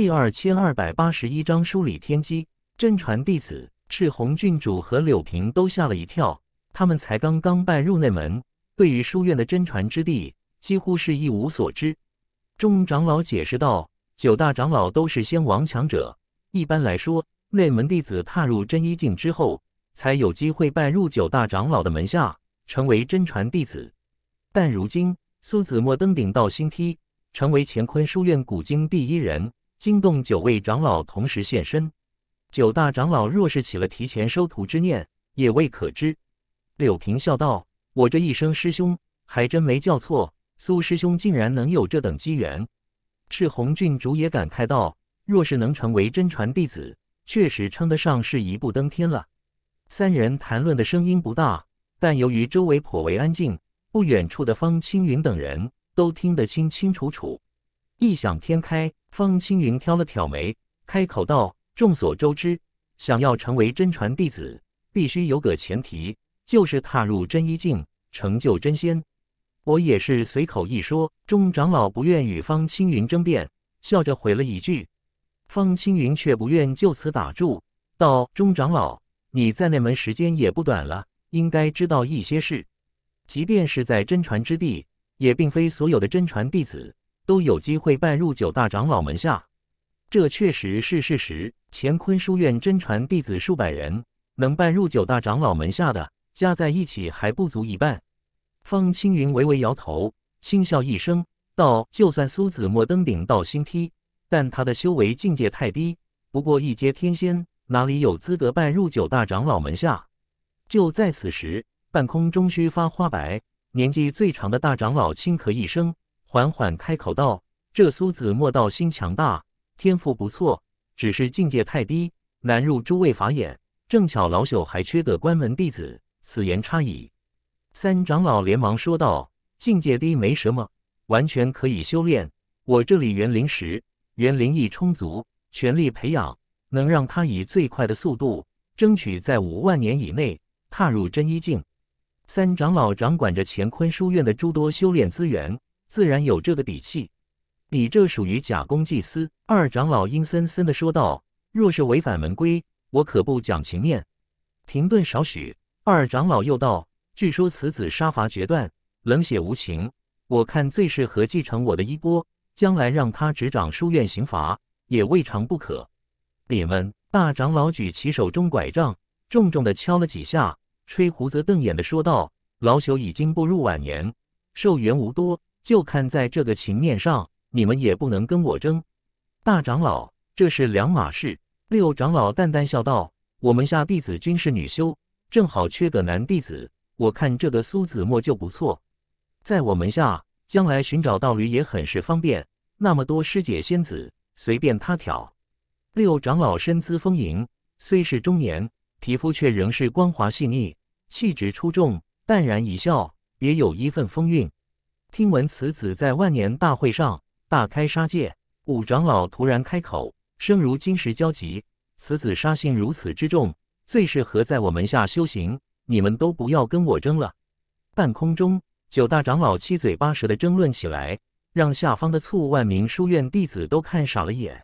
第二千二百八十一章梳理天机。真传弟子赤红郡主和柳平都吓了一跳，他们才刚刚拜入内门，对于书院的真传之地几乎是一无所知。众长老解释道：“九大长老都是仙王强者，一般来说，内门弟子踏入真一境之后，才有机会拜入九大长老的门下，成为真传弟子。但如今，苏子墨登顶到星梯，成为乾坤书院古今第一人。”惊动九位长老同时现身，九大长老若是起了提前收徒之念，也未可知。柳平笑道：“我这一声师兄，还真没叫错。苏师兄竟然能有这等机缘。”赤红郡主也感慨道：“若是能成为真传弟子，确实称得上是一步登天了。”三人谈论的声音不大，但由于周围颇为安静，不远处的方青云等人都听得清清楚楚。异想天开，方青云挑了挑眉，开口道：“众所周知，想要成为真传弟子，必须有个前提，就是踏入真一境，成就真仙。我也是随口一说。”钟长老不愿与方青云争辩，笑着回了一句。方青云却不愿就此打住，道：“钟长老，你在内门时间也不短了，应该知道一些事。即便是在真传之地，也并非所有的真传弟子。”都有机会拜入九大长老门下，这确实是事实。乾坤书院真传弟子数百人，能拜入九大长老门下的，加在一起还不足一半。方青云微微摇头，轻笑一声道：“就算苏子墨登顶到星梯，但他的修为境界太低，不过一阶天仙，哪里有资格拜入九大长老门下？”就在此时，半空中须发花白、年纪最长的大长老轻咳一声。缓缓开口道：“这苏子莫道心强大，天赋不错，只是境界太低，难入诸位法眼。正巧老朽还缺个关门弟子，此言差矣。”三长老连忙说道：“境界低没什么，完全可以修炼。我这里元灵石、元灵意充足，全力培养，能让他以最快的速度，争取在五万年以内踏入真一境。”三长老掌管着乾坤书院的诸多修炼资源。自然有这个底气，你这属于假公济私。”二长老阴森森的说道，“若是违反门规，我可不讲情面。”停顿少许，二长老又道：“据说此子杀伐决断，冷血无情，我看最适合继承我的衣钵，将来让他执掌书院刑罚，也未尝不可。”李们大长老举起手中拐杖，重重的敲了几下，吹胡子瞪眼的说道：“老朽已经步入晚年，寿元无多。”就看在这个情面上，你们也不能跟我争。大长老，这是两码事。六长老淡淡笑道：“我们下弟子均是女修，正好缺个男弟子。我看这个苏子墨就不错，在我门下，将来寻找道侣也很是方便。那么多师姐仙子，随便他挑。”六长老身姿丰盈，虽是中年，皮肤却仍是光滑细腻，气质出众，淡然一笑，别有一份风韵。听闻此子在万年大会上大开杀戒，五长老突然开口，声如金石交集。此子杀性如此之重，最适合在我门下修行。你们都不要跟我争了。半空中，九大长老七嘴八舌的争论起来，让下方的数万名书院弟子都看傻了眼。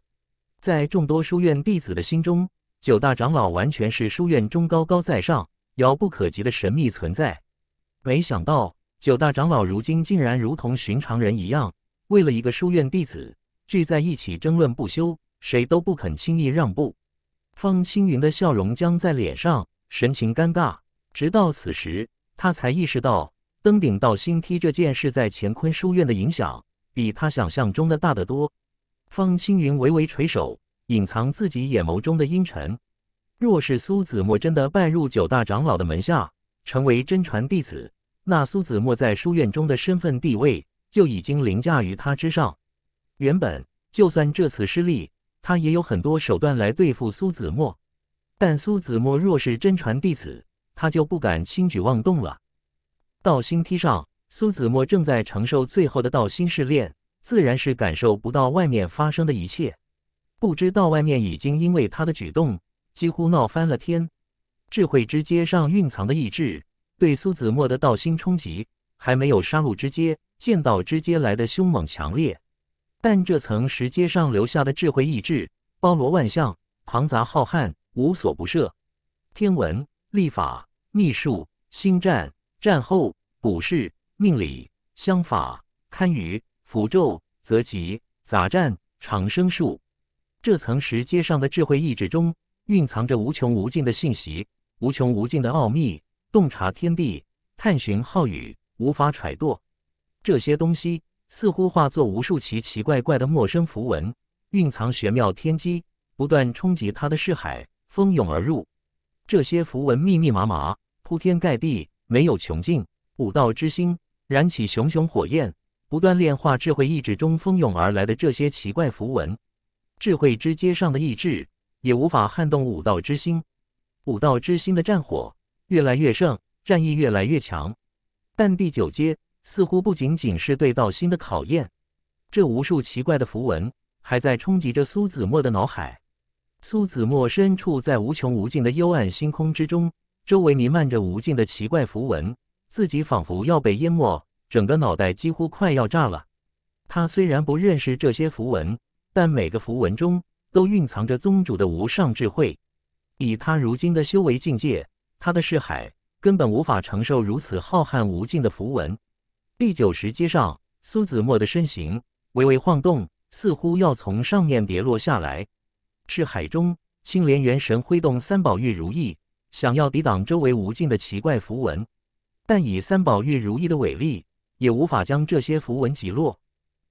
在众多书院弟子的心中，九大长老完全是书院中高高在上、遥不可及的神秘存在。没想到。九大长老如今竟然如同寻常人一样，为了一个书院弟子聚在一起争论不休，谁都不肯轻易让步。方青云的笑容僵在脸上，神情尴尬。直到此时，他才意识到登顶到新梯这件事在乾坤书院的影响，比他想象中的大得多。方青云微微垂首，隐藏自己眼眸中的阴沉。若是苏子墨真的拜入九大长老的门下，成为真传弟子。那苏子墨在书院中的身份地位就已经凌驾于他之上。原本就算这次失利，他也有很多手段来对付苏子墨。但苏子墨若是真传弟子，他就不敢轻举妄动了。道心梯上，苏子墨正在承受最后的道心试炼，自然是感受不到外面发生的一切。不知道外面已经因为他的举动几乎闹翻了天。智慧之阶上蕴藏的意志。对苏子墨的道心冲击，还没有杀戮之阶、剑道之阶来的凶猛强烈，但这层石阶上留下的智慧意志，包罗万象，庞杂浩瀚，无所不涉。天文、历法、秘术、星战、战后、卜筮、命理、相法、堪舆、符咒，则吉、杂战、长生术。这层石阶上的智慧意志中，蕴藏着无穷无尽的信息，无穷无尽的奥秘。洞察天地，探寻浩宇，无法揣度。这些东西似乎化作无数奇奇怪怪的陌生符文，蕴藏玄妙天机，不断冲击他的视海，蜂拥而入。这些符文密密麻麻，铺天盖地，没有穷尽。武道之心燃起熊熊火焰，不断炼化智慧意志中蜂拥而来的这些奇怪符文。智慧之阶上的意志也无法撼动武道之心。武道之心的战火。越来越盛，战意越来越强。但第九阶似乎不仅仅是对道心的考验，这无数奇怪的符文还在冲击着苏子墨的脑海。苏子墨身处在无穷无尽的幽暗星空之中，周围弥漫着无尽的奇怪符文，自己仿佛要被淹没，整个脑袋几乎快要炸了。他虽然不认识这些符文，但每个符文中都蕴藏着宗主的无上智慧。以他如今的修为境界。他的视海根本无法承受如此浩瀚无尽的符文。第九石阶上，苏子墨的身形微微晃动，似乎要从上面跌落下来。视海中，青莲元神挥动三宝玉如意，想要抵挡周围无尽的奇怪符文，但以三宝玉如意的伟力，也无法将这些符文击落。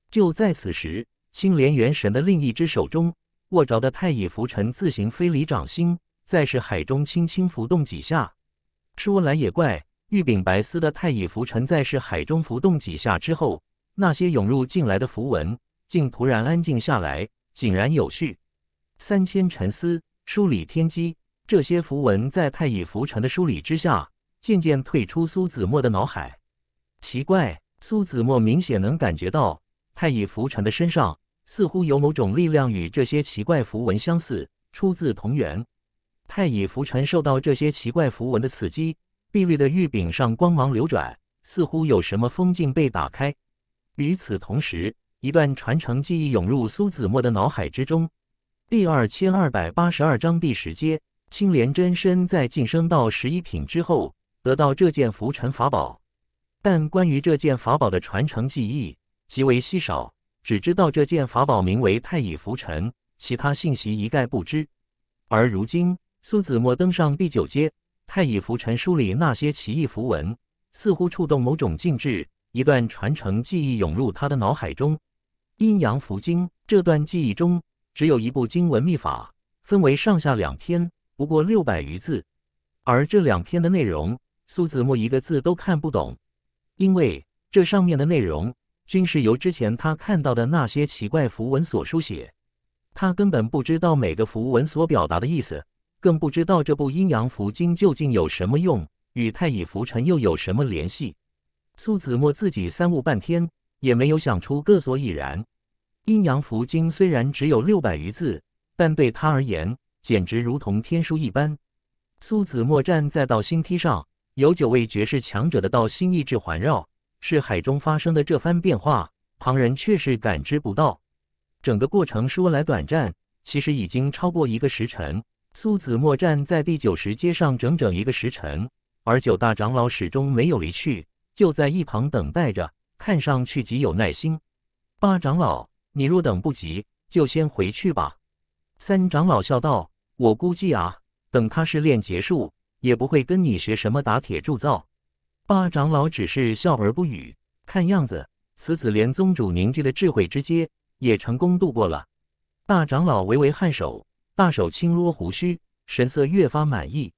就在此时，青莲元神的另一只手中握着的太乙浮尘自行飞离掌心。在是海中轻轻浮动几下，说来也怪，玉柄白丝的太乙浮尘在是海中浮动几下之后，那些涌入进来的符文竟突然安静下来，井然有序。三千沉思，梳理天机，这些符文在太乙浮尘的梳理之下，渐渐退出苏子墨的脑海。奇怪，苏子墨明显能感觉到，太乙浮尘的身上似乎有某种力量与这些奇怪符文相似，出自同源。太乙浮尘受到这些奇怪符文的刺激，碧绿的玉柄上光芒流转，似乎有什么封印被打开。与此同时，一段传承记忆涌入苏子墨的脑海之中。第二千二百八十二章第十阶，青莲真身在晋升到十一品之后，得到这件浮尘法宝。但关于这件法宝的传承记忆极为稀少，只知道这件法宝名为太乙浮尘，其他信息一概不知。而如今。苏子墨登上第九阶，太乙浮尘书里那些奇异符文似乎触动某种禁制，一段传承记忆涌入他的脑海中。阴阳符经这段记忆中只有一部经文秘法，分为上下两篇，不过六百余字。而这两篇的内容，苏子墨一个字都看不懂，因为这上面的内容均是由之前他看到的那些奇怪符文所书写，他根本不知道每个符文所表达的意思。更不知道这部阴阳符经究竟有什么用，与太乙浮尘又有什么联系？苏子墨自己三悟半天，也没有想出个所以然。阴阳符经虽然只有六百余字，但对他而言，简直如同天书一般。苏子墨站在道心梯上，有九位绝世强者的道心意志环绕，是海中发生的这番变化，旁人却是感知不到。整个过程说来短暂，其实已经超过一个时辰。苏子墨站在第九十阶上整整一个时辰，而九大长老始终没有离去，就在一旁等待着，看上去极有耐心。八长老，你若等不及，就先回去吧。三长老笑道：“我估计啊，等他试炼结束，也不会跟你学什么打铁铸造。”八长老只是笑而不语。看样子，此子连宗主凝聚的智慧之阶也成功度过了。大长老微微颔首。大手轻撸胡须，神色越发满意。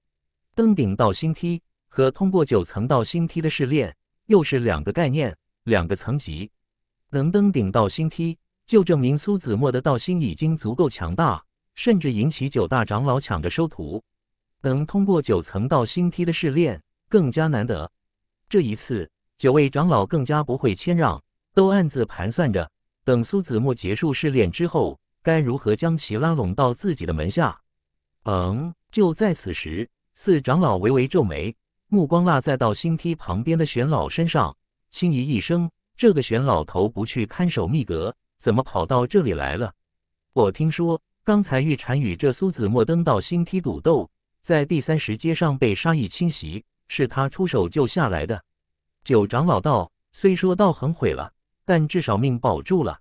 登顶到星梯和通过九层到星梯的试炼又是两个概念，两个层级。能登顶到星梯，就证明苏子墨的道心已经足够强大，甚至引起九大长老抢着收徒。能通过九层到星梯的试炼，更加难得。这一次，九位长老更加不会谦让，都暗自盘算着，等苏子墨结束试炼之后。该如何将其拉拢到自己的门下？嗯，就在此时，四长老微微皱眉，目光落在到星梯旁边的玄老身上，心疑一声：“这个玄老头不去看守秘阁，怎么跑到这里来了？”我听说刚才玉蝉与这苏子墨登到星梯赌斗，在第三石阶上被杀意侵袭，是他出手救下来的。九长老道：“虽说道很毁了，但至少命保住了。”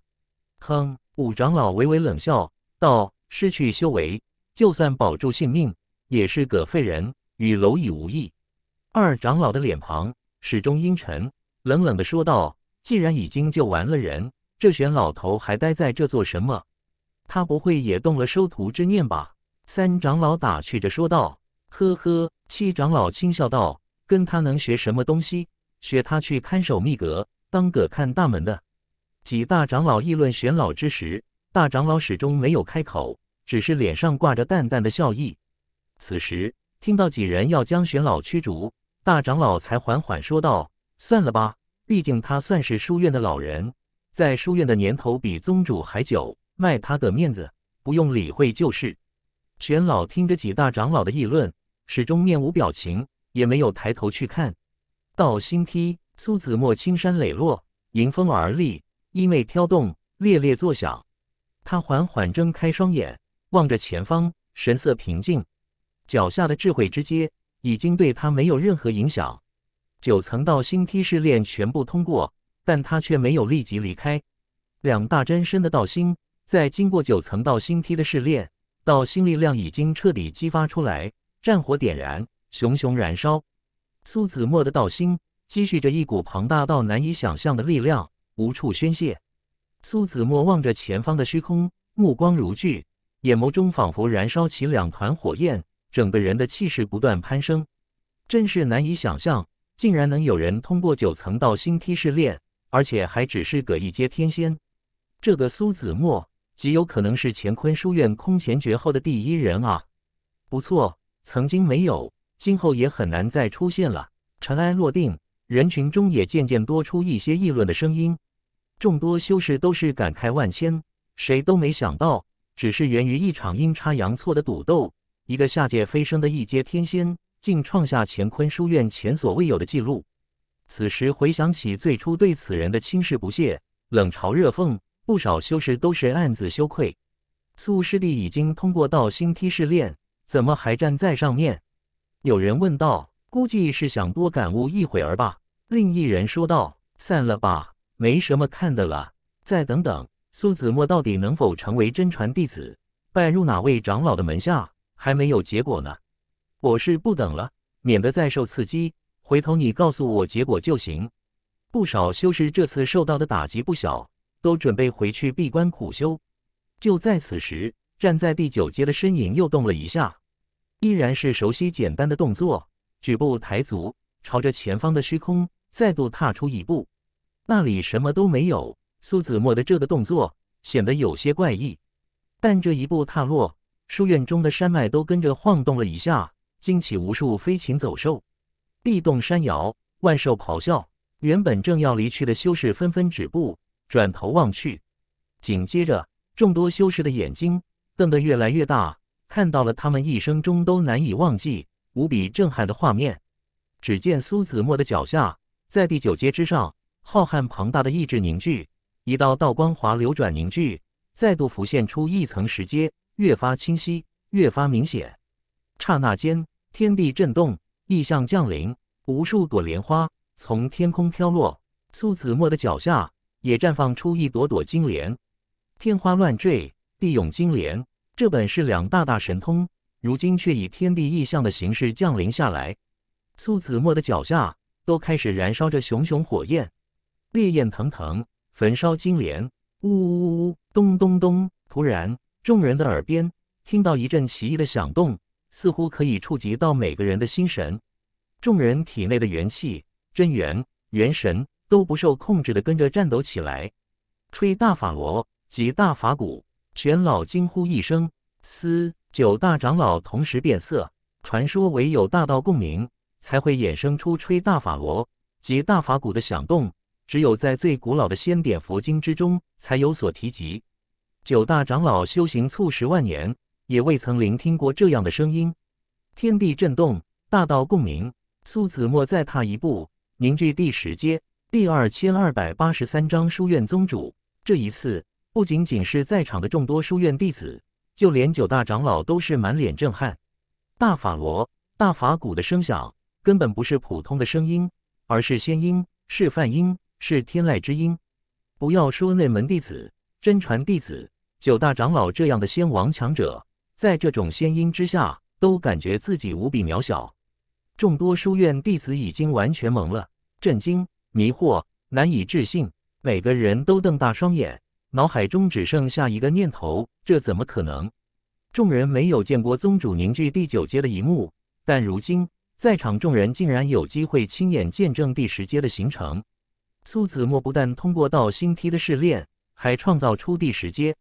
哼。五长老微微冷笑道：“失去修为，就算保住性命，也是个废人，与蝼蚁无异。”二长老的脸庞始终阴沉，冷冷的说道：“既然已经救完了人，这玄老头还待在这做什么？他不会也动了收徒之念吧？”三长老打趣着说道：“呵呵。”七长老轻笑道：“跟他能学什么东西？学他去看守密阁，当个看大门的。”几大长老议论玄老之时，大长老始终没有开口，只是脸上挂着淡淡的笑意。此时听到几人要将玄老驱逐，大长老才缓缓说道：“算了吧，毕竟他算是书院的老人，在书院的年头比宗主还久，卖他个面子，不用理会就是。”玄老听着几大长老的议论，始终面无表情，也没有抬头去看。到新梯，苏子墨青山磊落，迎风而立。衣袂飘动，猎猎作响。他缓缓睁开双眼，望着前方，神色平静。脚下的智慧之阶已经对他没有任何影响。九层道心梯试炼全部通过，但他却没有立即离开。两大真身的道心在经过九层道心梯的试炼，道心力量已经彻底激发出来，战火点燃，熊熊燃烧。苏子墨的道心积蓄着一股庞大到难以想象的力量。无处宣泄，苏子墨望着前方的虚空，目光如炬，眼眸中仿佛燃烧起两团火焰，整个人的气势不断攀升。真是难以想象，竟然能有人通过九层道心梯试炼，而且还只是个一阶天仙。这个苏子墨，极有可能是乾坤书院空前绝后的第一人啊！不错，曾经没有，今后也很难再出现了。尘埃落定，人群中也渐渐多出一些议论的声音。众多修士都是感慨万千，谁都没想到，只是源于一场阴差阳错的赌斗，一个下界飞升的一阶天仙，竟创下乾坤书院前所未有的记录。此时回想起最初对此人的轻视不屑、冷嘲热讽，不少修士都是暗自羞愧。苏师弟已经通过道心梯试炼，怎么还站在上面？有人问道。估计是想多感悟一会儿吧。另一人说道。散了吧。没什么看的了，再等等，苏子墨到底能否成为真传弟子，拜入哪位长老的门下，还没有结果呢。我是不等了，免得再受刺激。回头你告诉我结果就行。不少修士这次受到的打击不小，都准备回去闭关苦修。就在此时，站在第九阶的身影又动了一下，依然是熟悉简单的动作，举步抬足，朝着前方的虚空再度踏出一步。那里什么都没有。苏子墨的这个动作显得有些怪异，但这一步踏落，书院中的山脉都跟着晃动了一下，惊起无数飞禽走兽，地动山摇，万兽咆哮。原本正要离去的修士纷纷止步，转头望去。紧接着，众多修士的眼睛瞪得越来越大，看到了他们一生中都难以忘记、无比震撼的画面。只见苏子墨的脚下，在第九阶之上。浩瀚庞大的意志凝聚，一道道光华流转凝聚，再度浮现出一层石阶，越发清晰，越发明显。刹那间，天地震动，异象降临，无数朵莲花从天空飘落，苏子墨的脚下也绽放出一朵朵金莲。天花乱坠，地涌金莲，这本是两大大神通，如今却以天地异象的形式降临下来。苏子墨的脚下都开始燃烧着熊熊火焰。烈焰腾腾，焚烧金莲。呜呜呜！咚咚咚！突然，众人的耳边听到一阵奇异的响动，似乎可以触及到每个人的心神。众人体内的元气、真元、元神都不受控制的跟着颤抖起来。吹大法螺及大法鼓，全老惊呼一声：“嘶！”九大长老同时变色。传说唯有大道共鸣，才会衍生出吹大法螺及大法鼓的响动。只有在最古老的仙典佛经之中才有所提及。九大长老修行数十万年，也未曾聆听过这样的声音。天地震动，大道共鸣。苏子墨再踏一步，凝聚第十阶。第二千二百八十三章：书院宗主。这一次，不仅仅是在场的众多书院弟子，就连九大长老都是满脸震撼。大法罗、大法鼓的声响根本不是普通的声音，而是仙音，是梵音。是天籁之音，不要说内门弟子、真传弟子、九大长老这样的仙王强者，在这种仙音之下，都感觉自己无比渺小。众多书院弟子已经完全懵了，震惊、迷惑、难以置信，每个人都瞪大双眼，脑海中只剩下一个念头：这怎么可能？众人没有见过宗主凝聚第九阶的一幕，但如今在场众人竟然有机会亲眼见证第十阶的形成。苏子墨不但通过道心梯的试炼，还创造出第十阶。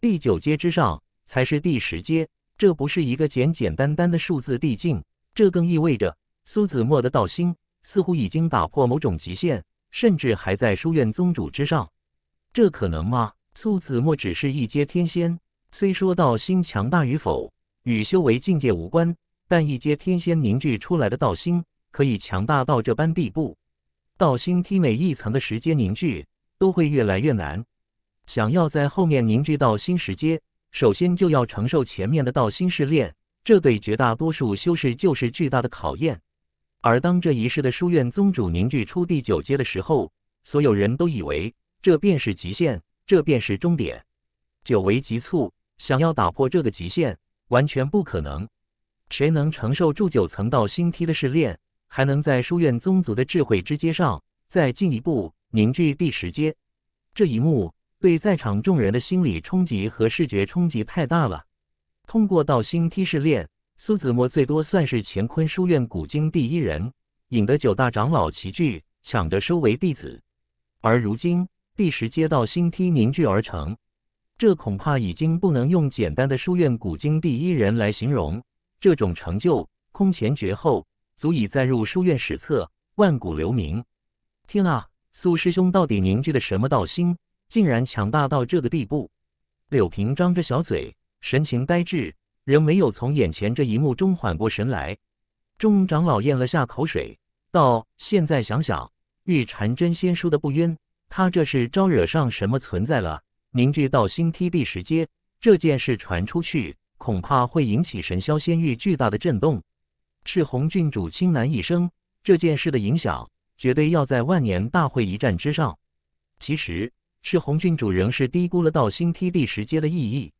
第九阶之上才是第十阶，这不是一个简简单单的数字递进，这更意味着苏子墨的道心似乎已经打破某种极限，甚至还在书院宗主之上。这可能吗？苏子墨只是一阶天仙，虽说道心强大与否与修为境界无关，但一阶天仙凝聚出来的道心可以强大到这般地步。道心梯每一层的时间凝聚都会越来越难，想要在后面凝聚到心时阶，首先就要承受前面的道心试炼，这对绝大多数修士就是巨大的考验。而当这一世的书院宗主凝聚出第九阶的时候，所有人都以为这便是极限，这便是终点。久违急促，想要打破这个极限，完全不可能。谁能承受住九层道心梯的试炼？还能在书院宗族的智慧之阶上再进一步凝聚第十阶，这一幕对在场众人的心理冲击和视觉冲击太大了。通过道心梯试炼，苏子墨最多算是乾坤书院古今第一人，引得九大长老齐聚，抢着收为弟子。而如今第十阶道心梯凝聚而成，这恐怕已经不能用简单的书院古今第一人来形容，这种成就空前绝后。足以载入书院史册，万古留名。天啊，苏师兄到底凝聚的什么道心，竟然强大到这个地步？柳平张着小嘴，神情呆滞，仍没有从眼前这一幕中缓过神来。钟长老咽了下口水，道：“现在想想，玉蝉真仙输的不冤。他这是招惹上什么存在了？凝聚道心梯地石阶这件事传出去，恐怕会引起神霄仙域巨大的震动。”赤红郡主青南一生这件事的影响，绝对要在万年大会一战之上。其实赤红郡主仍是低估了道心梯第十阶的意义。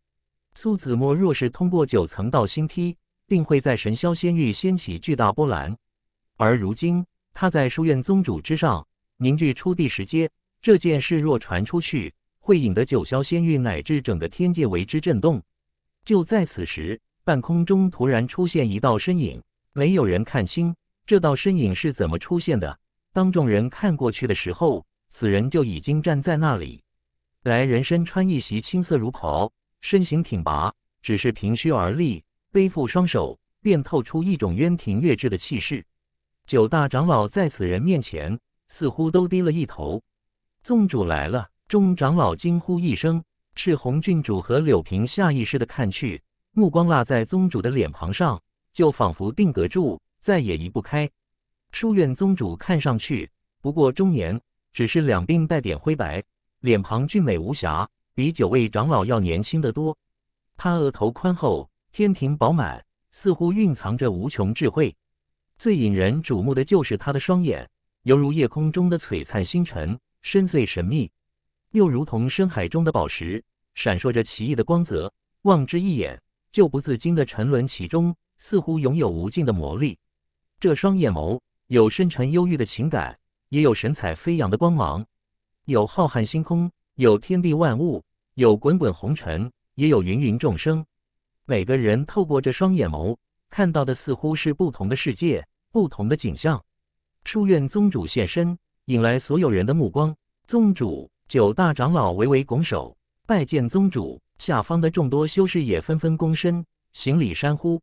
苏子墨若是通过九层道心梯，定会在神霄仙域掀起巨大波澜。而如今他在书院宗主之上凝聚出第十阶这件事，若传出去，会引得九霄仙域乃至整个天界为之震动。就在此时，半空中突然出现一道身影。没有人看清这道身影是怎么出现的。当众人看过去的时候，此人就已经站在那里。来人身穿一袭青色如袍，身形挺拔，只是平虚而立，背负双手，便透出一种渊庭月峙的气势。九大长老在此人面前，似乎都低了一头。宗主来了！众长老惊呼一声。赤红郡主和柳平下意识的看去，目光落在宗主的脸庞上。就仿佛定格住，再也移不开。书院宗主看上去不过中年，只是两鬓带点灰白，脸庞俊美无瑕，比九位长老要年轻得多。他额头宽厚，天庭饱满，似乎蕴藏着无穷智慧。最引人瞩目的就是他的双眼，犹如夜空中的璀璨星辰，深邃神秘；又如同深海中的宝石，闪烁着奇异的光泽。望之一眼，就不自禁地沉沦其中。似乎拥有无尽的魔力，这双眼眸有深沉忧郁的情感，也有神采飞扬的光芒。有浩瀚星空，有天地万物，有滚滚红尘，也有芸芸众生。每个人透过这双眼眸看到的似乎是不同的世界，不同的景象。书院宗主现身，引来所有人的目光。宗主、九大长老微微拱手拜见宗主，下方的众多修士也纷纷躬身行礼，山呼。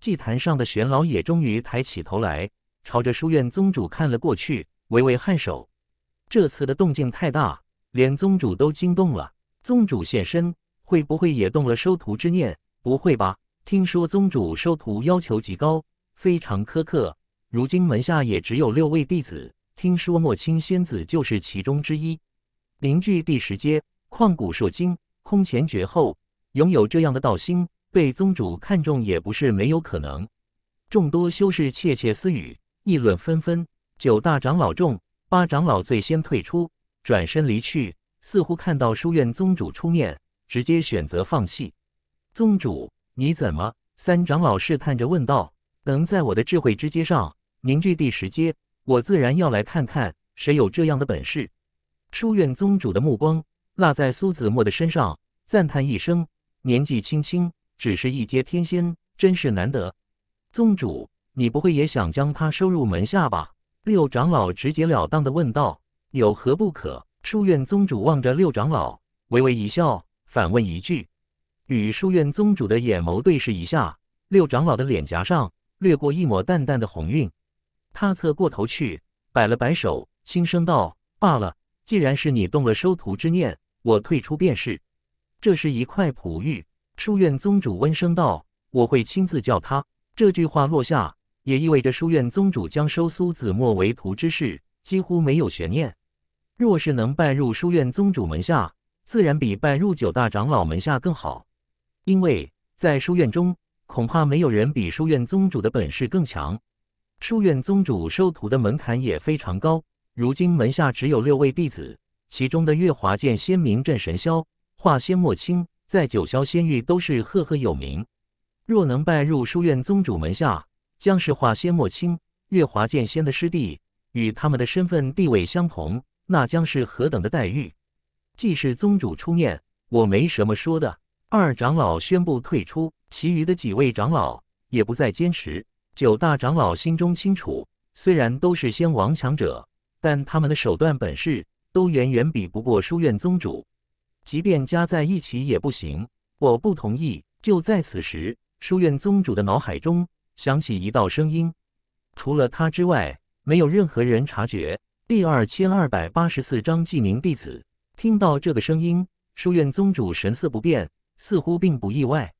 祭坛上的玄老也终于抬起头来，朝着书院宗主看了过去，微微颔首。这次的动静太大，连宗主都惊动了。宗主现身，会不会也动了收徒之念？不会吧？听说宗主收徒要求极高，非常苛刻。如今门下也只有六位弟子，听说墨青仙子就是其中之一，凝聚第十阶，旷古烁今，空前绝后，拥有这样的道心。被宗主看中也不是没有可能。众多修士窃窃私语，议论纷纷。九大长老中，八长老最先退出，转身离去，似乎看到书院宗主出面，直接选择放弃。宗主，你怎么？三长老试探着问道。能在我的智慧之阶上凝聚第十阶，我自然要来看看谁有这样的本事。书院宗主的目光落在苏子墨的身上，赞叹一声：“年纪轻轻。”只是一阶天仙，真是难得。宗主，你不会也想将他收入门下吧？六长老直截了当地问道。有何不可？书院宗主望着六长老，微微一笑，反问一句。与书院宗主的眼眸对视一下，六长老的脸颊上掠过一抹淡淡的红晕。他侧过头去，摆了摆手，轻声道：“罢了，既然是你动了收徒之念，我退出便是。”这是一块璞玉。书院宗主温声道：“我会亲自叫他。”这句话落下，也意味着书院宗主将收苏子墨为徒之事几乎没有悬念。若是能拜入书院宗主门下，自然比拜入九大长老门下更好，因为在书院中，恐怕没有人比书院宗主的本事更强。书院宗主收徒的门槛也非常高，如今门下只有六位弟子，其中的月华剑仙名震神霄，化仙墨青。在九霄仙域都是赫赫有名，若能拜入书院宗主门下，将是化仙莫清、月华剑仙的师弟，与他们的身份地位相同，那将是何等的待遇！既是宗主出面，我没什么说的。二长老宣布退出，其余的几位长老也不再坚持。九大长老心中清楚，虽然都是仙王强者，但他们的手段本事都远远比不过书院宗主。即便加在一起也不行，我不同意。就在此时，书院宗主的脑海中响起一道声音，除了他之外，没有任何人察觉。第二千二百八十四章记名弟子。听到这个声音，书院宗主神色不变，似乎并不意外。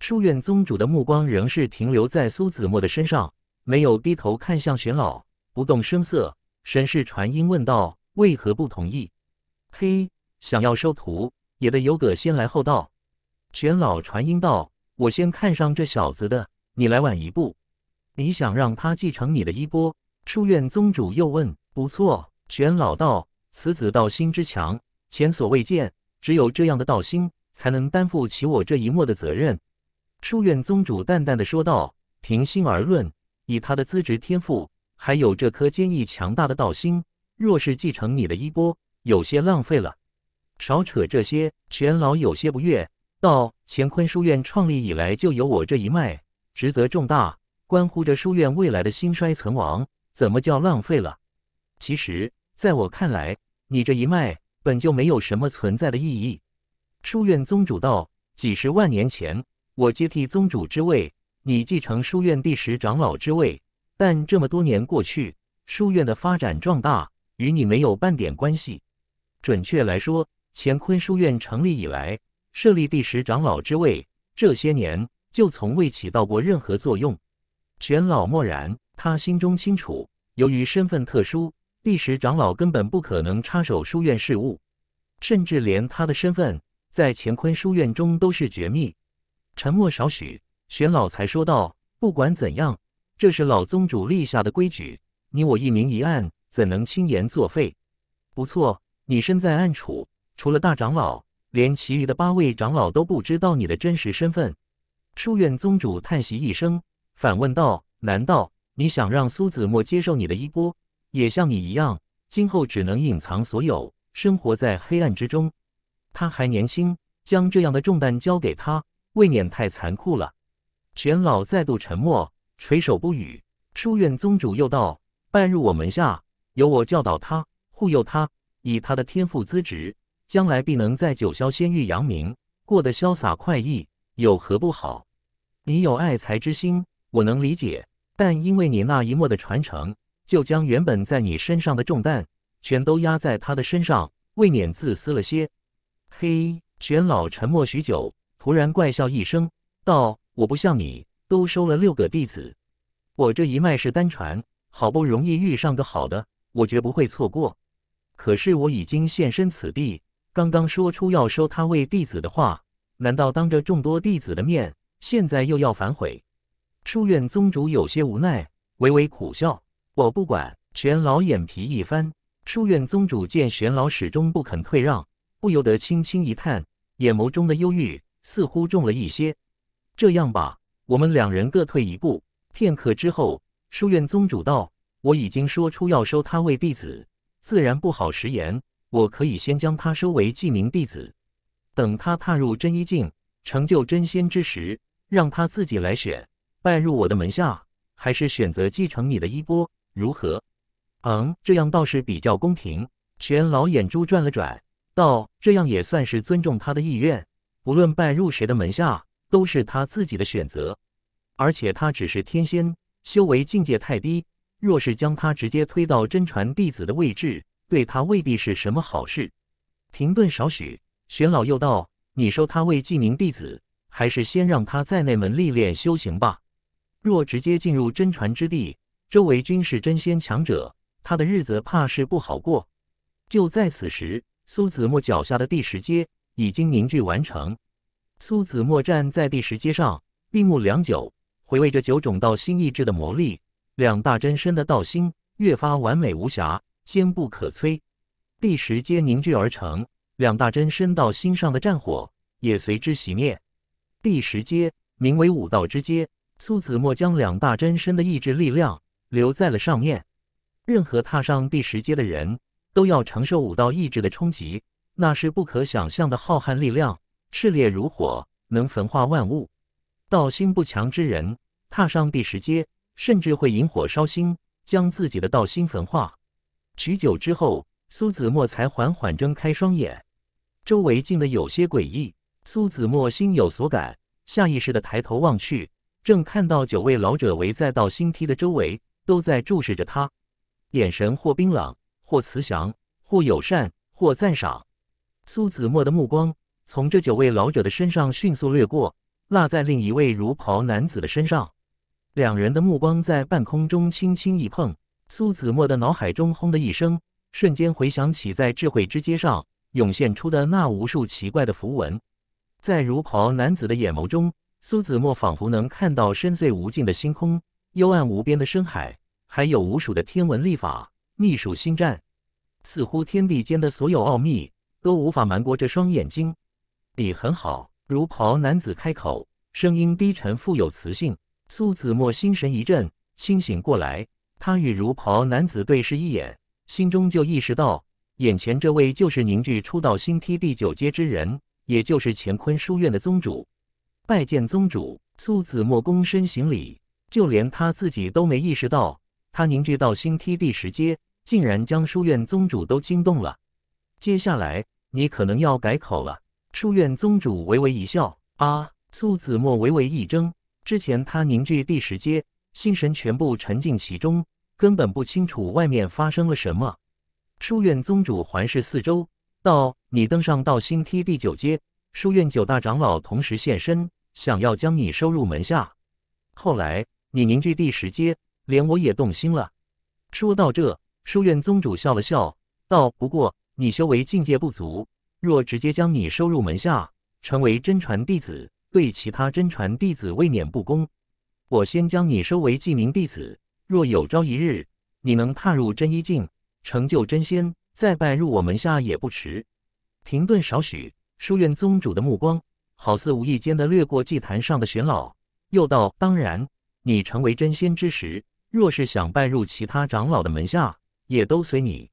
书院宗主的目光仍是停留在苏子墨的身上，没有低头看向玄老，不动声色，神识传音问道：“为何不同意？”嘿，想要收徒，也得有个先来后到。玄老传音道：“我先看上这小子的，你来晚一步。你想让他继承你的衣钵？”书院宗主又问：“不错。”玄老道：“此子道心之强，前所未见。只有这样的道心，才能担负起我这一脉的责任。”书院宗主淡淡的说道：“平心而论，以他的资质天赋，还有这颗坚毅强大的道心，若是继承你的衣钵，有些浪费了。”少扯这些，全老有些不悦。道：乾坤书院创立以来，就有我这一脉，职责重大，关乎着书院未来的兴衰存亡，怎么叫浪费了？其实，在我看来，你这一脉本就没有什么存在的意义。书院宗主道：几十万年前，我接替宗主之位，你继承书院第十长老之位，但这么多年过去，书院的发展壮大与你没有半点关系。准确来说。乾坤书院成立以来，设立第十长老之位，这些年就从未起到过任何作用。玄老默然，他心中清楚，由于身份特殊，第十长老根本不可能插手书院事务，甚至连他的身份在乾坤书院中都是绝密。沉默少许，玄老才说道：“不管怎样，这是老宗主立下的规矩，你我一明一暗，怎能轻言作废？”不错，你身在暗处。除了大长老，连其余的八位长老都不知道你的真实身份。书院宗主叹息一声，反问道：“难道你想让苏子墨接受你的衣钵，也像你一样，今后只能隐藏所有，生活在黑暗之中？他还年轻，将这样的重担交给他，未免太残酷了。”全老再度沉默，垂首不语。书院宗主又道：“拜入我门下，由我教导他，护佑他，以他的天赋资质。”将来必能在九霄仙域扬名，过得潇洒快意，有何不好？你有爱才之心，我能理解。但因为你那一脉的传承，就将原本在你身上的重担，全都压在他的身上，未免自私了些。嘿，玄老沉默许久，突然怪笑一声，道：“我不像你，都收了六个弟子。我这一脉是单传，好不容易遇上个好的，我绝不会错过。可是我已经现身此地。”刚刚说出要收他为弟子的话，难道当着众多弟子的面，现在又要反悔？书院宗主有些无奈，微微苦笑：“我不管。”玄老眼皮一翻。书院宗主见玄老始终不肯退让，不由得轻轻一叹，眼眸中的忧郁似乎重了一些。这样吧，我们两人各退一步。片刻之后，书院宗主道：“我已经说出要收他为弟子，自然不好食言。”我可以先将他收为记名弟子，等他踏入真一境，成就真仙之时，让他自己来选，拜入我的门下，还是选择继承你的衣钵，如何？嗯，这样倒是比较公平。全老眼珠转了转，道：“这样也算是尊重他的意愿，不论拜入谁的门下，都是他自己的选择。而且他只是天仙，修为境界太低，若是将他直接推到真传弟子的位置。”对他未必是什么好事。停顿少许，玄老又道：“你收他为记名弟子，还是先让他在内门历练修行吧。若直接进入真传之地，周围均是真仙强者，他的日子怕是不好过。”就在此时，苏子墨脚下的第十阶已经凝聚完成。苏子墨站在第十阶上，闭目良久，回味着九种道心意志的魔力，两大真身的道心越发完美无瑕。坚不可摧，第十阶凝聚而成。两大真身到心上的战火也随之熄灭。第十阶名为武道之阶，苏子墨将两大真身的意志力量留在了上面。任何踏上第十阶的人都要承受武道意志的冲击，那是不可想象的浩瀚力量，炽烈如火，能焚化万物。道心不强之人踏上第十阶，甚至会引火烧心，将自己的道心焚化。许久之后，苏子墨才缓缓睁开双眼，周围静得有些诡异。苏子墨心有所感，下意识地抬头望去，正看到九位老者围在道心梯的周围，都在注视着他，眼神或冰冷，或慈祥，或友善，或赞赏。苏子墨的目光从这九位老者的身上迅速掠过，落在另一位如袍男子的身上，两人的目光在半空中轻轻一碰。苏子墨的脑海中，轰的一声，瞬间回想起在智慧之街上涌现出的那无数奇怪的符文。在如袍男子的眼眸中，苏子墨仿佛能看到深邃无尽的星空、幽暗无边的深海，还有无数的天文历法、秘术星战。似乎天地间的所有奥秘都无法瞒过这双眼睛。你很好，如袍男子开口，声音低沉，富有磁性。苏子墨心神一震，清醒过来。他与如袍男子对视一眼，心中就意识到，眼前这位就是凝聚出道星梯第九阶之人，也就是乾坤书院的宗主。拜见宗主，苏子墨躬身行礼。就连他自己都没意识到，他凝聚到星梯第十阶，竟然将书院宗主都惊动了。接下来你可能要改口了。书院宗主微微一笑。啊，苏子墨微微一怔。之前他凝聚第十阶，心神全部沉浸其中。根本不清楚外面发生了什么。书院宗主环视四周，道：“你登上道心梯第九阶，书院九大长老同时现身，想要将你收入门下。后来你凝聚第十阶，连我也动心了。”说到这，书院宗主笑了笑，道：“不过你修为境界不足，若直接将你收入门下，成为真传弟子，对其他真传弟子未免不公。我先将你收为记名弟子。”若有朝一日，你能踏入真一境，成就真仙，再拜入我门下也不迟。停顿少许，书院宗主的目光好似无意间的掠过祭坛上的玄老，又道：“当然，你成为真仙之时，若是想拜入其他长老的门下，也都随你。”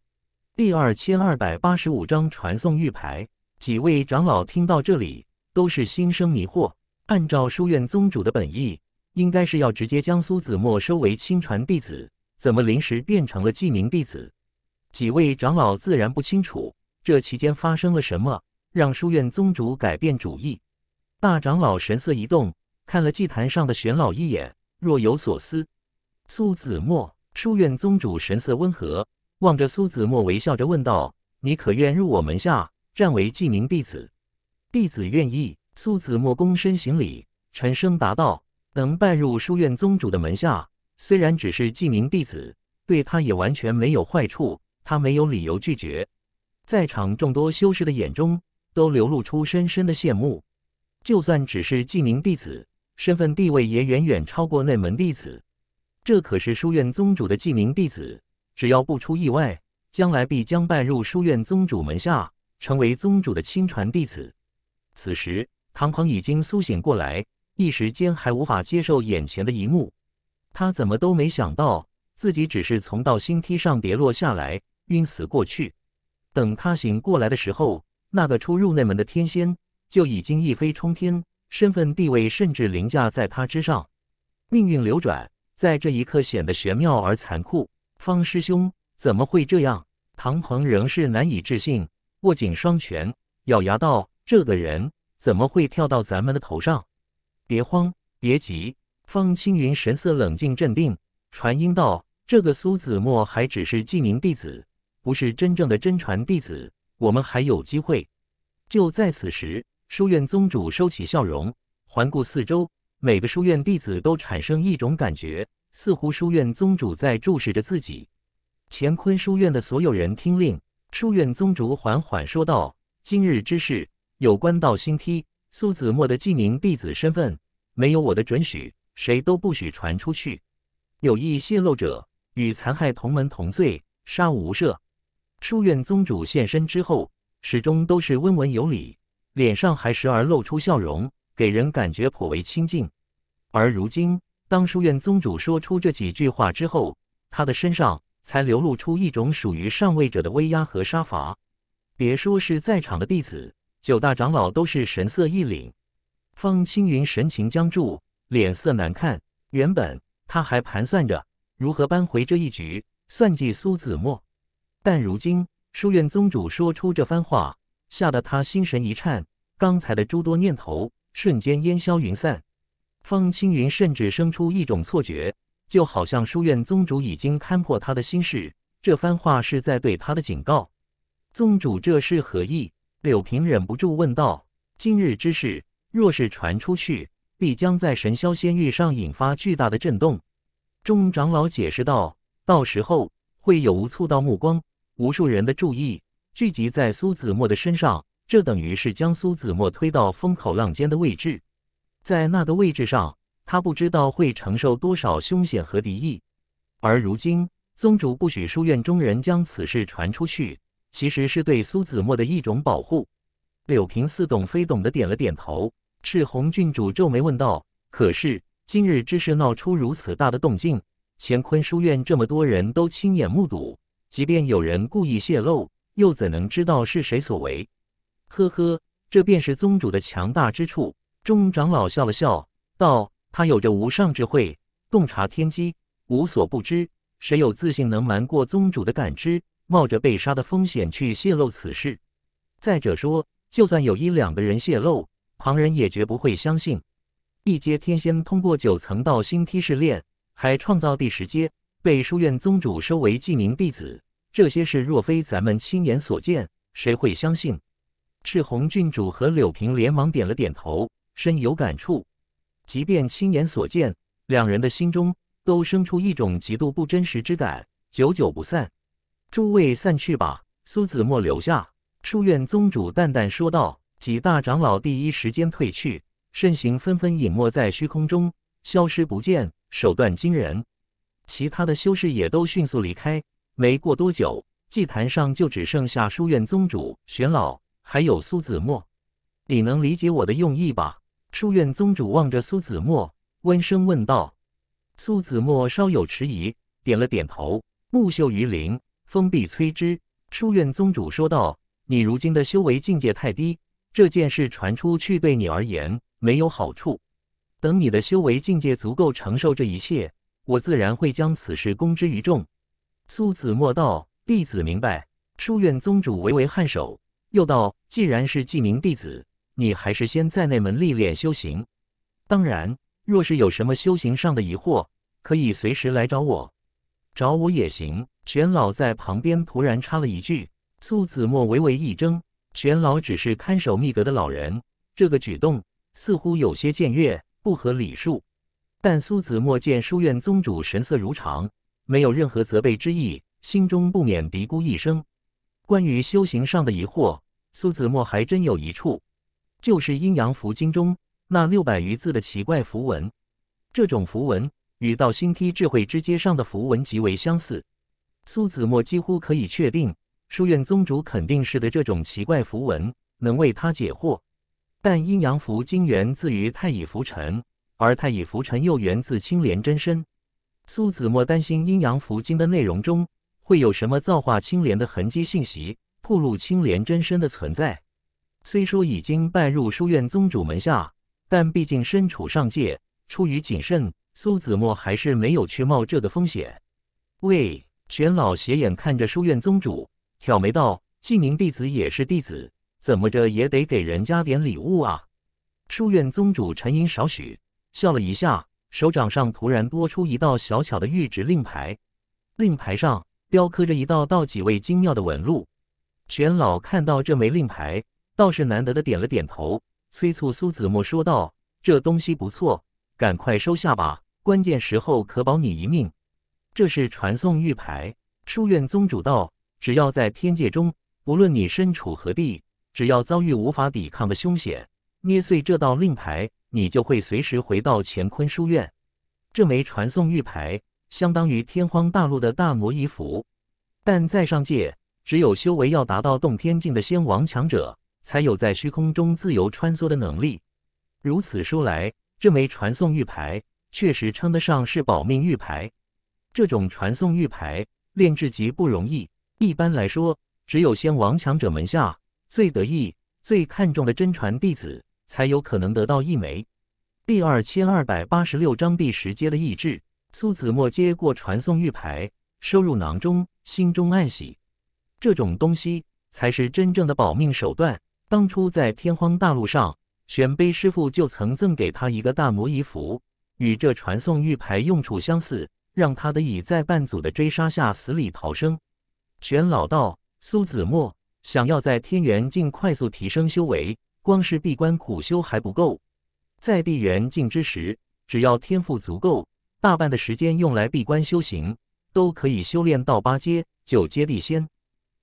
第二千二百八十五章传送玉牌。几位长老听到这里，都是心生迷惑。按照书院宗主的本意。应该是要直接将苏子墨收为亲传弟子，怎么临时变成了记名弟子？几位长老自然不清楚，这期间发生了什么，让书院宗主改变主意。大长老神色一动，看了祭坛上的玄老一眼，若有所思。苏子墨，书院宗主神色温和，望着苏子墨微笑着问道：“你可愿入我门下，暂为记名弟子？”弟子愿意。苏子墨躬身行礼，沉声答道。能拜入书院宗主的门下，虽然只是记名弟子，对他也完全没有坏处。他没有理由拒绝。在场众多修士的眼中，都流露出深深的羡慕。就算只是记名弟子，身份地位也远远超过内门弟子。这可是书院宗主的记名弟子，只要不出意外，将来必将拜入书院宗主门下，成为宗主的亲传弟子。此时，唐鹏已经苏醒过来。一时间还无法接受眼前的一幕，他怎么都没想到自己只是从道心梯上跌落下来，晕死过去。等他醒过来的时候，那个初入内门的天仙就已经一飞冲天，身份地位甚至凌驾在他之上。命运流转，在这一刻显得玄妙而残酷。方师兄怎么会这样？唐鹏仍是难以置信，握紧双拳，咬牙道：“这个人怎么会跳到咱们的头上？”别慌，别急。方青云神色冷静镇定，传音道：“这个苏子墨还只是纪宁弟子，不是真正的真传弟子，我们还有机会。”就在此时，书院宗主收起笑容，环顾四周，每个书院弟子都产生一种感觉，似乎书院宗主在注视着自己。乾坤书院的所有人听令。书院宗主缓缓说道：“今日之事，有关道心梯。”苏子墨的济宁弟子身份，没有我的准许，谁都不许传出去。有意泄露者，与残害同门同罪，杀无赦。书院宗主现身之后，始终都是温文有礼，脸上还时而露出笑容，给人感觉颇为亲近。而如今，当书院宗主说出这几句话之后，他的身上才流露出一种属于上位者的威压和杀伐。别说是在场的弟子。九大长老都是神色一凛，方青云神情僵住，脸色难看。原本他还盘算着如何扳回这一局，算计苏子墨，但如今书院宗主说出这番话，吓得他心神一颤，刚才的诸多念头瞬间烟消云散。方青云甚至生出一种错觉，就好像书院宗主已经看破他的心事，这番话是在对他的警告。宗主这是何意？柳平忍不住问道：“今日之事，若是传出去，必将在神霄仙域上引发巨大的震动。”钟长老解释道：“到时候会有无数道目光，无数人的注意聚集在苏子墨的身上，这等于是将苏子墨推到风口浪尖的位置。在那个位置上，他不知道会承受多少凶险和敌意。而如今，宗主不许书院中人将此事传出去。”其实是对苏子墨的一种保护。柳平似懂非懂的点了点头。赤红郡主皱眉问道：“可是今日之事闹出如此大的动静，乾坤书院这么多人都亲眼目睹，即便有人故意泄露，又怎能知道是谁所为？”“呵呵，这便是宗主的强大之处。”钟长老笑了笑，道：“他有着无上智慧，洞察天机，无所不知。谁有自信能瞒过宗主的感知？”冒着被杀的风险去泄露此事。再者说，就算有一两个人泄露，旁人也绝不会相信。一阶天仙通过九层道心梯试炼，还创造第十阶，被书院宗主收为记名弟子，这些事若非咱们亲眼所见，谁会相信？赤红郡主和柳平连忙点了点头，深有感触。即便亲眼所见，两人的心中都生出一种极度不真实之感，久久不散。诸位散去吧，苏子墨留下。书院宗主淡淡说道。几大长老第一时间退去，身形纷纷隐没在虚空中，消失不见，手段惊人。其他的修士也都迅速离开。没过多久，祭坛上就只剩下书院宗主玄老还有苏子墨。你能理解我的用意吧？书院宗主望着苏子墨，温声问道。苏子墨稍有迟疑，点了点头。木秀于林。风必摧之。书院宗主说道：“你如今的修为境界太低，这件事传出去对你而言没有好处。等你的修为境界足够承受这一切，我自然会将此事公之于众。”苏子墨道：“弟子明白。”书院宗主微微颔首，又道：“既然是记名弟子，你还是先在内门历练修行。当然，若是有什么修行上的疑惑，可以随时来找我，找我也行。”玄老在旁边突然插了一句，苏子墨微微一怔。玄老只是看守密阁的老人，这个举动似乎有些僭越，不合礼数。但苏子墨见书院宗主神色如常，没有任何责备之意，心中不免嘀咕一声。关于修行上的疑惑，苏子墨还真有一处，就是阴阳符经中那六百余字的奇怪符文。这种符文与道心梯智慧之阶上的符文极为相似。苏子墨几乎可以确定，书院宗主肯定是的这种奇怪符文能为他解惑。但阴阳符经源自于太乙浮尘，而太乙浮尘又源自青莲真身。苏子墨担心阴阳符经的内容中会有什么造化青莲的痕迹信息，暴露青莲真身的存在。虽说已经拜入书院宗主门下，但毕竟身处上界，出于谨慎，苏子墨还是没有去冒这个风险。喂。玄老斜眼看着书院宗主，挑眉道：“纪宁弟子也是弟子，怎么着也得给人家点礼物啊。”书院宗主沉吟少许，笑了一下，手掌上突然多出一道小巧的玉值令牌，令牌上雕刻着一道道极为精妙的纹路。玄老看到这枚令牌，倒是难得的点了点头，催促苏子墨说道：“这东西不错，赶快收下吧，关键时候可保你一命。”这是传送玉牌。书院宗主道：“只要在天界中，无论你身处何地，只要遭遇无法抵抗的凶险，捏碎这道令牌，你就会随时回到乾坤书院。这枚传送玉牌相当于天荒大陆的大魔衣符，但在上界，只有修为要达到洞天境的仙王强者，才有在虚空中自由穿梭的能力。如此说来，这枚传送玉牌确实称得上是保命玉牌。”这种传送玉牌炼制极不容易，一般来说，只有仙王强者门下最得意、最看重的真传弟子才有可能得到一枚。第二千二百八十六章第十阶的意志，苏子墨接过传送玉牌，收入囊中，心中暗喜。这种东西才是真正的保命手段。当初在天荒大陆上，玄碑师傅就曾赠给他一个大摩仪符，与这传送玉牌用处相似。让他的已在半组的追杀下死里逃生。全老道，苏子墨想要在天元境快速提升修为，光是闭关苦修还不够。在地元境之时，只要天赋足够，大半的时间用来闭关修行，都可以修炼到八阶、九阶地仙。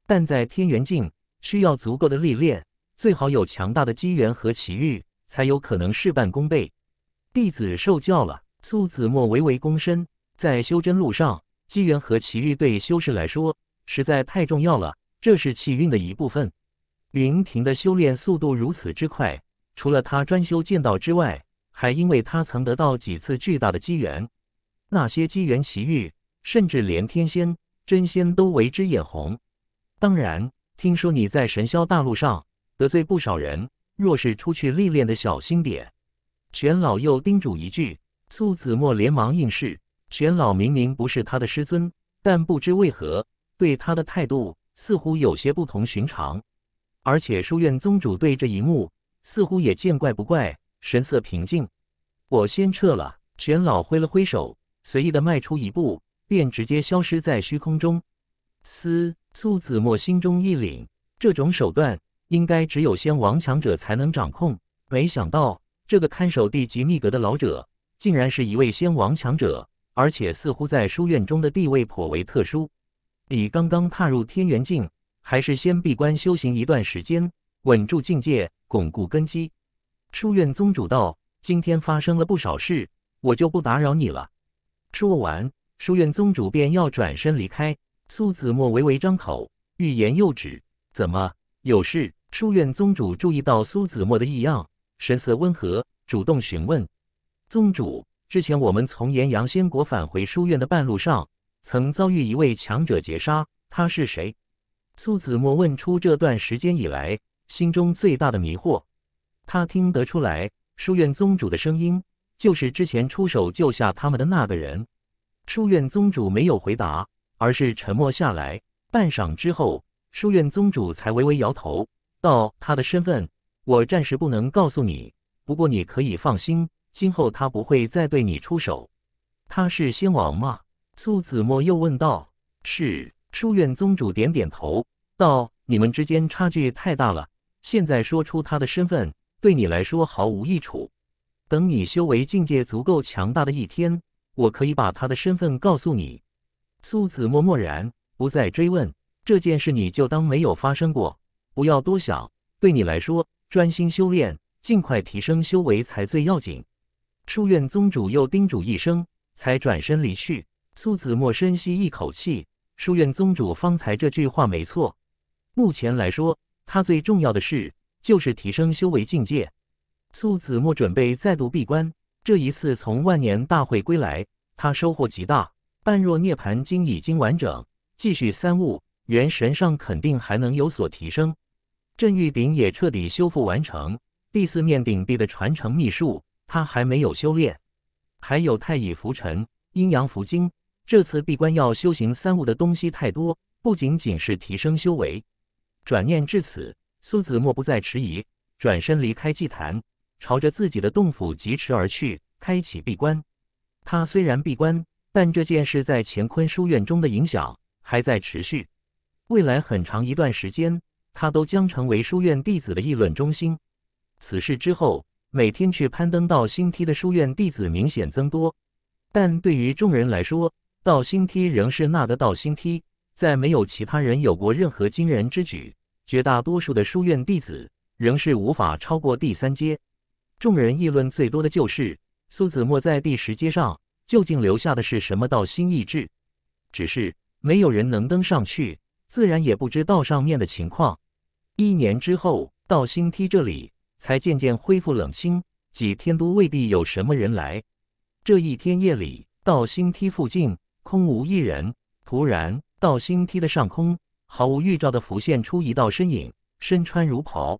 但在天元境，需要足够的历练，最好有强大的机缘和奇遇，才有可能事半功倍。弟子受教了。苏子墨微微躬身。在修真路上，机缘和奇遇对修士来说实在太重要了，这是气运的一部分。云庭的修炼速度如此之快，除了他专修剑道之外，还因为他曾得到几次巨大的机缘。那些机缘奇遇，甚至连天仙真仙都为之眼红。当然，听说你在神霄大陆上得罪不少人，若是出去历练的，小心点。全老又叮嘱一句，苏子墨连忙应是。玄老明明不是他的师尊，但不知为何，对他的态度似乎有些不同寻常。而且书院宗主对这一幕似乎也见怪不怪，神色平静。我先撤了。玄老挥了挥手，随意的迈出一步，便直接消失在虚空中。嘶！苏子墨心中一凛，这种手段应该只有仙王强者才能掌控。没想到这个看守地级秘阁的老者，竟然是一位仙王强者。而且似乎在书院中的地位颇为特殊，你刚刚踏入天元境，还是先闭关修行一段时间，稳住境界，巩固根基。书院宗主道：“今天发生了不少事，我就不打扰你了。”说完，书院宗主便要转身离开。苏子墨微微张口，欲言又止。怎么有事？书院宗主注意到苏子墨的异样，神色温和，主动询问：“宗主。”之前我们从炎阳仙国返回书院的半路上，曾遭遇一位强者劫杀。他是谁？苏子墨问出这段时间以来心中最大的迷惑。他听得出来，书院宗主的声音就是之前出手救下他们的那个人。书院宗主没有回答，而是沉默下来。半晌之后，书院宗主才微微摇头道：“他的身份，我暂时不能告诉你。不过你可以放心。”今后他不会再对你出手。他是仙王吗？苏子墨又问道。是，书院宗主点点头，道：“你们之间差距太大了，现在说出他的身份，对你来说毫无益处。等你修为境界足够强大的一天，我可以把他的身份告诉你。”苏子墨默然，不再追问这件事，你就当没有发生过，不要多想。对你来说，专心修炼，尽快提升修为才最要紧。书院宗主又叮嘱一声，才转身离去。苏子墨深吸一口气，书院宗主方才这句话没错。目前来说，他最重要的事就是提升修为境界。苏子墨准备再度闭关，这一次从万年大会归来，他收获极大，半若涅槃经已经完整，继续三悟，元神上肯定还能有所提升。镇玉鼎也彻底修复完成，第四面顶壁的传承秘术。他还没有修炼，还有太乙浮尘、阴阳符经。这次闭关要修行三物的东西太多，不仅仅是提升修为。转念至此，苏子墨不再迟疑，转身离开祭坛，朝着自己的洞府疾驰而去，开启闭关。他虽然闭关，但这件事在乾坤书院中的影响还在持续。未来很长一段时间，他都将成为书院弟子的议论中心。此事之后。每天去攀登到星梯的书院弟子明显增多，但对于众人来说，到星梯仍是那个到星梯。在没有其他人有过任何惊人之举，绝大多数的书院弟子仍是无法超过第三阶。众人议论最多的就是苏子墨在第十阶上究竟留下的是什么道心意志，只是没有人能登上去，自然也不知道上面的情况。一年之后，到新梯这里。才渐渐恢复冷心，几天都未必有什么人来。这一天夜里，道星梯附近空无一人。突然，道星梯的上空毫无预兆的浮现出一道身影，身穿儒袍。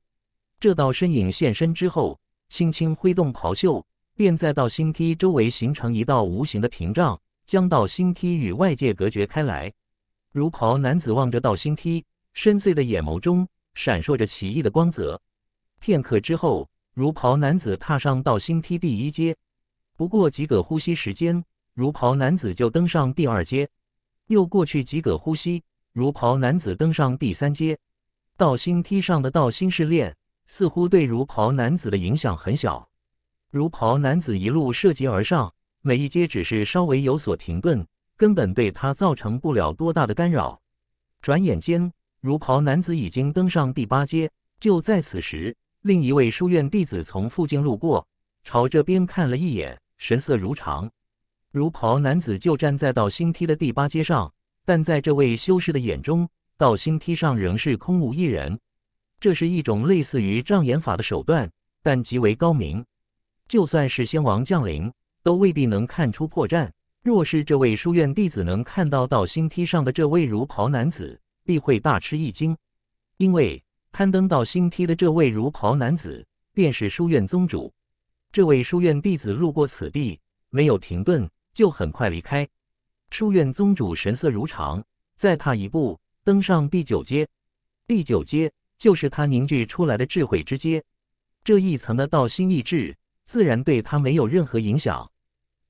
这道身影现身之后，轻轻挥动袍袖，便在道星梯周围形成一道无形的屏障，将道星梯与外界隔绝开来。儒袍男子望着道星梯，深邃的眼眸中闪烁着奇异的光泽。片刻之后，如袍男子踏上道心梯第一阶。不过几个呼吸时间，如袍男子就登上第二阶。又过去几个呼吸，如袍男子登上第三阶。道心梯上的道心试炼似乎对如袍男子的影响很小。如袍男子一路涉级而上，每一阶只是稍微有所停顿，根本对他造成不了多大的干扰。转眼间，如袍男子已经登上第八阶。就在此时，另一位书院弟子从附近路过，朝这边看了一眼，神色如常。如袍男子就站在道星梯的第八阶上，但在这位修士的眼中，道星梯上仍是空无一人。这是一种类似于障眼法的手段，但极为高明，就算是仙王降临，都未必能看出破绽。若是这位书院弟子能看到道星梯上的这位如袍男子，必会大吃一惊，因为。攀登到新梯的这位儒袍男子，便是书院宗主。这位书院弟子路过此地，没有停顿，就很快离开。书院宗主神色如常，再踏一步，登上第九阶。第九阶就是他凝聚出来的智慧之阶。这一层的道心意志，自然对他没有任何影响。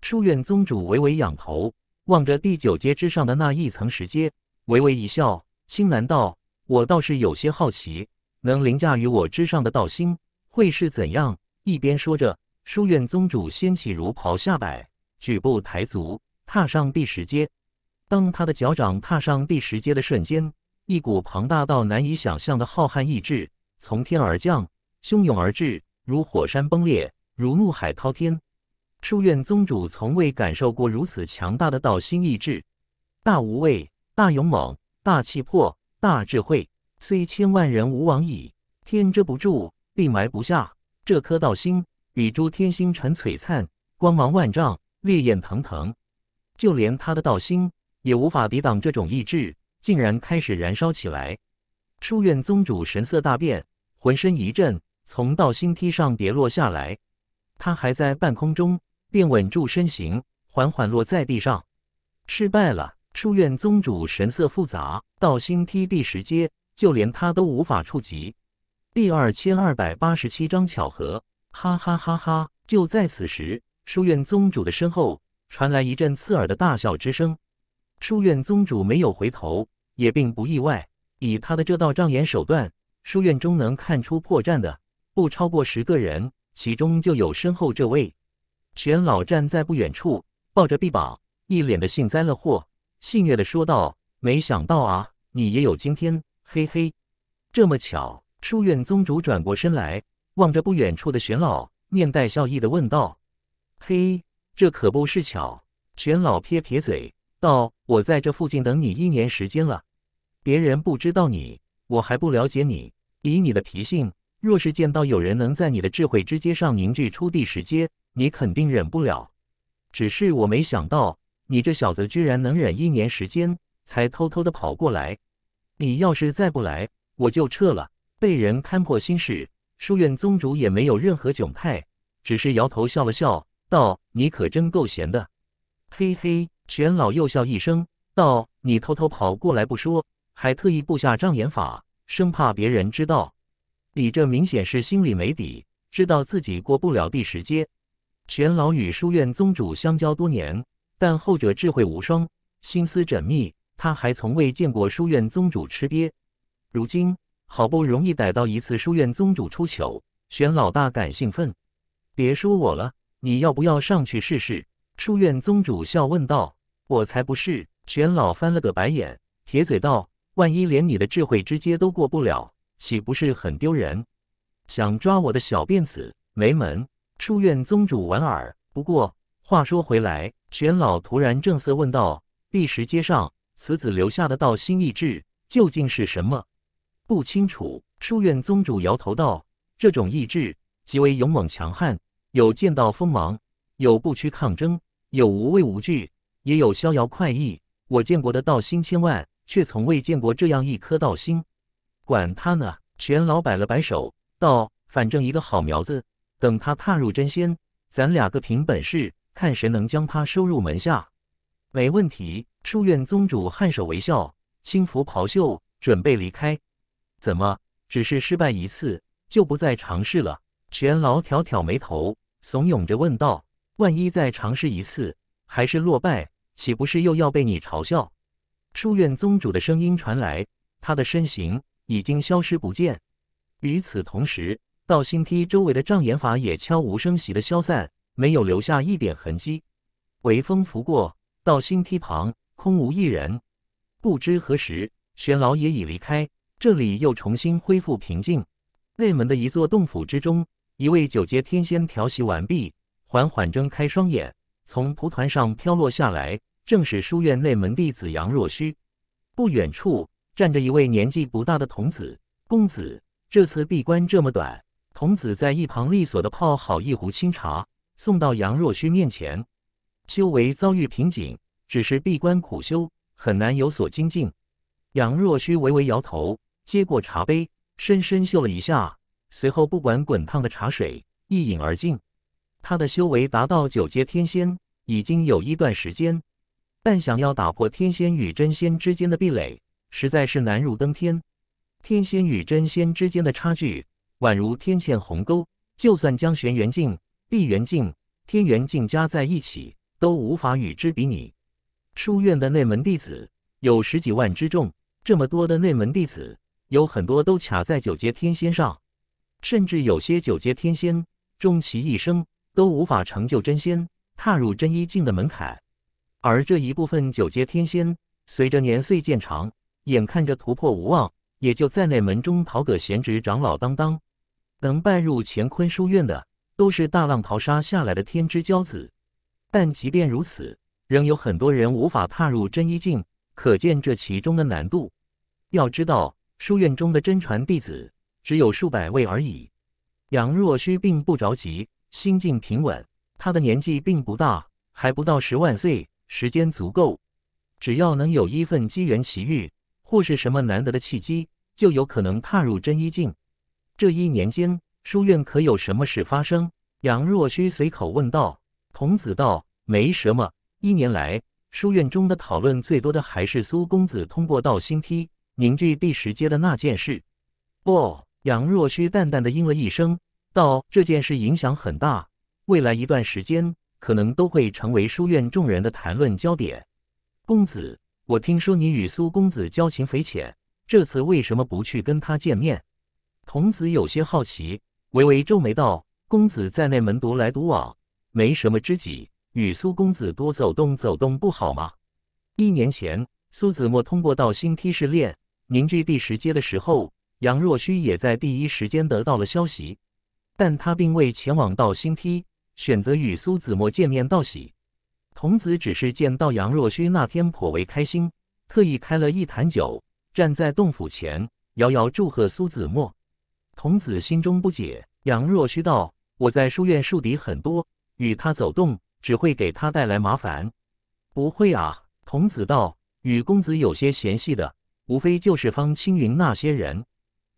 书院宗主微微仰头，望着第九阶之上的那一层石阶，微微一笑：“星南道，我倒是有些好奇。”能凌驾于我之上的道心会是怎样？一边说着，书院宗主掀起如袍下摆，举步抬足，踏上第十阶。当他的脚掌踏上第十阶的瞬间，一股庞大到难以想象的浩瀚意志从天而降，汹涌而至，如火山崩裂，如怒海滔天。书院宗主从未感受过如此强大的道心意志，大无畏，大勇猛，大气魄，大智慧。虽千万人吾往矣，天遮不住，地埋不下。这颗道心比诸天星辰璀璨，光芒万丈，烈焰腾腾。就连他的道心也无法抵挡这种意志，竟然开始燃烧起来。书院宗主神色大变，浑身一震，从道心梯上跌落下来。他还在半空中便稳住身形，缓缓落在地上。失败了。书院宗主神色复杂，道心梯第十阶。就连他都无法触及。第二千二百八十七章巧合，哈哈哈哈！就在此时，书院宗主的身后传来一阵刺耳的大笑之声。书院宗主没有回头，也并不意外。以他的这道障眼手段，书院中能看出破绽的不超过十个人，其中就有身后这位。玄老站在不远处，抱着臂膀，一脸的幸灾乐祸，戏谑的说道：“没想到啊，你也有今天。”嘿嘿，这么巧！书院宗主转过身来，望着不远处的玄老，面带笑意的问道：“嘿，这可不是巧。”玄老撇撇嘴道：“我在这附近等你一年时间了，别人不知道你，我还不了解你。以你的脾性，若是见到有人能在你的智慧之阶上凝聚出地时阶，你肯定忍不了。只是我没想到，你这小子居然能忍一年时间，才偷偷的跑过来。”你要是再不来，我就撤了。被人看破心事，书院宗主也没有任何窘态，只是摇头笑了笑，道：“你可真够闲的。”嘿嘿，玄老又笑一声，道：“你偷偷跑过来不说，还特意布下障眼法，生怕别人知道。你这明显是心里没底，知道自己过不了第十阶。”玄老与书院宗主相交多年，但后者智慧无双，心思缜密。他还从未见过书院宗主吃瘪，如今好不容易逮到一次书院宗主出糗，玄老大感兴奋。别说我了，你要不要上去试试？书院宗主笑问道。我才不是！玄老翻了个白眼，撇嘴道：“万一连你的智慧之阶都过不了，岂不是很丢人？想抓我的小辫子，没门！”书院宗主莞尔。不过话说回来，玄老突然正色问道：“第十街上？”此子留下的道心意志究竟是什么？不清楚。书院宗主摇头道：“这种意志极为勇猛强悍，有剑道锋芒，有不屈抗争，有无畏无惧，也有逍遥快意。我见过的道心千万，却从未见过这样一颗道心。”管他呢！全老摆了摆手道：“反正一个好苗子，等他踏入真仙，咱俩各凭本事看谁能将他收入门下。”没问题。书院宗主颔首微笑，轻拂袍袖，准备离开。怎么，只是失败一次就不再尝试了？玄老挑挑眉头，怂恿着问道：“万一再尝试一次，还是落败，岂不是又要被你嘲笑？”书院宗主的声音传来，他的身形已经消失不见。与此同时，道心梯周围的障眼法也悄无声息地消散，没有留下一点痕迹。微风拂过。到新梯旁，空无一人，不知何时玄老也已离开，这里又重新恢复平静。内门的一座洞府之中，一位九阶天仙调息完毕，缓缓睁开双眼，从蒲团上飘落下来，正是书院内门弟子杨若虚。不远处站着一位年纪不大的童子，公子这次闭关这么短，童子在一旁利索的泡好一壶清茶，送到杨若虚面前。修为遭遇瓶颈，只是闭关苦修，很难有所精进。杨若虚微微摇头，接过茶杯，深深嗅了一下，随后不管滚烫的茶水，一饮而尽。他的修为达到九阶天仙，已经有一段时间，但想要打破天仙与真仙之间的壁垒，实在是难如登天。天仙与真仙之间的差距，宛如天堑鸿沟，就算将玄元境、地元境、天元境加在一起。都无法与之比拟。书院的内门弟子有十几万之众，这么多的内门弟子，有很多都卡在九阶天仙上，甚至有些九阶天仙，终其一生都无法成就真仙，踏入真一境的门槛。而这一部分九阶天仙，随着年岁渐长，眼看着突破无望，也就在内门中讨个闲职长老当当。能拜入乾坤书院的，都是大浪淘沙下来的天之骄子。但即便如此，仍有很多人无法踏入真一境，可见这其中的难度。要知道，书院中的真传弟子只有数百位而已。杨若虚并不着急，心境平稳。他的年纪并不大，还不到十万岁，时间足够。只要能有一份机缘奇遇，或是什么难得的契机，就有可能踏入真一境。这一年间，书院可有什么事发生？杨若虚随口问道。童子道。没什么。一年来，书院中的讨论最多的还是苏公子通过道心梯凝聚第十阶的那件事。不，杨若虚淡淡的应了一声，道：“这件事影响很大，未来一段时间可能都会成为书院众人的谈论焦点。”公子，我听说你与苏公子交情匪浅，这次为什么不去跟他见面？”童子有些好奇，微微皱眉道：“公子在内门独来独往，没什么知己。”与苏公子多走动走动不好吗？一年前，苏子墨通过道心梯试炼凝聚第十阶的时候，杨若虚也在第一时间得到了消息，但他并未前往道心梯，选择与苏子墨见面道喜。童子只是见到杨若虚那天颇为开心，特意开了一坛酒，站在洞府前遥遥祝贺苏子墨。童子心中不解，杨若虚道：“我在书院树敌很多，与他走动。”只会给他带来麻烦，不会啊。童子道：“与公子有些嫌隙的，无非就是方青云那些人。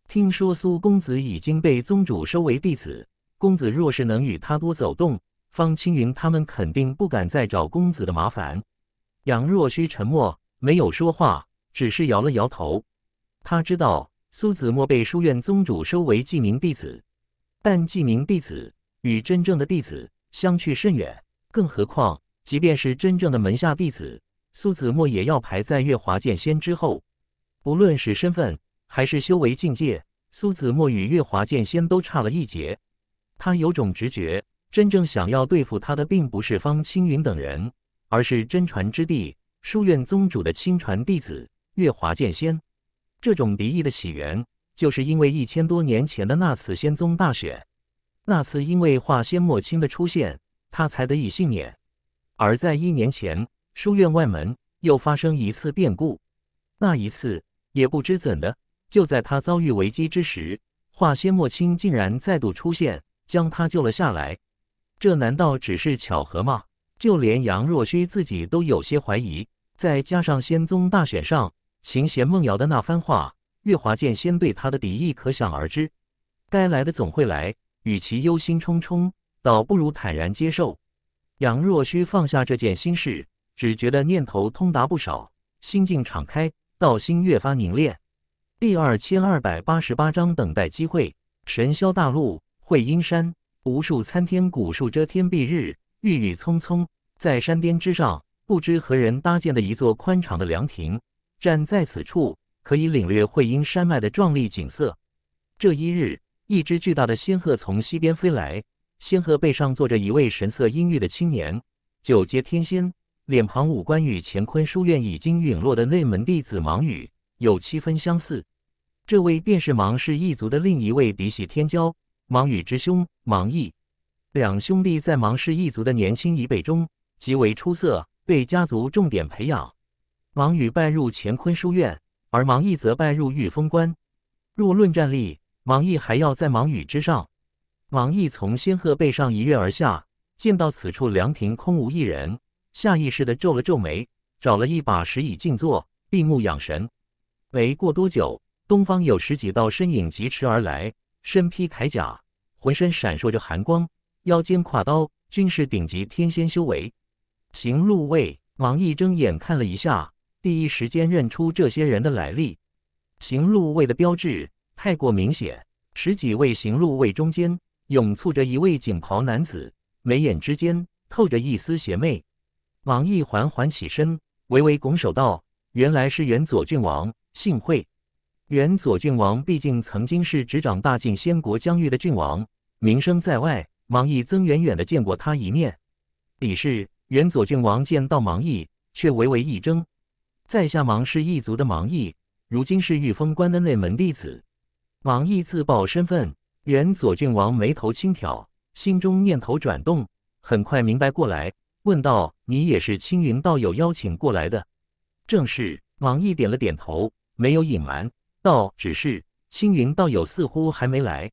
听说苏公子已经被宗主收为弟子，公子若是能与他多走动，方青云他们肯定不敢再找公子的麻烦。”杨若虚沉默，没有说话，只是摇了摇头。他知道苏子墨被书院宗主收为记名弟子，但记名弟子与真正的弟子相去甚远。更何况，即便是真正的门下弟子，苏子墨也要排在月华剑仙之后。不论是身份还是修为境界，苏子墨与月华剑仙都差了一截。他有种直觉，真正想要对付他的，并不是方青云等人，而是真传之地书院宗主的亲传弟子月华剑仙。这种敌意的起源，就是因为一千多年前的那次仙宗大选。那次因为化仙墨青的出现。他才得以幸免。而在一年前，书院外门又发生一次变故。那一次也不知怎的，就在他遭遇危机之时，化仙莫青竟然再度出现，将他救了下来。这难道只是巧合吗？就连杨若虚自己都有些怀疑。再加上仙宗大选上行贤梦瑶的那番话，月华剑仙对他的敌意可想而知。该来的总会来，与其忧心忡忡。倒不如坦然接受。杨若虚放下这件心事，只觉得念头通达不少，心境敞开，道心越发凝练。第二千二百八十八章等待机会。神霄大陆，会阴山，无数参天古树遮天蔽日，郁郁葱葱。在山巅之上，不知何人搭建的一座宽敞的凉亭，站在此处可以领略会阴山脉的壮丽景色。这一日，一只巨大的仙鹤从西边飞来。仙鹤背上坐着一位神色阴郁的青年，九阶天仙，脸庞五官与乾坤书院已经陨落的内门弟子芒羽有七分相似。这位便是芒氏一族的另一位嫡系天骄，芒羽之兄芒毅。两兄弟在芒氏一族的年轻一辈中极为出色，被家族重点培养。芒羽拜入乾坤书院，而芒毅则拜入御风关。若论战力，芒毅还要在芒羽之上。王毅从仙鹤背上一跃而下，见到此处凉亭空无一人，下意识的皱了皱眉，找了一把石椅静坐，闭目养神。没过多久，东方有十几道身影疾驰而来，身披铠甲，浑身闪烁着寒光，腰间挎刀，均是顶级天仙修为。行路卫，王毅睁眼看了一下，第一时间认出这些人的来历。行路卫的标志太过明显，十几位行路卫中间。拥簇着一位锦袍男子，眉眼之间透着一丝邪魅。王毅缓缓起身，微微拱手道：“原来是原左郡王，幸会。”原左郡王毕竟曾经是执掌大晋先国疆域的郡王，名声在外。王毅曾远远的见过他一面。李氏，原左郡王见到王毅，却微微一怔：“在下芒氏一族的芒毅，如今是御风关的内门弟子。”芒毅自报身份。原左郡王眉头轻挑，心中念头转动，很快明白过来，问道：“你也是青云道友邀请过来的？”正是。王毅点了点头，没有隐瞒，道：“只是青云道友似乎还没来，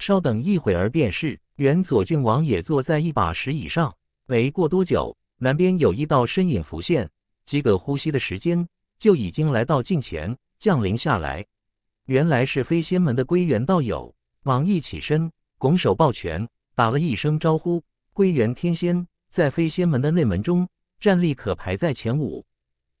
稍等一会儿便是。”原左郡王也坐在一把石椅上。没过多久，南边有一道身影浮现，几个呼吸的时间就已经来到近前，降临下来。原来是飞仙门的归元道友。王毅起身，拱手抱拳，打了一声招呼。归元天仙在飞仙门的内门中，战力可排在前五。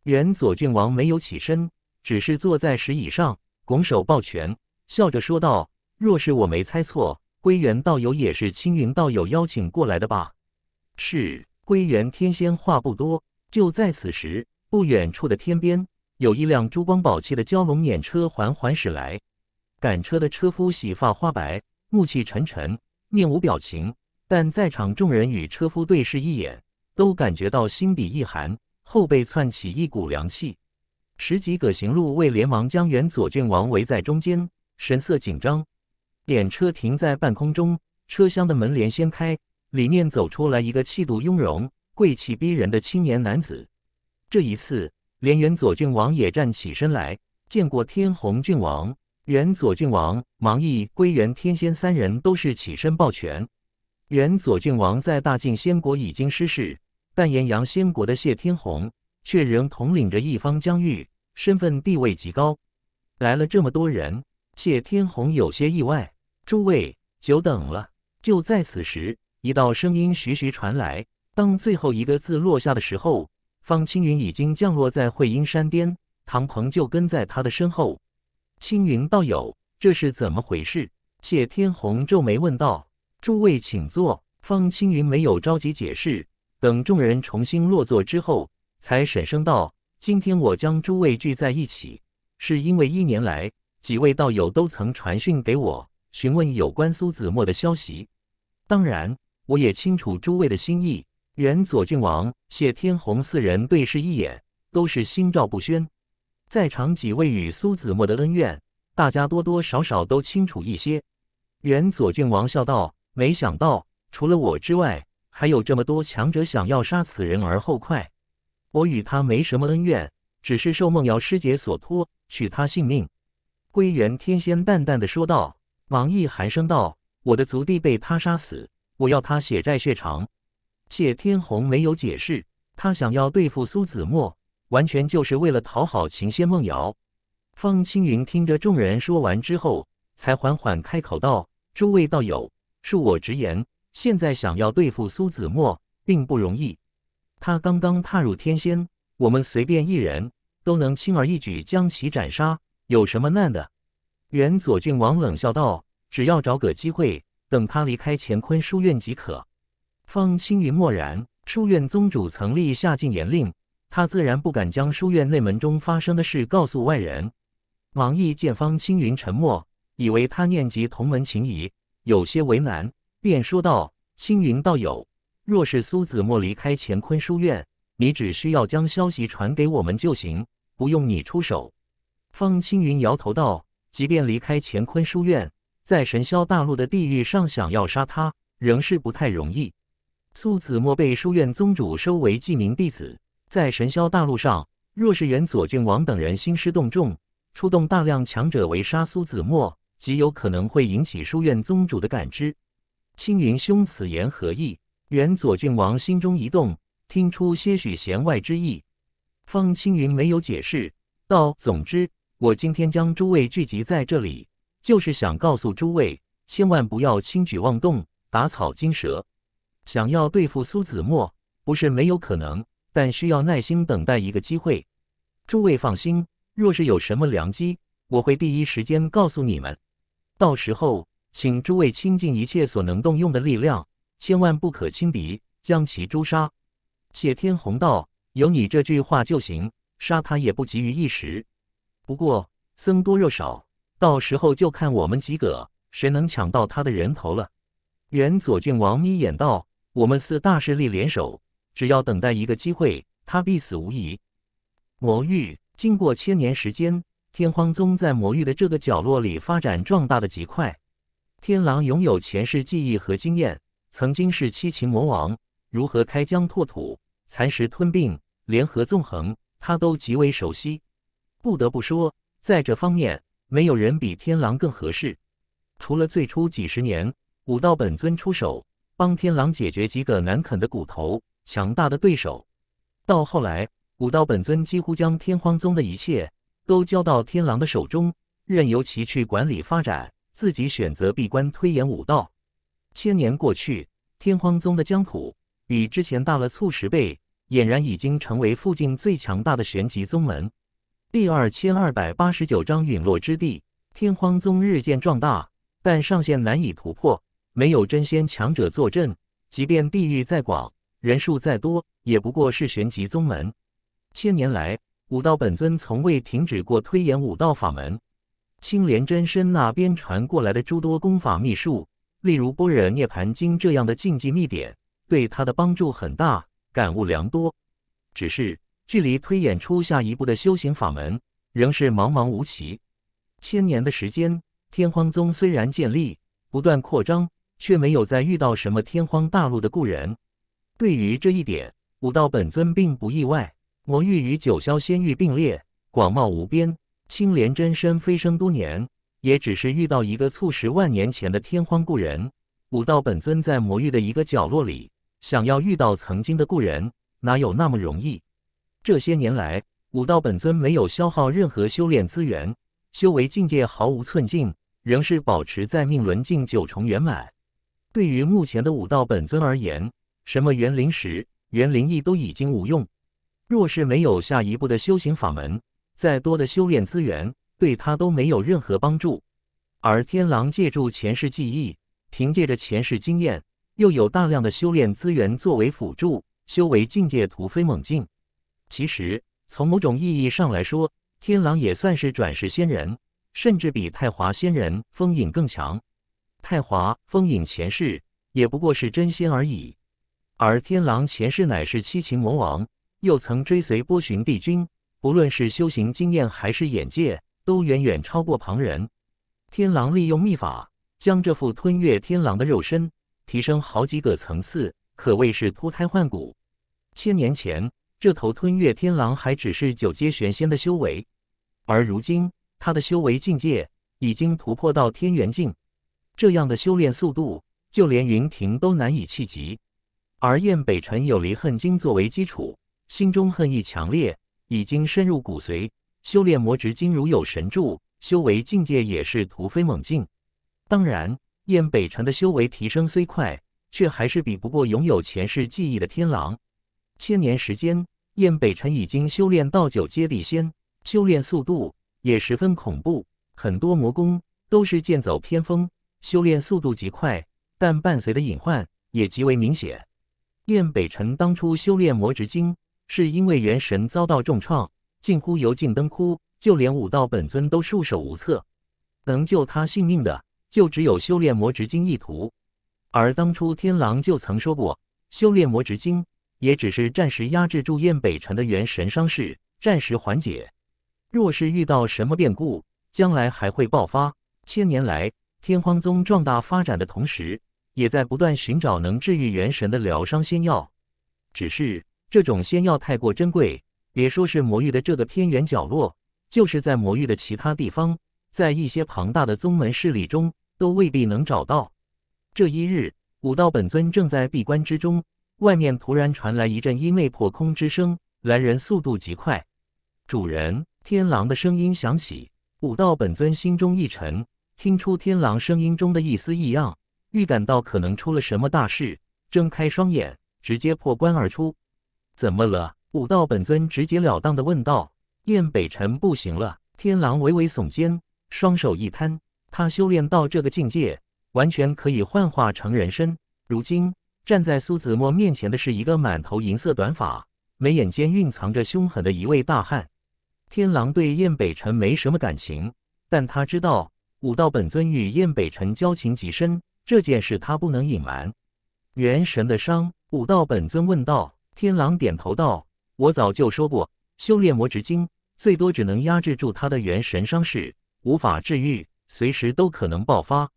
元左郡王没有起身，只是坐在石椅上，拱手抱拳，笑着说道：“若是我没猜错，归元道友也是青云道友邀请过来的吧？”是。归元天仙话不多。就在此时，不远处的天边，有一辆珠光宝气的蛟龙辇车缓缓驶来。赶车的车夫洗发花白，暮气沉沉，面无表情。但在场众人与车夫对视一眼，都感觉到心底一寒，后背窜起一股凉气。十几个行路卫连忙将原左郡王围在中间，神色紧张。点车停在半空中，车厢的门帘掀开，里面走出来一个气度雍容、贵气逼人的青年男子。这一次，连原左郡王也站起身来，见过天虹郡王。原左郡王、芒毅、归元天仙三人都是起身抱拳。原左郡王在大晋仙国已经失势，但炎阳仙国的谢天鸿却仍统领着一方疆域，身份地位极高。来了这么多人，谢天鸿有些意外。诸位久等了。就在此时，一道声音徐徐传来。当最后一个字落下的时候，方青云已经降落在惠阴山巅，唐鹏就跟在他的身后。青云道友，这是怎么回事？谢天鸿皱眉问道。诸位请坐。方青云没有着急解释，等众人重新落座之后，才沈声道：“今天我将诸位聚在一起，是因为一年来几位道友都曾传讯给我，询问有关苏子墨的消息。当然，我也清楚诸位的心意。”原左郡王、谢天鸿四人对视一眼，都是心照不宣。在场几位与苏子墨的恩怨，大家多多少少都清楚一些。原左郡王笑道：“没想到，除了我之外，还有这么多强者想要杀此人而后快。我与他没什么恩怨，只是受梦瑶师姐所托，取他性命。”归元天仙淡淡的说道。王毅寒声道：“我的族弟被他杀死，我要他血债血偿。”谢天鸿没有解释，他想要对付苏子墨。完全就是为了讨好秦仙梦瑶。方青云听着众人说完之后，才缓缓开口道：“诸位道友，恕我直言，现在想要对付苏子墨，并不容易。他刚刚踏入天仙，我们随便一人，都能轻而易举将其斩杀，有什么难的？”元左郡王冷笑道：“只要找个机会，等他离开乾坤书院即可。”方青云默然。书院宗主曾立下禁言令。他自然不敢将书院内门中发生的事告诉外人。王毅见方青云沉默，以为他念及同门情谊，有些为难，便说道：“青云道友，若是苏子墨离开乾坤书院，你只需要将消息传给我们就行，不用你出手。”方青云摇头道：“即便离开乾坤书院，在神霄大陆的地域上，想要杀他，仍是不太容易。”苏子墨被书院宗主收为记名弟子。在神霄大陆上，若是原左郡王等人兴师动众，出动大量强者围杀苏子墨，极有可能会引起书院宗主的感知。青云兄此言何意？原左郡王心中一动，听出些许弦外之意。方青云没有解释，道：“总之，我今天将诸位聚集在这里，就是想告诉诸位，千万不要轻举妄动，打草惊蛇。想要对付苏子墨，不是没有可能。”但需要耐心等待一个机会，诸位放心，若是有什么良机，我会第一时间告诉你们。到时候，请诸位倾尽一切所能动用的力量，千万不可轻敌，将其诛杀。谢天鸿道：“有你这句话就行，杀他也不急于一时。不过僧多肉少，到时候就看我们几个谁能抢到他的人头了。”原左郡王眯眼道：“我们四大势力联手。”只要等待一个机会，他必死无疑。魔域经过千年时间，天荒宗在魔域的这个角落里发展壮大的极快。天狼拥有前世记忆和经验，曾经是七情魔王，如何开疆拓土、蚕食吞并、联合纵横，他都极为熟悉。不得不说，在这方面，没有人比天狼更合适。除了最初几十年，武道本尊出手帮天狼解决几个难啃的骨头。强大的对手，到后来，武道本尊几乎将天荒宗的一切都交到天狼的手中，任由其去管理发展，自己选择闭关推演武道。千年过去，天荒宗的疆土比之前大了数十倍，俨然已经成为附近最强大的玄级宗门。第二千二百八十九章陨落之地。天荒宗日渐壮大，但上限难以突破，没有真仙强者坐镇，即便地域再广。人数再多，也不过是玄级宗门。千年来，武道本尊从未停止过推演武道法门。青莲真身那边传过来的诸多功法秘术，例如《般若涅盘经》这样的禁忌秘典，对他的帮助很大，感悟良多。只是距离推演出下一步的修行法门，仍是茫茫无期。千年的时间，天荒宗虽然建立、不断扩张，却没有再遇到什么天荒大陆的故人。对于这一点，武道本尊并不意外。魔域与九霄仙域并列，广袤无边。青莲真身飞升多年，也只是遇到一个促十万年前的天荒故人。武道本尊在魔域的一个角落里，想要遇到曾经的故人，哪有那么容易？这些年来，武道本尊没有消耗任何修炼资源，修为境界毫无寸进，仍是保持在命轮境九重圆满。对于目前的武道本尊而言，什么园林石、园林翼都已经无用。若是没有下一步的修行法门，再多的修炼资源对他都没有任何帮助。而天狼借助前世记忆，凭借着前世经验，又有大量的修炼资源作为辅助，修为境界突飞猛进。其实，从某种意义上来说，天狼也算是转世仙人，甚至比太华仙人封印更强。太华封印前世也不过是真仙而已。而天狼前世乃是七情魔王，又曾追随波旬帝君，不论是修行经验还是眼界，都远远超过旁人。天狼利用秘法，将这副吞月天狼的肉身提升好几个层次，可谓是脱胎换骨。千年前，这头吞月天狼还只是九阶玄仙的修为，而如今他的修为境界已经突破到天元境。这样的修炼速度，就连云庭都难以企及。而燕北辰有离恨经作为基础，心中恨意强烈，已经深入骨髓。修炼魔执经如有神助，修为境界也是突飞猛进。当然，燕北辰的修为提升虽快，却还是比不过拥有前世记忆的天狼。千年时间，燕北辰已经修炼到九阶地仙，修炼速度也十分恐怖。很多魔功都是剑走偏锋，修炼速度极快，但伴随的隐患也极为明显。燕北辰当初修炼魔执经，是因为元神遭到重创，近乎油尽灯枯，就连武道本尊都束手无策。能救他性命的，就只有修炼魔执经一途。而当初天狼就曾说过，修炼魔执经也只是暂时压制住燕北辰的元神伤势，暂时缓解。若是遇到什么变故，将来还会爆发。千年来，天荒宗壮大发展的同时。也在不断寻找能治愈元神的疗伤仙药，只是这种仙药太过珍贵，别说是魔域的这个偏远角落，就是在魔域的其他地方，在一些庞大的宗门势力中都未必能找到。这一日，武道本尊正在闭关之中，外面突然传来一阵衣袂破空之声，来人速度极快。主人，天狼的声音响起，武道本尊心中一沉，听出天狼声音中的一丝异样。预感到可能出了什么大事，睁开双眼，直接破关而出。怎么了？武道本尊直截了当地问道。燕北辰不行了。天狼微微耸肩，双手一摊。他修炼到这个境界，完全可以幻化成人身。如今站在苏子墨面前的是一个满头银色短发、眉眼间蕴藏着凶狠的一位大汉。天狼对燕北辰没什么感情，但他知道武道本尊与燕北辰交情极深。这件事他不能隐瞒。元神的伤，武道本尊问道。天狼点头道：“我早就说过，修炼魔执经最多只能压制住他的元神伤势，无法治愈，随时都可能爆发。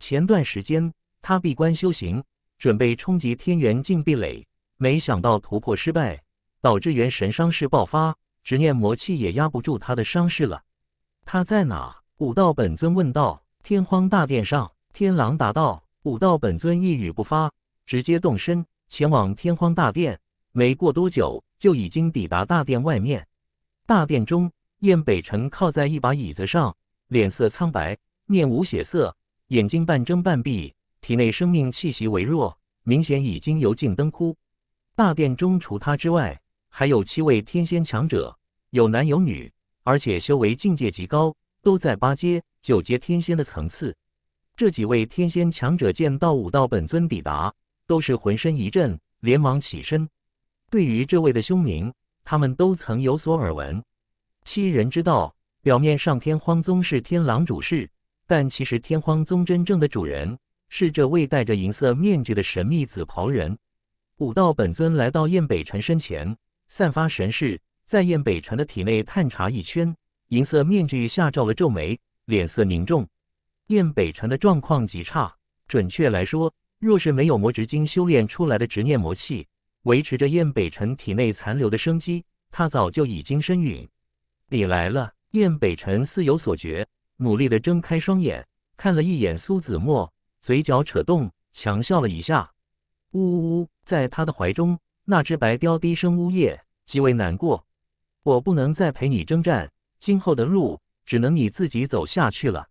前段时间他闭关修行，准备冲击天元境壁垒，没想到突破失败，导致元神伤势爆发，执念魔气也压不住他的伤势了。”他在哪？武道本尊问道。天荒大殿上。天狼答道：“武道本尊一语不发，直接动身前往天荒大殿。没过多久，就已经抵达大殿外面。大殿中，燕北辰靠在一把椅子上，脸色苍白，面无血色，眼睛半睁半闭，体内生命气息微弱，明显已经油尽灯枯。大殿中除他之外，还有七位天仙强者，有男有女，而且修为境界极高，都在八阶、九阶天仙的层次。”这几位天仙强者见到武道本尊抵达，都是浑身一震，连忙起身。对于这位的凶名，他们都曾有所耳闻。七人知道，表面上天荒宗是天狼主事，但其实天荒宗真正的主人是这位戴着银色面具的神秘紫袍人。武道本尊来到燕北辰身前，散发神识，在燕北辰的体内探查一圈。银色面具下皱了皱眉，脸色凝重。燕北辰的状况极差，准确来说，若是没有魔执经修炼出来的执念魔气维持着燕北辰体内残留的生机，他早就已经身陨。你来了，燕北辰似有所觉，努力地睁开双眼，看了一眼苏子墨，嘴角扯动，强笑了一下。呜呜，在他的怀中，那只白雕低声呜咽，极为难过。我不能再陪你征战，今后的路只能你自己走下去了。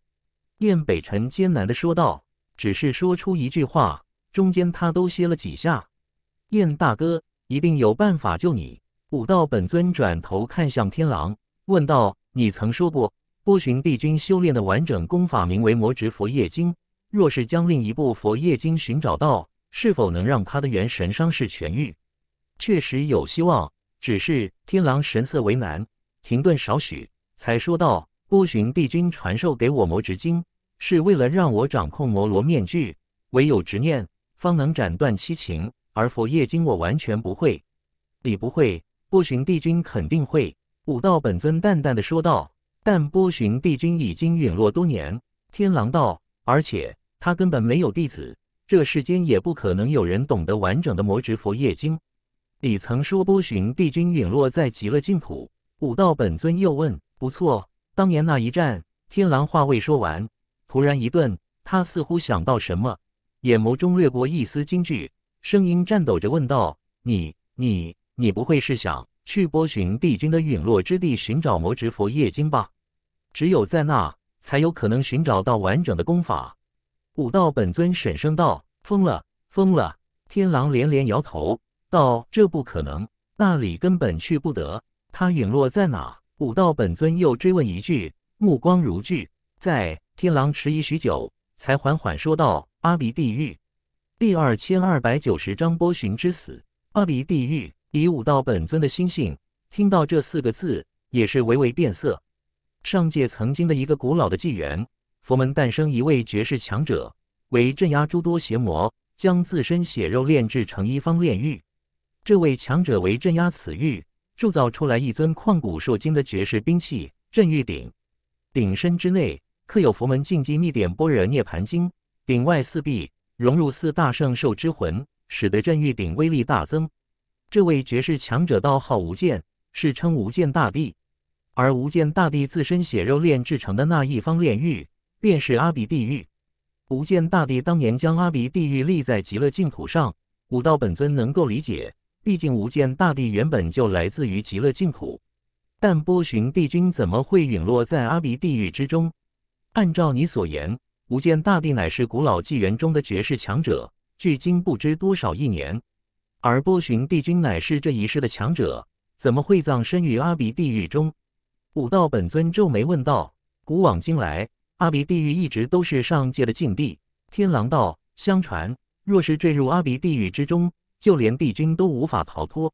燕北辰艰难地说道：“只是说出一句话，中间他都歇了几下。燕大哥一定有办法救你。”武道本尊转头看向天狼，问道：“你曾说过，波旬帝君修炼的完整功法名为魔执佛业经。若是将另一部佛业经寻找到，是否能让他的元神伤势痊愈？”“确实有希望。”只是天狼神色为难，停顿少许，才说道：“波旬帝君传授给我魔执经。”是为了让我掌控摩罗面具，唯有执念方能斩断七情，而佛业经我完全不会，你不会，波旬帝君肯定会。武道本尊淡淡的说道。但波旬帝君已经陨落多年，天狼道，而且他根本没有弟子，这世间也不可能有人懂得完整的魔执佛业经。你曾说波旬帝君陨落在极乐净土，武道本尊又问，不错，当年那一战，天狼话未说完。突然一顿，他似乎想到什么，眼眸中掠过一丝惊惧，声音颤抖着问道：“你、你、你不会是想去波旬帝君的陨落之地寻找魔之佛夜经吧？只有在那，才有可能寻找到完整的功法。”武道本尊沈声道：“疯了，疯了！”天狼连连摇头道：“这不可能，那里根本去不得。”他陨落在哪？武道本尊又追问一句，目光如炬，在。天狼迟疑许久，才缓缓说道：“阿鼻地狱，第二千二百九十章波旬之死。阿鼻地狱，以武道本尊的心性，听到这四个字，也是微微变色。上界曾经的一个古老的纪元，佛门诞生一位绝世强者，为镇压诸多邪魔，将自身血肉炼制成一方炼狱。这位强者为镇压此狱，铸造出来一尊旷古烁今的绝世兵器——镇狱鼎。鼎身之内。”刻有佛门禁忌密典《般若涅盘经》，顶外四壁融入四大圣兽之魂，使得镇狱鼎威力大增。这位绝世强者道号无剑，世称无剑大帝。而无间大帝自身血肉炼制成的那一方炼狱，便是阿鼻地狱。无间大帝当年将阿鼻地狱立在极乐净土上，武道本尊能够理解，毕竟无间大帝原本就来自于极乐净土。但波旬帝君怎么会陨落在阿鼻地狱之中？按照你所言，无间大帝乃是古老纪元中的绝世强者，距今不知多少亿年。而波旬帝君乃是这一世的强者，怎么会葬身于阿鼻地狱中？武道本尊皱眉问道：“古往今来，阿鼻地狱一直都是上界的禁地。”天狼道：“相传，若是坠入阿鼻地狱之中，就连帝君都无法逃脱。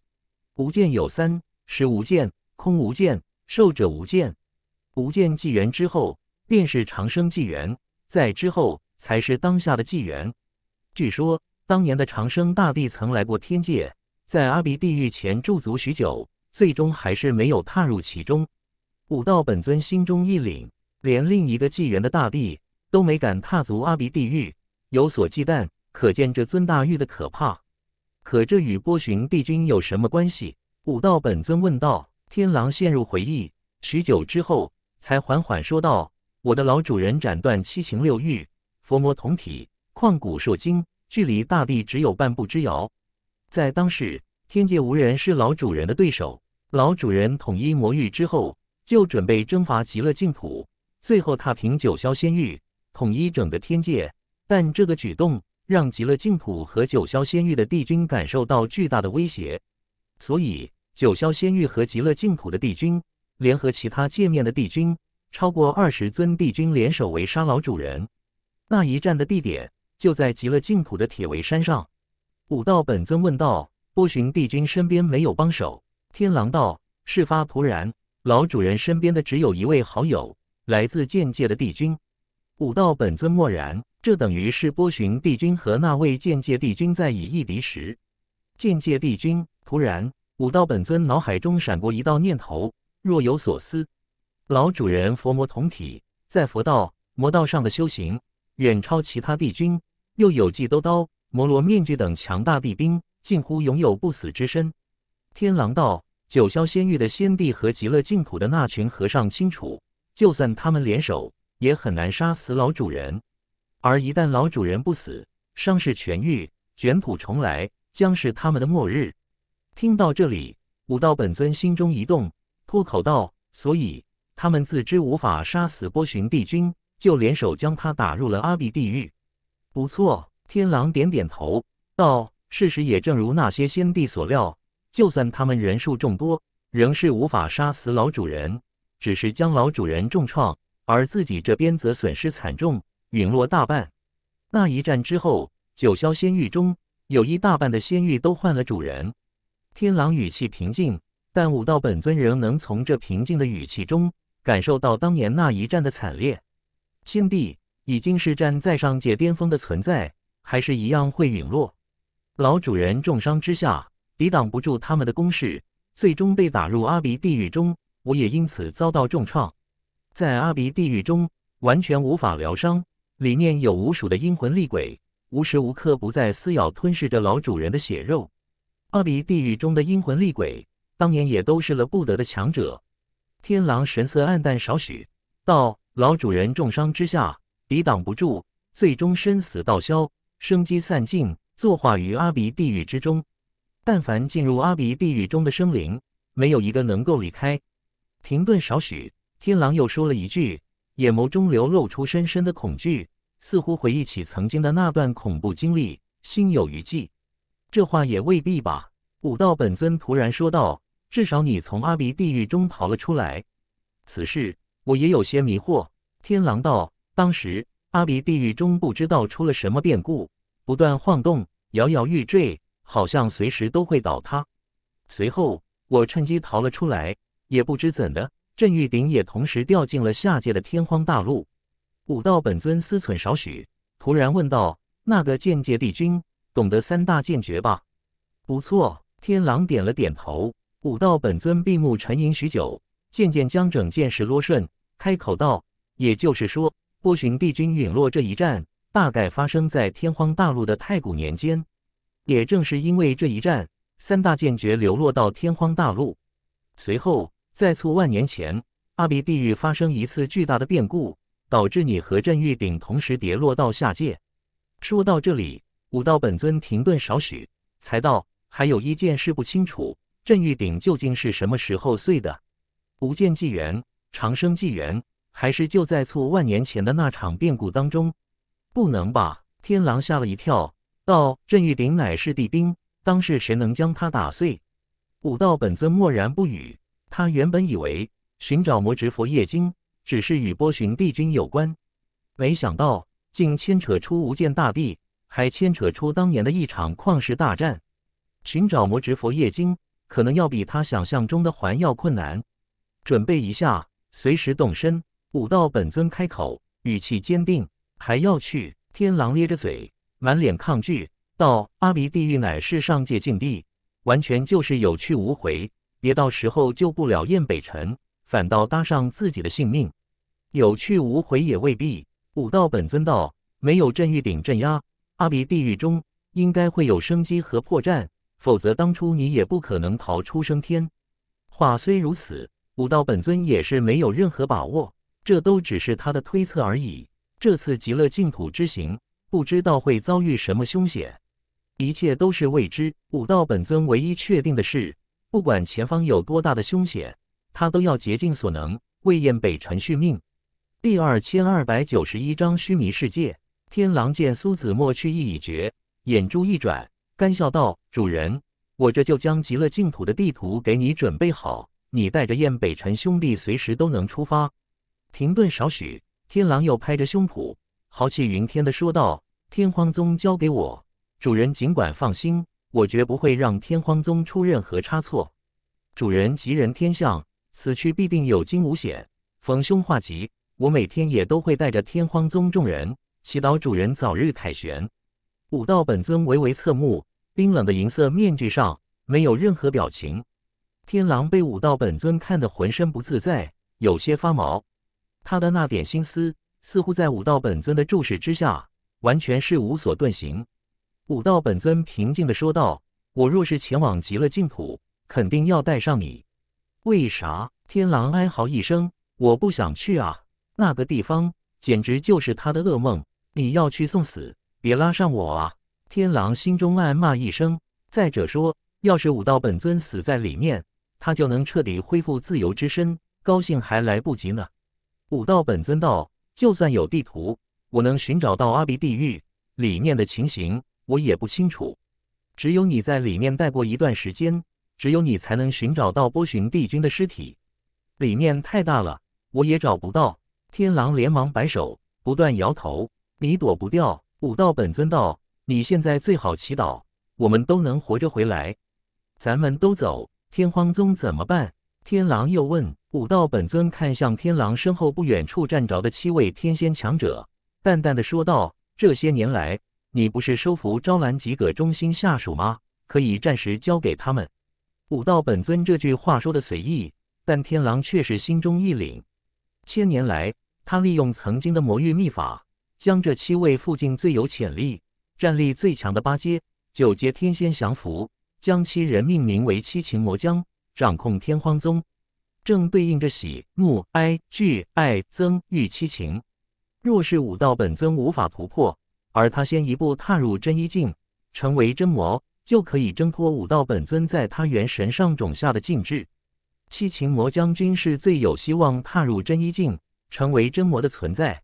无间有三，时无间，空无间，寿者无间。无间纪元之后。”便是长生纪元，在之后才是当下的纪元。据说当年的长生大帝曾来过天界，在阿鼻地狱前驻足许久，最终还是没有踏入其中。武道本尊心中一凛，连另一个纪元的大帝都没敢踏足阿鼻地狱，有所忌惮，可见这尊大狱的可怕。可这与波旬帝君有什么关系？武道本尊问道。天狼陷入回忆，许久之后才缓缓说道。我的老主人斩断七情六欲，佛魔同体，旷古烁今，距离大地只有半步之遥。在当时，天界无人是老主人的对手。老主人统一魔域之后，就准备征伐极乐净土，最后踏平九霄仙域，统一整个天界。但这个举动让极乐净土和九霄仙域的帝君感受到巨大的威胁，所以九霄仙域和极乐净土的帝君联合其他界面的帝君。超过二十尊帝君联手围杀老主人，那一战的地点就在极乐净土的铁围山上。武道本尊问道：“波旬帝君身边没有帮手？”天狼道：“事发突然，老主人身边的只有一位好友，来自剑界的帝君。”武道本尊默然，这等于是波旬帝君和那位剑界帝君在以一敌十。剑界帝君突然，武道本尊脑海中闪过一道念头，若有所思。老主人佛魔同体，在佛道魔道上的修行远超其他帝君，又有济兜刀、摩罗面具等强大帝兵，近乎拥有不死之身。天狼道九霄仙域的仙帝和极乐净土的那群和尚清楚，就算他们联手，也很难杀死老主人。而一旦老主人不死，伤势痊愈，卷土重来，将是他们的末日。听到这里，武道本尊心中一动，脱口道：“所以。”他们自知无法杀死波旬帝君，就联手将他打入了阿鼻地狱。不错，天狼点点头道：“事实也正如那些先帝所料，就算他们人数众多，仍是无法杀死老主人，只是将老主人重创，而自己这边则损失惨重，陨落大半。那一战之后，九霄仙域中有一大半的仙域都换了主人。”天狼语气平静，但武道本尊仍能从这平静的语气中。感受到当年那一战的惨烈，心地已经是站在上界巅峰的存在，还是一样会陨落。老主人重伤之下，抵挡不住他们的攻势，最终被打入阿鼻地狱中。我也因此遭到重创，在阿鼻地狱中完全无法疗伤，里面有无数的阴魂厉鬼，无时无刻不在撕咬吞噬着老主人的血肉。阿鼻地狱中的阴魂厉鬼，当年也都是了不得的强者。天狼神色黯淡少许，道：“老主人重伤之下，抵挡不住，最终身死道消，生机散尽，作化于阿鼻地狱之中。但凡进入阿鼻地狱中的生灵，没有一个能够离开。”停顿少许，天狼又说了一句，眼眸中流露出深深的恐惧，似乎回忆起曾经的那段恐怖经历，心有余悸。这话也未必吧？”武道本尊突然说道。至少你从阿鼻地狱中逃了出来，此事我也有些迷惑。天狼道，当时阿鼻地狱中不知道出了什么变故，不断晃动，摇摇欲坠，好像随时都会倒塌。随后我趁机逃了出来，也不知怎的，镇玉鼎也同时掉进了下界的天荒大陆。武道本尊思忖少许，突然问道：“那个剑界帝君懂得三大剑诀吧？”“不错。”天狼点了点头。武道本尊闭目沉吟许久，渐渐将整件事捋顺，开口道：“也就是说，波旬帝君陨落这一战，大概发生在天荒大陆的太古年间。也正是因为这一战，三大剑诀流落到天荒大陆。随后，在数万年前，阿鼻地狱发生一次巨大的变故，导致你和镇玉鼎同时跌落到下界。”说到这里，武道本尊停顿少许，才道：“还有一件事不清楚。”镇玉鼎究竟是什么时候碎的？无间纪元、长生纪元，还是就在错万年前的那场变故当中？不能吧！天狼吓了一跳，道：“镇玉鼎乃是帝兵，当世谁能将它打碎？”武道本尊默然不语。他原本以为寻找魔执佛业经只是与波旬帝君有关，没想到竟牵扯出无间大帝，还牵扯出当年的一场旷世大战。寻找魔执佛业经。可能要比他想象中的还要困难。准备一下，随时动身。武道本尊开口，语气坚定：“还要去。”天狼咧着嘴，满脸抗拒，道：“阿鼻地狱乃是上界禁地，完全就是有去无回。别到时候救不了燕北辰，反倒搭上自己的性命。有去无回也未必。”武道本尊道：“没有镇狱鼎镇压，阿鼻地狱中应该会有生机和破绽。”否则，当初你也不可能逃出升天。话虽如此，武道本尊也是没有任何把握，这都只是他的推测而已。这次极乐净土之行，不知道会遭遇什么凶险，一切都是未知。武道本尊唯一确定的是，不管前方有多大的凶险，他都要竭尽所能为燕北辰续命。第二千二百九十一章虚弥世界。天狼见苏子墨去意已决，眼珠一转。干笑道：“主人，我这就将极乐净土的地图给你准备好，你带着燕北辰兄弟随时都能出发。”停顿少许，天狼又拍着胸脯，豪气云天的说道：“天荒宗交给我，主人尽管放心，我绝不会让天荒宗出任何差错。主人吉人天相，此去必定有惊无险，逢凶化吉。我每天也都会带着天荒宗众人祈祷，主人早日凯旋。”武道本尊唯唯侧目。冰冷的银色面具上没有任何表情，天狼被武道本尊看得浑身不自在，有些发毛。他的那点心思似乎在武道本尊的注视之下，完全是无所遁形。武道本尊平静地说道：“我若是前往极乐净土，肯定要带上你。为啥？”天狼哀嚎一声：“我不想去啊！那个地方简直就是他的噩梦。你要去送死，别拉上我啊！”天狼心中暗骂一声。再者说，要是武道本尊死在里面，他就能彻底恢复自由之身，高兴还来不及呢。武道本尊道：“就算有地图，我能寻找到阿鼻地狱里面的情形，我也不清楚。只有你在里面待过一段时间，只有你才能寻找到波旬帝君的尸体。里面太大了，我也找不到。”天狼连忙摆手，不断摇头：“你躲不掉。”武道本尊道。你现在最好祈祷，我们都能活着回来。咱们都走，天荒宗怎么办？天狼又问。武道本尊看向天狼身后不远处站着的七位天仙强者，淡淡的说道：“这些年来，你不是收服招揽几个忠心下属吗？可以暂时交给他们。”武道本尊这句话说的随意，但天狼却是心中一凛。千年来，他利用曾经的魔域秘法，将这七位附近最有潜力。战力最强的八阶、九阶天仙降服，将其人命名为七情魔将，掌控天荒宗，正对应着喜、怒、哀、惧、爱、憎、欲七情。若是武道本尊无法突破，而他先一步踏入真一境，成为真魔，就可以挣脱武道本尊在他元神上种下的禁制。七情魔将军是最有希望踏入真一境，成为真魔的存在。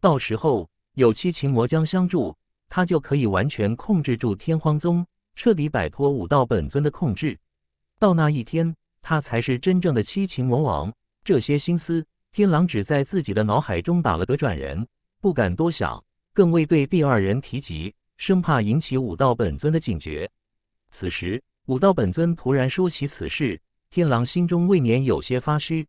到时候有七情魔将相助。他就可以完全控制住天荒宗，彻底摆脱武道本尊的控制。到那一天，他才是真正的七情魔王。这些心思，天狼只在自己的脑海中打了个转，人不敢多想，更未对第二人提及，生怕引起武道本尊的警觉。此时，武道本尊突然说起此事，天狼心中未免有些发虚。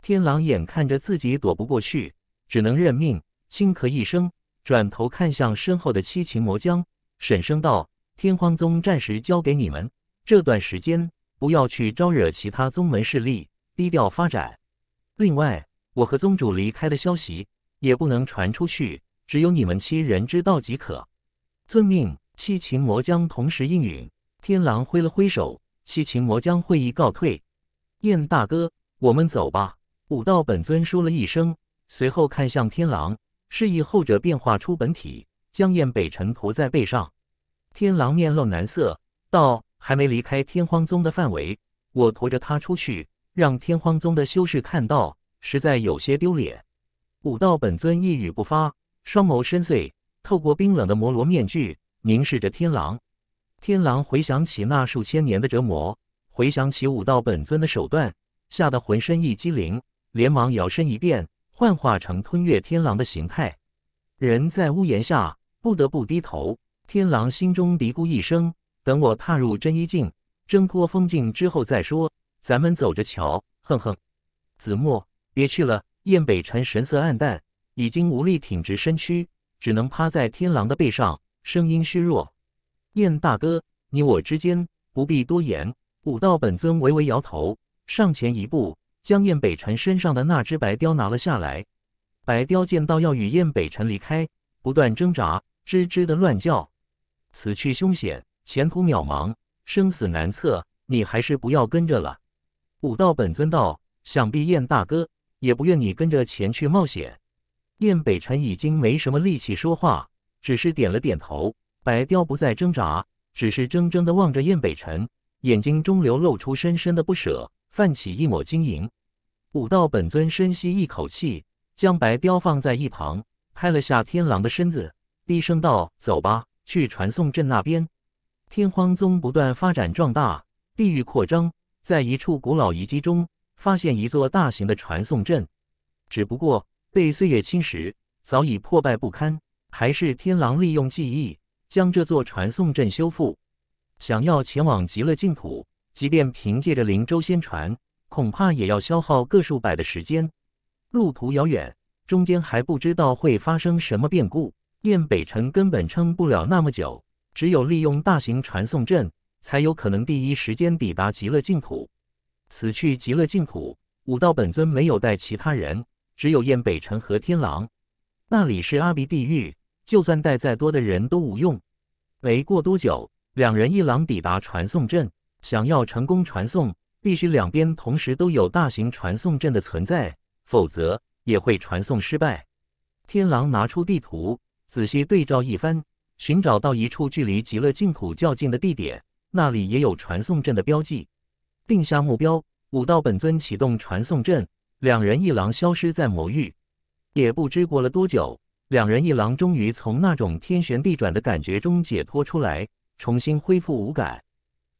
天狼眼看着自己躲不过去，只能认命，轻咳一声。转头看向身后的七擒魔将，沈声道：“天荒宗暂时交给你们，这段时间不要去招惹其他宗门势力，低调发展。另外，我和宗主离开的消息也不能传出去，只有你们七人知道即可。”遵命。七擒魔将同时应允。天狼挥了挥手，七擒魔将会议告退。燕大哥，我们走吧。武道本尊说了一声，随后看向天狼。示意后者变化出本体，将燕北辰驮在背上。天狼面露难色，道：“还没离开天荒宗的范围，我驮着他出去，让天荒宗的修士看到，实在有些丢脸。”武道本尊一语不发，双眸深邃，透过冰冷的摩罗面具凝视着天狼。天狼回想起那数千年的折磨，回想起武道本尊的手段，吓得浑身一激灵，连忙摇身一变。幻化成吞月天狼的形态，人在屋檐下不得不低头。天狼心中嘀咕一声：“等我踏入真一境，挣脱封禁之后再说，咱们走着瞧。”哼哼，子墨，别去了。燕北辰神色黯淡，已经无力挺直身躯，只能趴在天狼的背上，声音虚弱：“燕大哥，你我之间不必多言。”武道本尊微微摇头，上前一步。将燕北辰身上的那只白雕拿了下来，白雕见到要与燕北辰离开，不断挣扎，吱吱的乱叫。此去凶险，前途渺茫，生死难测，你还是不要跟着了。武道本尊道，想必燕大哥也不愿你跟着前去冒险。燕北辰已经没什么力气说话，只是点了点头。白雕不再挣扎，只是怔怔的望着燕北辰，眼睛中流露出深深的不舍，泛起一抹晶莹。武道本尊深吸一口气，将白雕放在一旁，拍了下天狼的身子，低声道：“走吧，去传送阵那边。”天荒宗不断发展壮大，地域扩张，在一处古老遗迹中发现一座大型的传送阵，只不过被岁月侵蚀，早已破败不堪。还是天狼利用记忆将这座传送阵修复。想要前往极乐净土，即便凭借着灵州仙船。恐怕也要消耗个数百的时间，路途遥远，中间还不知道会发生什么变故。燕北辰根本撑不了那么久，只有利用大型传送阵，才有可能第一时间抵达极乐净土。此去极乐净土，武道本尊没有带其他人，只有燕北辰和天狼。那里是阿鼻地狱，就算带再多的人都无用。没过多久，两人一狼抵达传送阵，想要成功传送。必须两边同时都有大型传送阵的存在，否则也会传送失败。天狼拿出地图，仔细对照一番，寻找到一处距离极乐净土较近的地点，那里也有传送阵的标记，定下目标。武道本尊启动传送阵，两人一狼消失在魔域。也不知过了多久，两人一狼终于从那种天旋地转的感觉中解脱出来，重新恢复五感。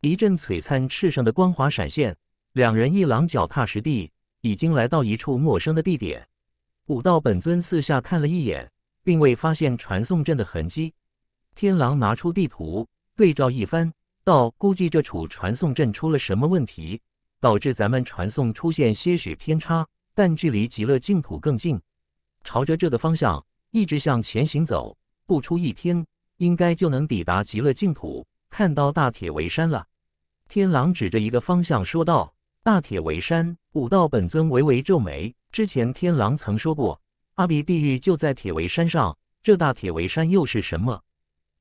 一阵璀璨赤盛的光华闪现，两人一狼脚踏实地，已经来到一处陌生的地点。武道本尊四下看了一眼，并未发现传送阵的痕迹。天狼拿出地图对照一番，道：“估计这处传送阵出了什么问题，导致咱们传送出现些许偏差，但距离极乐净土更近。朝着这个方向一直向前行走，不出一天，应该就能抵达极乐净土。”看到大铁围山了，天狼指着一个方向说道：“大铁围山。”武道本尊微微皱眉。之前天狼曾说过，阿鼻地狱就在铁围山上，这大铁围山又是什么？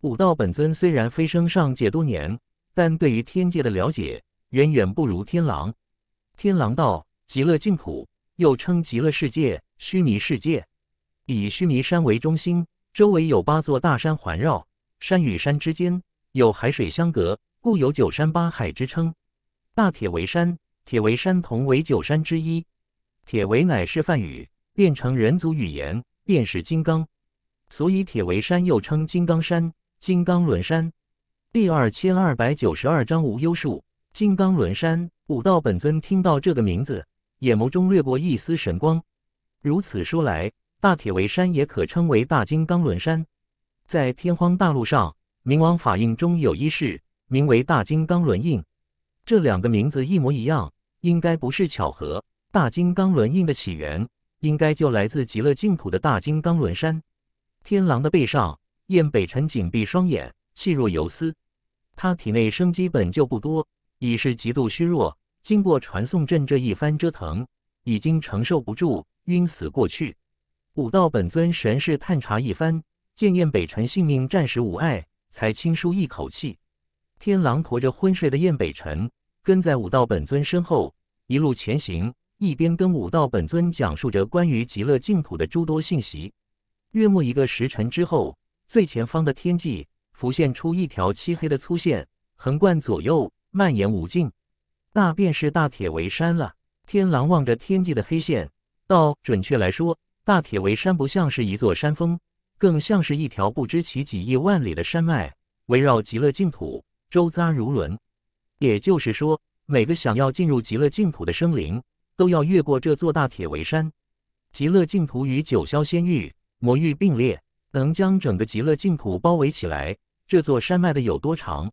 武道本尊虽然飞升上界多年，但对于天界的了解远远不如天狼。天狼道：“极乐净土又称极乐世界、须弥世界，以须弥山为中心，周围有八座大山环绕，山与山之间。”有海水相隔，故有九山八海之称。大铁围山，铁围山同为九山之一。铁围乃是梵语，变成人族语言便是金刚，所以铁围山又称金刚山、金刚轮山。第二千二百九十二章无忧树。金刚轮山，武道本尊听到这个名字，眼眸中掠过一丝神光。如此说来，大铁围山也可称为大金刚轮山。在天荒大陆上。冥王法印中有一式，名为大金刚轮印。这两个名字一模一样，应该不是巧合。大金刚轮印的起源，应该就来自极乐净土的大金刚轮山。天狼的背上，燕北辰紧闭双眼，细若游丝。他体内生机本就不多，已是极度虚弱。经过传送阵这一番折腾，已经承受不住，晕死过去。武道本尊神是探查一番，见燕北辰性命暂时无碍。才轻舒一口气，天狼驮着昏睡的燕北辰，跟在武道本尊身后一路前行，一边跟武道本尊讲述着关于极乐净土的诸多信息。月末一个时辰之后，最前方的天际浮现出一条漆黑的粗线，横贯左右，蔓延无尽，那便是大铁围山了。天狼望着天际的黑线，道：“准确来说，大铁围山不像是一座山峰。”更像是一条不知其几亿万里的山脉，围绕极乐净土周匝如轮。也就是说，每个想要进入极乐净土的生灵，都要越过这座大铁围山。极乐净土与九霄仙域、魔域并列，能将整个极乐净土包围起来。这座山脉的有多长？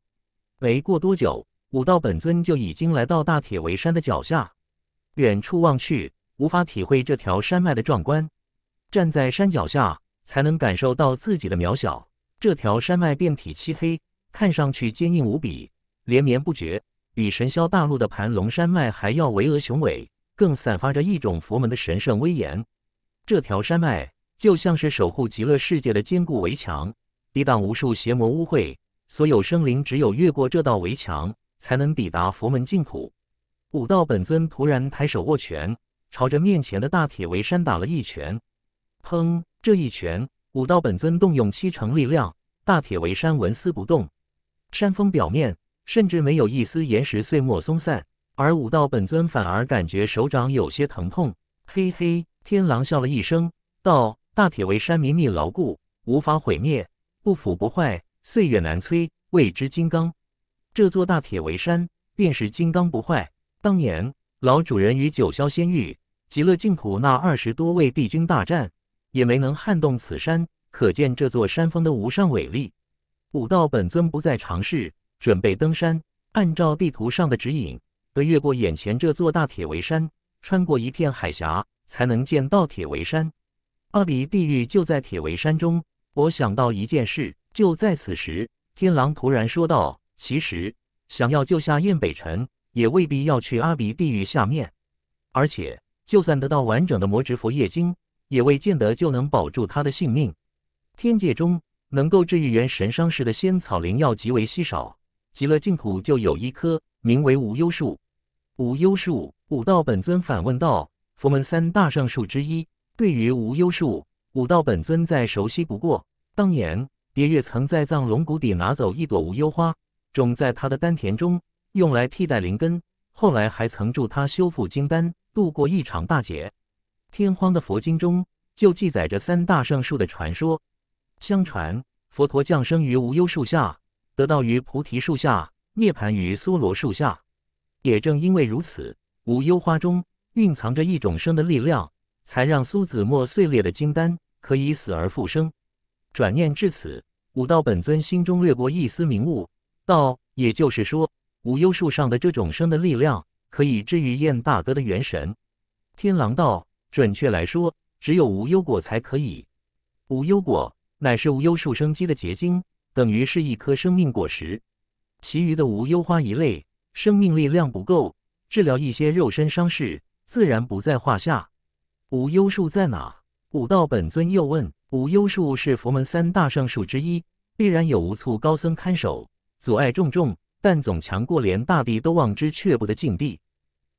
没过多久，武道本尊就已经来到大铁围山的脚下。远处望去，无法体会这条山脉的壮观。站在山脚下。才能感受到自己的渺小。这条山脉遍体漆黑，看上去坚硬无比，连绵不绝，比神霄大陆的盘龙山脉还要巍峨雄伟，更散发着一种佛门的神圣威严。这条山脉就像是守护极乐世界的坚固围墙，抵挡无数邪魔污秽。所有生灵只有越过这道围墙，才能抵达佛门净土。武道本尊突然抬手握拳，朝着面前的大铁围山打了一拳，砰！这一拳，武道本尊动用七成力量，大铁围山纹丝不动，山峰表面甚至没有一丝岩石碎末松散，而武道本尊反而感觉手掌有些疼痛。嘿嘿，天狼笑了一声，道：“大铁围山密密牢固，无法毁灭，不腐不坏，岁月难摧，谓之金刚。这座大铁围山便是金刚不坏。当年老主人与九霄仙域、极乐净土那二十多位帝君大战。”也没能撼动此山，可见这座山峰的无上伟力。武道本尊不再尝试，准备登山。按照地图上的指引，得越过眼前这座大铁围山，穿过一片海峡，才能见到铁围山。阿鼻地狱就在铁围山中。我想到一件事，就在此时，天狼突然说道：“其实，想要救下燕北辰，也未必要去阿鼻地狱下面。而且，就算得到完整的魔植佛叶经。”也未见得就能保住他的性命。天界中能够治愈元神伤势的仙草灵药极为稀少，极乐净土就有一棵名为无忧树。无忧树，武道本尊反问道：“佛门三大圣树之一，对于无忧树，武道本尊再熟悉不过。当年蝶月曾在藏龙谷底拿走一朵无忧花，种在他的丹田中，用来替代灵根。后来还曾助他修复金丹，度过一场大劫。”天荒的佛经中就记载着三大圣树的传说。相传佛陀降生于无忧树下，得道于菩提树下，涅槃于娑罗树下。也正因为如此，无忧花中蕴藏着一种生的力量，才让苏子墨碎裂的金丹可以死而复生。转念至此，武道本尊心中掠过一丝明悟，道：也就是说，无忧树上的这种生的力量可以治愈燕大哥的元神。天狼道。准确来说，只有无忧果才可以。无忧果乃是无忧树生机的结晶，等于是一颗生命果实。其余的无忧花一类，生命力量不够，治疗一些肉身伤势自然不在话下。无忧树在哪？武道本尊又问。无忧树是佛门三大圣树之一，必然有无数高僧看守，阻碍重重。但总强过连大地都望之却步的禁地。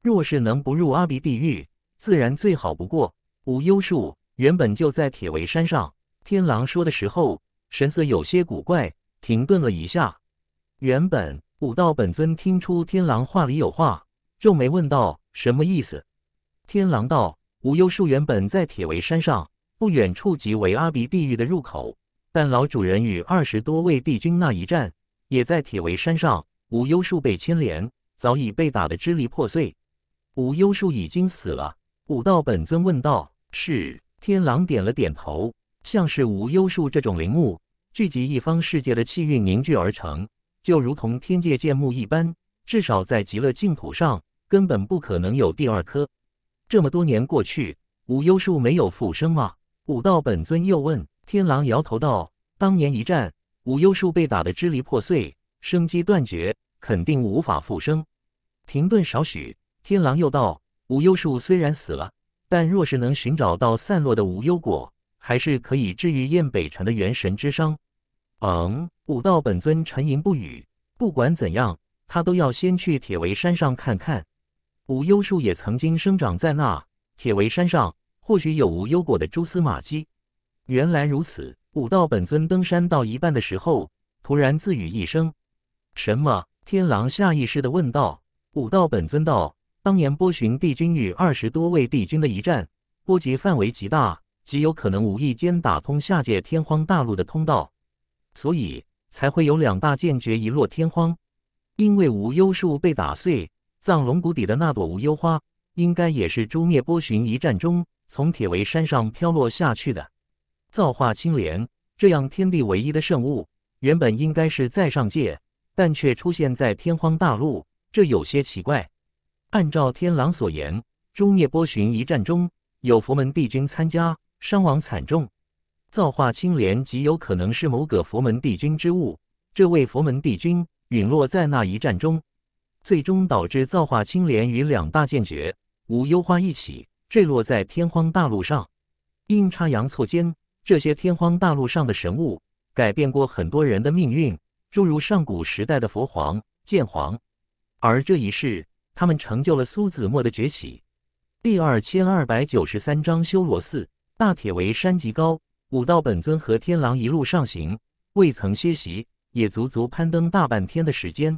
若是能不入阿鼻地狱，自然最好不过。无忧树原本就在铁围山上。天狼说的时候，神色有些古怪，停顿了一下。原本武道本尊听出天狼话里有话，皱眉问道：“什么意思？”天狼道：“无忧树原本在铁围山上，不远处即为阿鼻地狱的入口。但老主人与二十多位帝君那一战，也在铁围山上。无忧树被牵连，早已被打得支离破碎。无忧树已经死了。”武道本尊问道：“是。”天狼点了点头，像是无忧树这种灵木，聚集一方世界的气运凝聚而成，就如同天界剑木一般，至少在极乐净土上根本不可能有第二颗。这么多年过去，无忧树没有复生吗？武道本尊又问。天狼摇头道：“当年一战，无忧树被打得支离破碎，生机断绝，肯定无法复生。”停顿少许，天狼又道。无忧树虽然死了，但若是能寻找到散落的无忧果，还是可以治愈燕北辰的元神之伤。嗯，武道本尊沉吟不语。不管怎样，他都要先去铁围山上看看。无忧树也曾经生长在那铁围山上，或许有无忧果的蛛丝马迹。原来如此。武道本尊登山到一半的时候，突然自语一声：“什么？”天狼下意识地问道。武道本尊道。当年波旬帝君与二十多位帝君的一战，波及范围极大，极有可能无意间打通下界天荒大陆的通道，所以才会有两大剑诀遗落天荒。因为无忧树被打碎，藏龙谷底的那朵无忧花，应该也是诛灭波旬一战中从铁围山上飘落下去的。造化青莲，这样天地唯一的圣物，原本应该是在上界，但却出现在天荒大陆，这有些奇怪。按照天狼所言，中涅波旬一战中有佛门帝君参加，伤亡惨重。造化青莲极有可能是某个佛门帝君之物。这位佛门帝君陨落在那一战中，最终导致造化青莲与两大剑诀无忧花一起坠落在天荒大陆上。阴差阳错间，这些天荒大陆上的神物改变过很多人的命运，诸如上古时代的佛皇、剑皇，而这一世。他们成就了苏子墨的崛起。第二千二百九十三章修罗寺。大铁围山极高，武道本尊和天狼一路上行，未曾歇息，也足足攀登大半天的时间。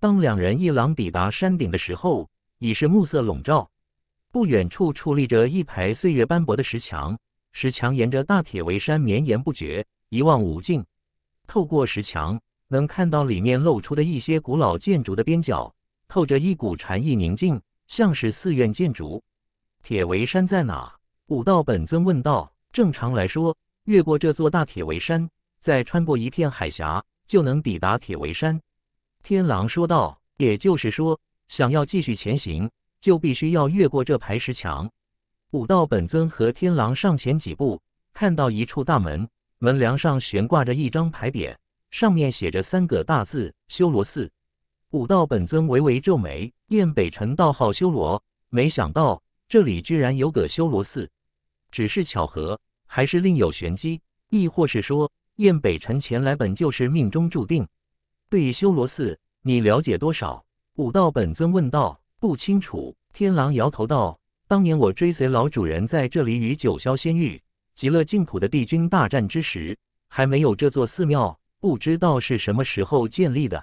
当两人一狼抵达山顶的时候，已是暮色笼罩。不远处矗立着一排岁月斑驳的石墙，石墙沿着大铁围山绵延不绝，一望无尽。透过石墙，能看到里面露出的一些古老建筑的边角。透着一股禅意宁静，像是寺院建筑。铁围山在哪？武道本尊问道。正常来说，越过这座大铁围山，再穿过一片海峡，就能抵达铁围山。天狼说道。也就是说，想要继续前行，就必须要越过这排石墙。武道本尊和天狼上前几步，看到一处大门，门梁上悬挂着一张牌匾，上面写着三个大字：修罗寺。古道本尊微微皱眉，燕北辰道号修罗，没想到这里居然有个修罗寺，只是巧合，还是另有玄机？亦或是说，燕北辰前来本就是命中注定？对修罗寺，你了解多少？古道本尊问道。不清楚。天狼摇头道：“当年我追随老主人在这里与九霄仙域、极乐净土的帝君大战之时，还没有这座寺庙，不知道是什么时候建立的。”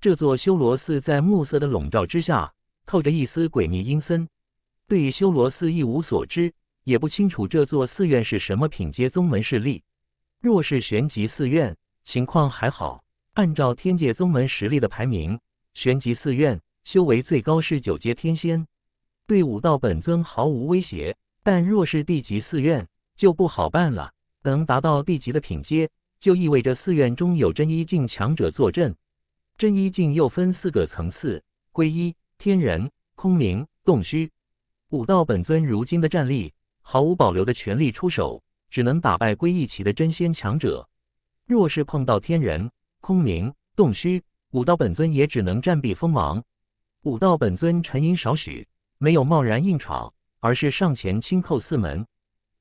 这座修罗寺在暮色的笼罩之下，透着一丝诡秘阴森。对修罗寺一无所知，也不清楚这座寺院是什么品阶宗门势力。若是玄极寺院，情况还好。按照天界宗门实力的排名，玄极寺院修为最高是九阶天仙，对武道本尊毫无威胁。但若是地级寺院，就不好办了。能达到地级的品阶，就意味着寺院中有真一境强者坐镇。真一境又分四个层次：归一、天人、空明、洞虚。武道本尊如今的战力，毫无保留的全力出手，只能打败归一期的真仙强者。若是碰到天人、空明、洞虚，武道本尊也只能暂避锋芒。武道本尊沉吟少许，没有贸然硬闯，而是上前轻叩四门。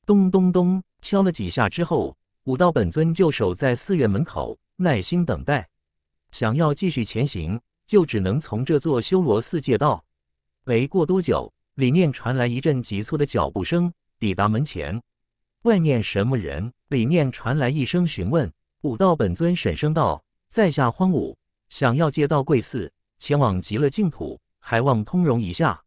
咚咚咚，敲了几下之后，武道本尊就守在寺院门口，耐心等待。想要继续前行，就只能从这座修罗寺借道。没过多久，里面传来一阵急促的脚步声，抵达门前。外面什么人？里面传来一声询问。武道本尊沈声道：“在下荒武，想要借道贵寺，前往极乐净土，还望通融一下。”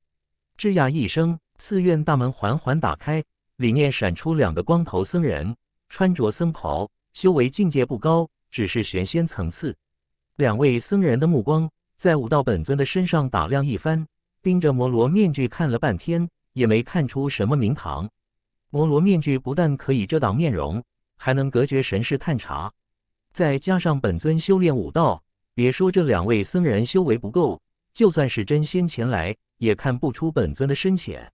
吱呀一声，寺院大门缓缓打开，里面闪出两个光头僧人，穿着僧袍，修为境界不高，只是玄仙层次。两位僧人的目光在武道本尊的身上打量一番，盯着摩罗面具看了半天，也没看出什么名堂。摩罗面具不但可以遮挡面容，还能隔绝神识探查。再加上本尊修炼武道，别说这两位僧人修为不够，就算是真仙前来，也看不出本尊的深浅。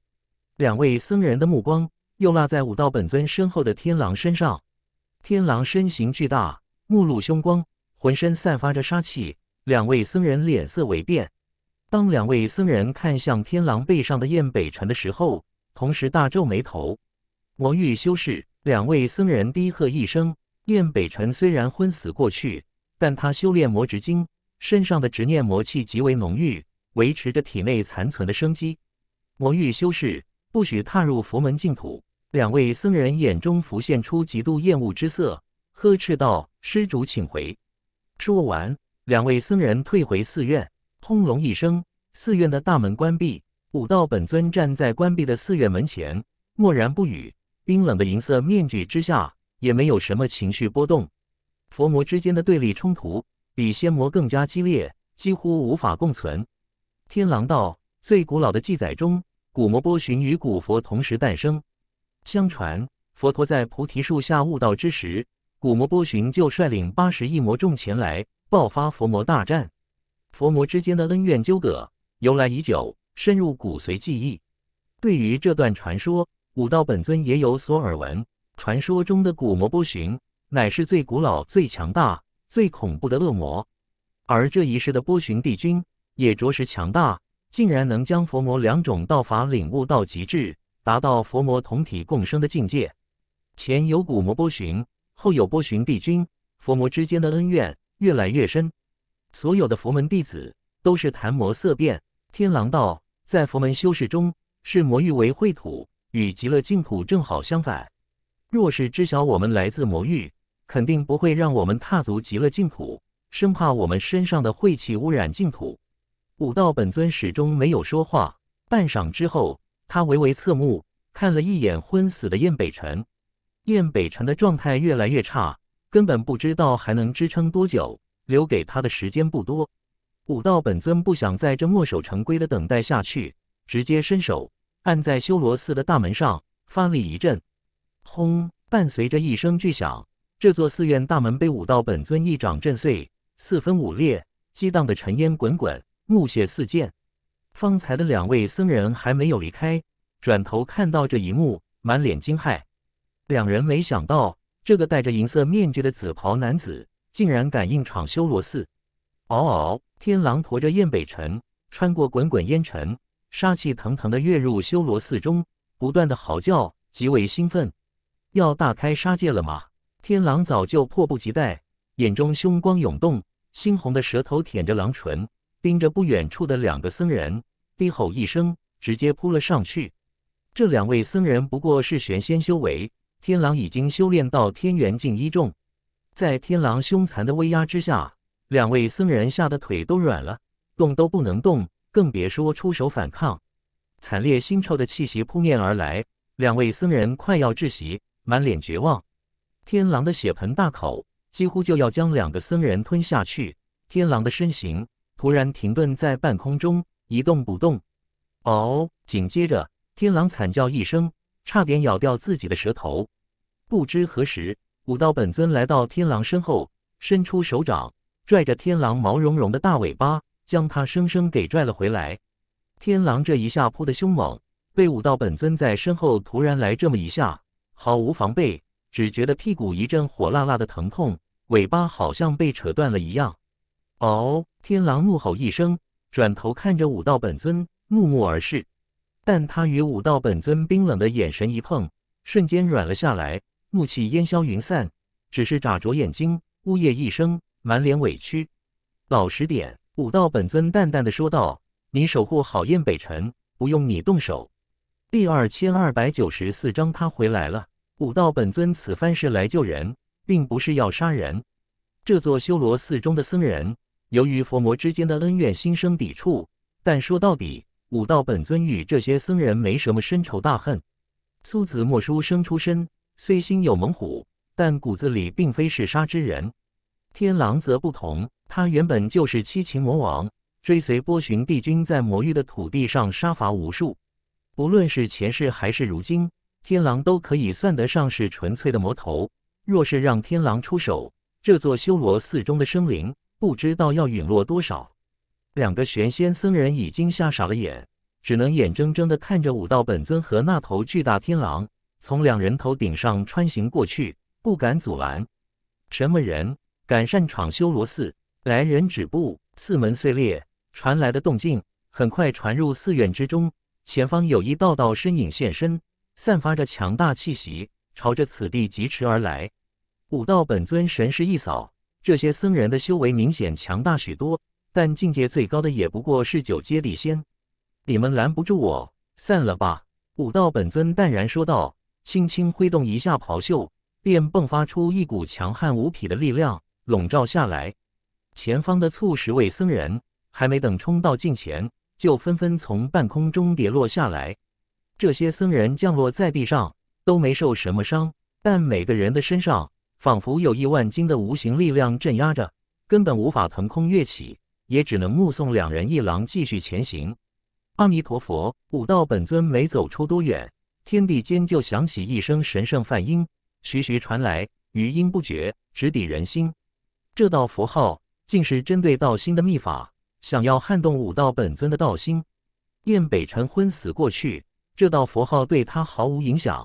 两位僧人的目光又落在武道本尊身后的天狼身上，天狼身形巨大，目露凶光。浑身散发着杀气，两位僧人脸色微变。当两位僧人看向天狼背上的燕北辰的时候，同时大皱眉头。魔域修士，两位僧人低喝一声。燕北辰虽然昏死过去，但他修炼魔执经，身上的执念魔气极为浓郁，维持着体内残存的生机。魔域修士不许踏入佛门净土。两位僧人眼中浮现出极度厌恶之色，呵斥道：“施主，请回。”说完，两位僧人退回寺院。轰隆一声，寺院的大门关闭。古道本尊站在关闭的寺院门前，默然不语。冰冷的银色面具之下，也没有什么情绪波动。佛魔之间的对立冲突比仙魔更加激烈，几乎无法共存。天狼道最古老的记载中，古魔波旬与古佛同时诞生。相传，佛陀在菩提树下悟道之时。古魔波旬就率领八十亿魔众前来爆发佛魔大战。佛魔之间的恩怨纠葛由来已久，深入骨髓记忆。对于这段传说，武道本尊也有所耳闻。传说中的古魔波旬，乃是最古老、最强大、最恐怖的恶魔。而这一世的波旬帝君也着实强大，竟然能将佛魔两种道法领悟到极致，达到佛魔同体共生的境界。前有古魔波旬。后有波旬帝君，佛魔之间的恩怨越来越深。所有的佛门弟子都是谈魔色变。天狼道在佛门修士中视魔域为秽土，与极乐净土正好相反。若是知晓我们来自魔域，肯定不会让我们踏足极乐净土，生怕我们身上的晦气污染净土。武道本尊始终没有说话。半晌之后，他微微侧目看了一眼昏死的燕北辰。燕北辰的状态越来越差，根本不知道还能支撑多久，留给他的时间不多。武道本尊不想在这墨守成规的等待下去，直接伸手按在修罗寺的大门上，发力一震，轰！伴随着一声巨响，这座寺院大门被武道本尊一掌震碎，四分五裂，激荡的尘烟滚滚，木屑四溅。方才的两位僧人还没有离开，转头看到这一幕，满脸惊骇。两人没想到，这个戴着银色面具的紫袍男子竟然敢硬闯修罗寺！嗷嗷！天狼驮着燕北辰，穿过滚滚烟尘，杀气腾腾地跃入修罗寺中，不断的嚎叫，极为兴奋，要大开杀戒了吗？天狼早就迫不及待，眼中凶光涌动，猩红的舌头舔着狼唇，盯着不远处的两个僧人，低吼一声，直接扑了上去。这两位僧人不过是玄仙修为。天狼已经修炼到天元境一重，在天狼凶残的威压之下，两位僧人吓得腿都软了，动都不能动，更别说出手反抗。惨烈腥臭的气息扑面而来，两位僧人快要窒息，满脸绝望。天狼的血盆大口几乎就要将两个僧人吞下去，天狼的身形突然停顿在半空中，一动不动。嗷！紧接着，天狼惨叫一声，差点咬掉自己的舌头。不知何时，武道本尊来到天狼身后，伸出手掌，拽着天狼毛茸茸的大尾巴，将它生生给拽了回来。天狼这一下扑得凶猛，被武道本尊在身后突然来这么一下，毫无防备，只觉得屁股一阵火辣辣的疼痛，尾巴好像被扯断了一样。哦！天狼怒吼一声，转头看着武道本尊，怒目而视。但他与武道本尊冰冷的眼神一碰，瞬间软了下来。怒气烟消云散，只是眨着眼睛，呜咽一声，满脸委屈。老实点，武道本尊淡淡的说道：“你守护好燕北辰，不用你动手。”第二千二百九十四章他回来了。武道本尊此番是来救人，并不是要杀人。这座修罗寺中的僧人，由于佛魔之间的恩怨，心生抵触。但说到底，武道本尊与这些僧人没什么深仇大恨。苏子墨书生出身。虽心有猛虎，但骨子里并非嗜杀之人。天狼则不同，他原本就是七情魔王，追随波旬帝君，在魔域的土地上杀伐无数。不论是前世还是如今，天狼都可以算得上是纯粹的魔头。若是让天狼出手，这座修罗寺中的生灵不知道要陨落多少。两个玄仙僧人已经吓傻了眼，只能眼睁睁地看着武道本尊和那头巨大天狼。从两人头顶上穿行过去，不敢阻拦。什么人敢擅闯修罗寺？来人止步！刺门碎裂，传来的动静很快传入寺院之中。前方有一道道身影现身，散发着强大气息，朝着此地疾驰而来。武道本尊神识一扫，这些僧人的修为明显强大许多，但境界最高的也不过是九阶地仙。你们拦不住我，散了吧。”武道本尊淡然说道。轻轻挥动一下袍袖，便迸发出一股强悍无匹的力量笼罩下来。前方的数十位僧人还没等冲到近前，就纷纷从半空中跌落下来。这些僧人降落在地上都没受什么伤，但每个人的身上仿佛有亿万斤的无形力量镇压着，根本无法腾空跃起，也只能目送两人一狼继续前行。阿弥陀佛，武道本尊没走出多远。天地间就响起一声神圣梵音，徐徐传来，余音不绝，直抵人心。这道符号竟是针对道心的秘法，想要撼动武道本尊的道心。燕北辰昏死过去，这道符号对他毫无影响。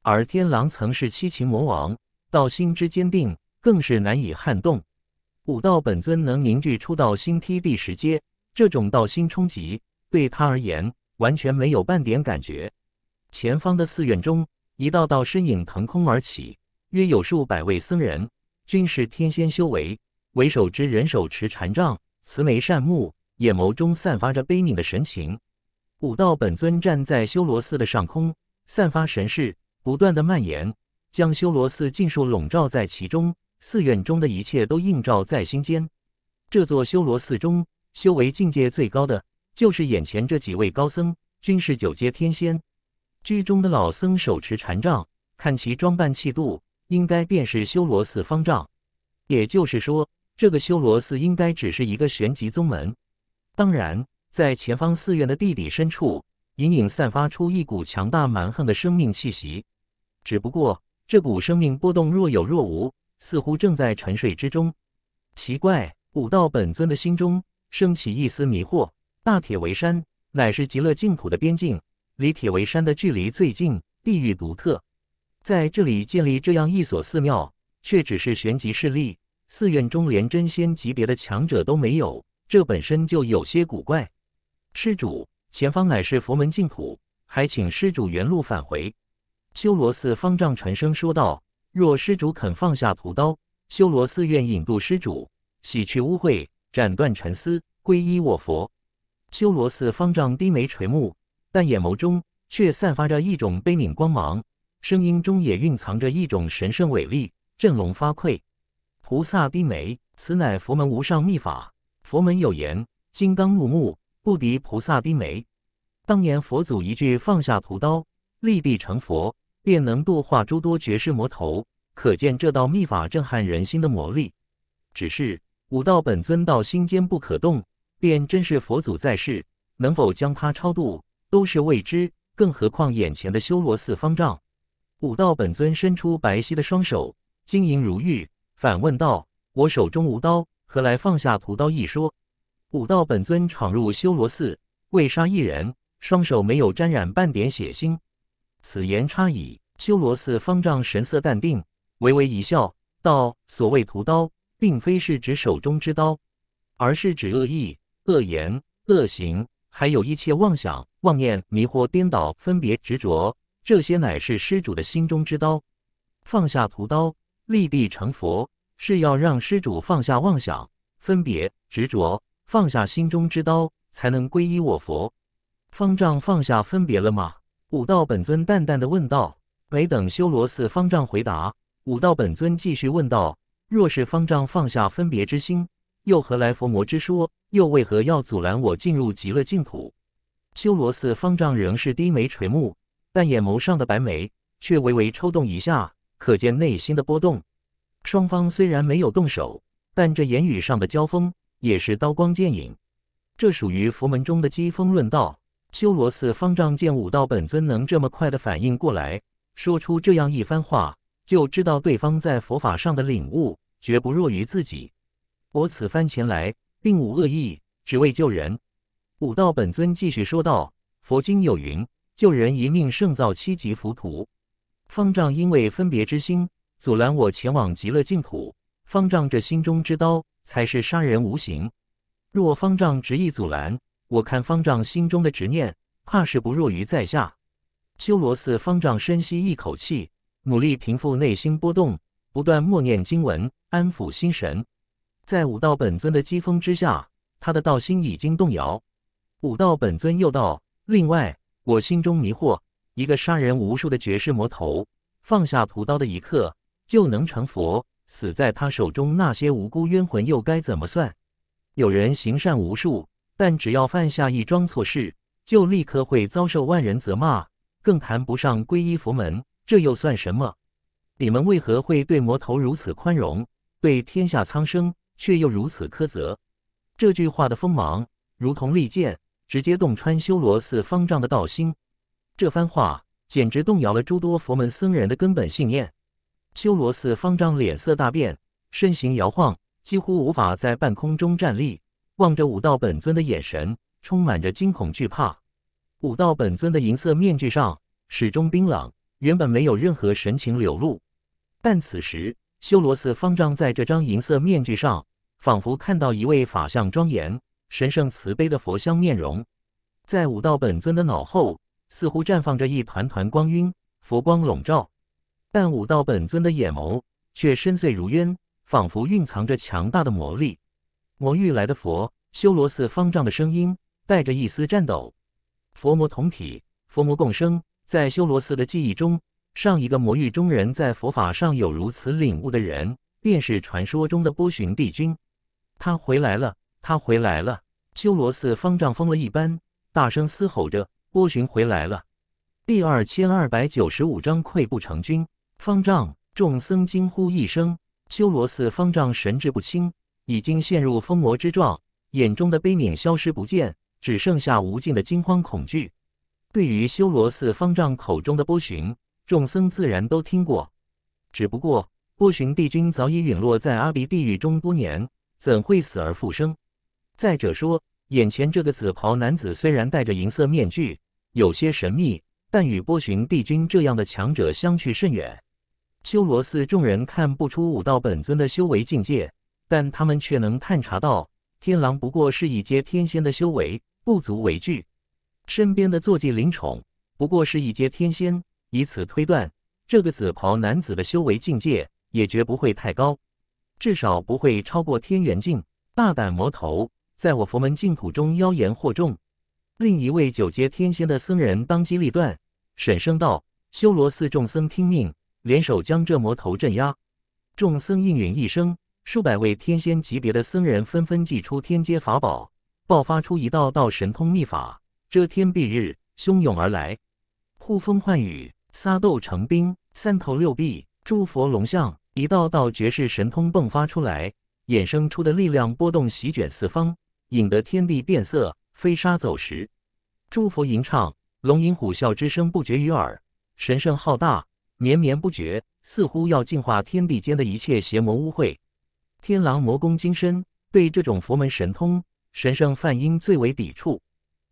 而天狼曾是七情魔王，道心之坚定更是难以撼动。武道本尊能凝聚出道心梯第十阶，这种道心冲击对他而言完全没有半点感觉。前方的寺院中，一道道身影腾空而起，约有数百位僧人，均是天仙修为。为首之人手持禅杖，慈眉善目，眼眸中散发着悲悯的神情。五道本尊站在修罗寺的上空，散发神势，不断的蔓延，将修罗寺尽数笼罩在其中。寺院中的一切都映照在心间。这座修罗寺中，修为境界最高的就是眼前这几位高僧，均是九阶天仙。剧中的老僧手持禅杖，看其装扮气度，应该便是修罗寺方丈。也就是说，这个修罗寺应该只是一个玄级宗门。当然，在前方寺院的地底深处，隐隐散发出一股强大蛮横的生命气息。只不过，这股生命波动若有若无，似乎正在沉睡之中。奇怪，武道本尊的心中升起一丝迷惑：大铁围山乃是极乐净土的边境。离铁围山的距离最近，地域独特，在这里建立这样一所寺庙，却只是玄即势力，寺院中连真仙级别的强者都没有，这本身就有些古怪。施主，前方乃是佛门净土，还请施主原路返回。修罗寺方丈沉声说道：“若施主肯放下屠刀，修罗寺院引渡施主，洗去污秽，斩断沉思，皈依我佛。”修罗寺方丈低眉垂目。但眼眸中却散发着一种悲悯光芒，声音中也蕴藏着一种神圣伟力，振聋发聩。菩萨低眉，此乃佛门无上秘法。佛门有言：金刚怒目不敌菩萨低眉。当年佛祖一句放下屠刀，立地成佛，便能度化诸多绝世魔头，可见这道秘法震撼人心的魔力。只是武道本尊到心间不可动，便真是佛祖在世，能否将他超度？都是未知，更何况眼前的修罗寺方丈，武道本尊伸出白皙的双手，晶莹如玉，反问道：“我手中无刀，何来放下屠刀一说？”武道本尊闯入修罗寺，未杀一人，双手没有沾染半点血腥。此言差矣。修罗寺方丈神色淡定，微微一笑，道：“所谓屠刀，并非是指手中之刀，而是指恶意、恶言、恶行，还有一切妄想。”妄念迷惑颠倒分别执着，这些乃是施主的心中之刀。放下屠刀，立地成佛，是要让施主放下妄想、分别、执着，放下心中之刀，才能皈依我佛。方丈放下分别了吗？武道本尊淡淡的问道。没等修罗寺方丈回答，武道本尊继续问道：若是方丈放下分别之心，又何来佛魔之说？又为何要阻拦我进入极乐净土？修罗寺方丈仍是低眉垂目，但眼眸上的白眉却微微抽动一下，可见内心的波动。双方虽然没有动手，但这言语上的交锋也是刀光剑影。这属于佛门中的激锋论道。修罗寺方丈见武道本尊能这么快的反应过来，说出这样一番话，就知道对方在佛法上的领悟绝不弱于自己。我此番前来，并无恶意，只为救人。武道本尊继续说道：“佛经有云，救人一命胜造七级浮屠。方丈因为分别之心阻拦我前往极乐净土，方丈这心中之刀才是杀人无形。若方丈执意阻拦，我看方丈心中的执念，怕是不弱于在下。”修罗寺方丈深吸一口气，努力平复内心波动，不断默念经文，安抚心神。在武道本尊的讥讽之下，他的道心已经动摇。武道本尊又道：“另外，我心中迷惑，一个杀人无数的绝世魔头，放下屠刀的一刻就能成佛，死在他手中那些无辜冤魂又该怎么算？有人行善无数，但只要犯下一桩错事，就立刻会遭受万人责骂，更谈不上皈依佛门。这又算什么？你们为何会对魔头如此宽容，对天下苍生却又如此苛责？”这句话的锋芒如同利剑。直接洞穿修罗寺方丈的道心，这番话简直动摇了诸多佛门僧人的根本信念。修罗寺方丈脸色大变，身形摇晃，几乎无法在半空中站立。望着武道本尊的眼神，充满着惊恐惧怕。武道本尊的银色面具上始终冰冷，原本没有任何神情流露，但此时修罗寺方丈在这张银色面具上，仿佛看到一位法相庄严。神圣慈悲的佛像面容，在五道本尊的脑后似乎绽放着一团团光晕，佛光笼罩，但五道本尊的眼眸却深邃如渊，仿佛蕴藏着强大的魔力。魔域来的佛，修罗寺方丈的声音带着一丝颤抖：“佛魔同体，佛魔共生。”在修罗寺的记忆中，上一个魔域中人在佛法上有如此领悟的人，便是传说中的波旬帝君。他回来了。他回来了！修罗寺方丈疯了一般大声嘶吼着：“波旬回来了！”第二千二百九十五章溃不成军。方丈、众僧惊呼一声。修罗寺方丈神志不清，已经陷入疯魔之状，眼中的悲悯消失不见，只剩下无尽的惊慌恐惧。对于修罗寺方丈口中的波旬，众僧自然都听过，只不过波旬帝君早已陨落在阿鼻地狱中多年，怎会死而复生？再者说，眼前这个紫袍男子虽然戴着银色面具，有些神秘，但与波旬帝君这样的强者相去甚远。修罗寺众人看不出武道本尊的修为境界，但他们却能探查到天狼不过是一阶天仙的修为，不足为惧。身边的坐骑灵宠不过是一阶天仙，以此推断，这个紫袍男子的修为境界也绝不会太高，至少不会超过天元境。大胆魔头！在我佛门净土中妖言惑众，另一位九阶天仙的僧人当机立断，沈声道：“修罗寺众僧听命，联手将这魔头镇压。”众僧应允一声，数百位天仙级别的僧人纷纷祭出天阶法宝，爆发出一道道神通秘法，遮天蔽日，汹涌而来，呼风唤雨，撒豆成兵，三头六臂，诸佛龙象，一道道绝世神通迸发出来，衍生出的力量波动席卷四方。引得天地变色，飞沙走石，诸佛吟唱，龙吟虎啸之声不绝于耳，神圣浩大，绵绵不绝，似乎要净化天地间的一切邪魔污秽。天狼魔功精深，对这种佛门神通、神圣梵音最为抵触。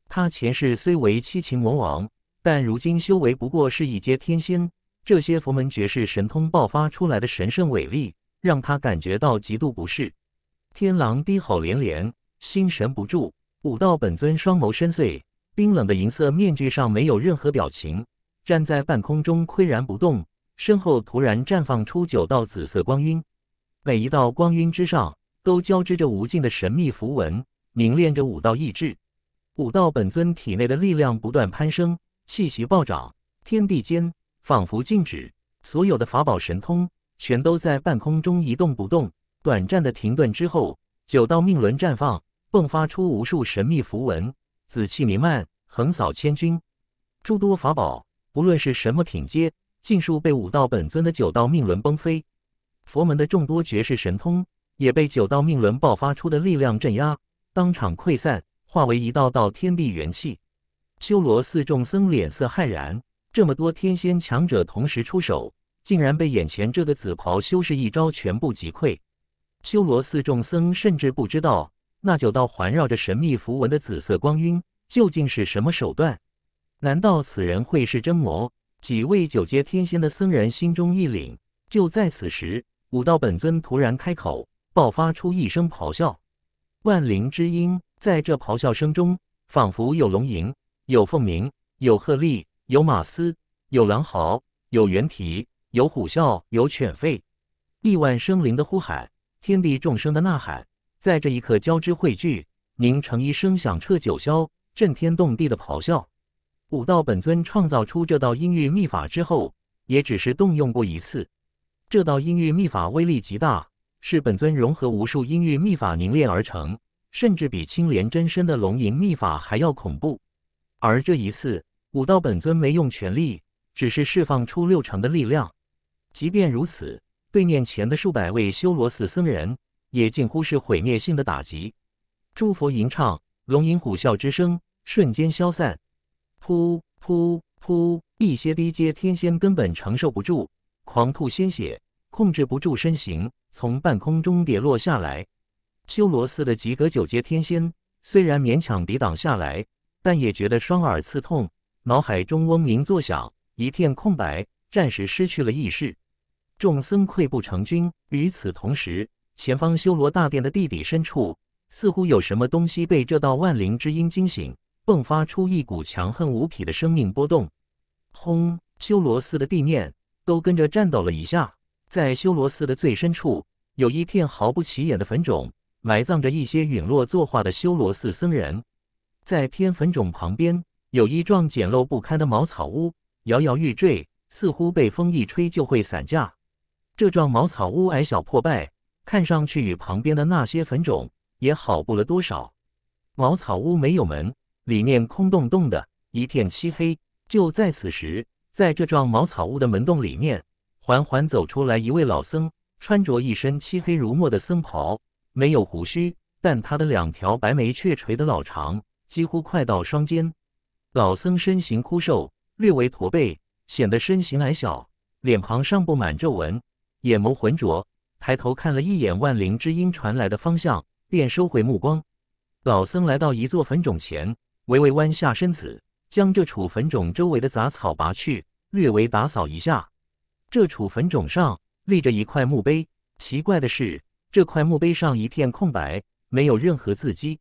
他前世虽为七情魔王，但如今修为不过是一阶天仙，这些佛门绝世神通爆发出来的神圣伟力，让他感觉到极度不适。天狼低吼连连。心神不住。武道本尊双眸深邃，冰冷的银色面具上没有任何表情，站在半空中岿然不动。身后突然绽放出九道紫色光晕，每一道光晕之上都交织着无尽的神秘符文，凝练着武道意志。武道本尊体内的力量不断攀升，气息暴涨，天地间仿佛静止，所有的法宝神通全都在半空中一动不动。短暂的停顿之后，九道命轮绽放。迸发出无数神秘符文，紫气弥漫，横扫千军。诸多法宝，不论是什么品阶，尽数被武道本尊的九道命轮崩飞。佛门的众多绝世神通，也被九道命轮爆发出的力量镇压，当场溃散，化为一道道天地元气。修罗寺众僧脸色骇然，这么多天仙强者同时出手，竟然被眼前这个紫袍修士一招全部击溃。修罗寺众僧甚至不知道。那九道环绕着神秘符文的紫色光晕究竟是什么手段？难道此人会是真魔？几位九阶天仙的僧人心中一凛。就在此时，武道本尊突然开口，爆发出一声咆哮，万灵之音。在这咆哮声中，仿佛有龙吟，有凤鸣，有鹤唳，有马嘶，有狼嚎，有猿啼，有虎啸，有犬吠，亿万生灵的呼喊，天地众生的呐喊。在这一刻交织汇聚，凝成一声响彻九霄、震天动地的咆哮。武道本尊创造出这道阴域秘法之后，也只是动用过一次。这道阴域秘法威力极大，是本尊融合无数阴域秘法凝练而成，甚至比青莲真身的龙吟秘法还要恐怖。而这一次，武道本尊没用全力，只是释放出六成的力量。即便如此，对面前的数百位修罗寺僧人。也近乎是毁灭性的打击。诸佛吟唱、龙吟虎啸之声瞬间消散。噗噗噗！一些低阶天仙根本承受不住，狂吐鲜血，控制不住身形，从半空中跌落下来。修罗寺的及格九阶天仙虽然勉强抵挡下来，但也觉得双耳刺痛，脑海中嗡鸣作响，一片空白，暂时失去了意识。众僧溃不成军。与此同时，前方修罗大殿的地底深处，似乎有什么东西被这道万灵之音惊醒，迸发出一股强横无匹的生命波动。轰！修罗寺的地面都跟着颤抖了一下。在修罗寺的最深处，有一片毫不起眼的坟冢，埋葬着一些陨落作画的修罗寺僧人。在偏坟冢旁边，有一幢简陋不堪的茅草屋，摇摇欲坠，似乎被风一吹就会散架。这幢茅草屋矮小破败。看上去与旁边的那些坟冢也好不了多少。茅草屋没有门，里面空洞洞的，一片漆黑。就在此时，在这幢茅草屋的门洞里面，缓缓走出来一位老僧，穿着一身漆黑如墨的僧袍，没有胡须，但他的两条白眉却垂得老长，几乎快到双肩。老僧身形枯瘦，略为驼背，显得身形矮小，脸庞上布满皱纹，眼眸浑浊。抬头看了一眼万灵之音传来的方向，便收回目光。老僧来到一座坟冢前，微微弯下身子，将这处坟冢周围的杂草拔去，略微打扫一下。这处坟冢上立着一块墓碑，奇怪的是，这块墓碑上一片空白，没有任何字迹。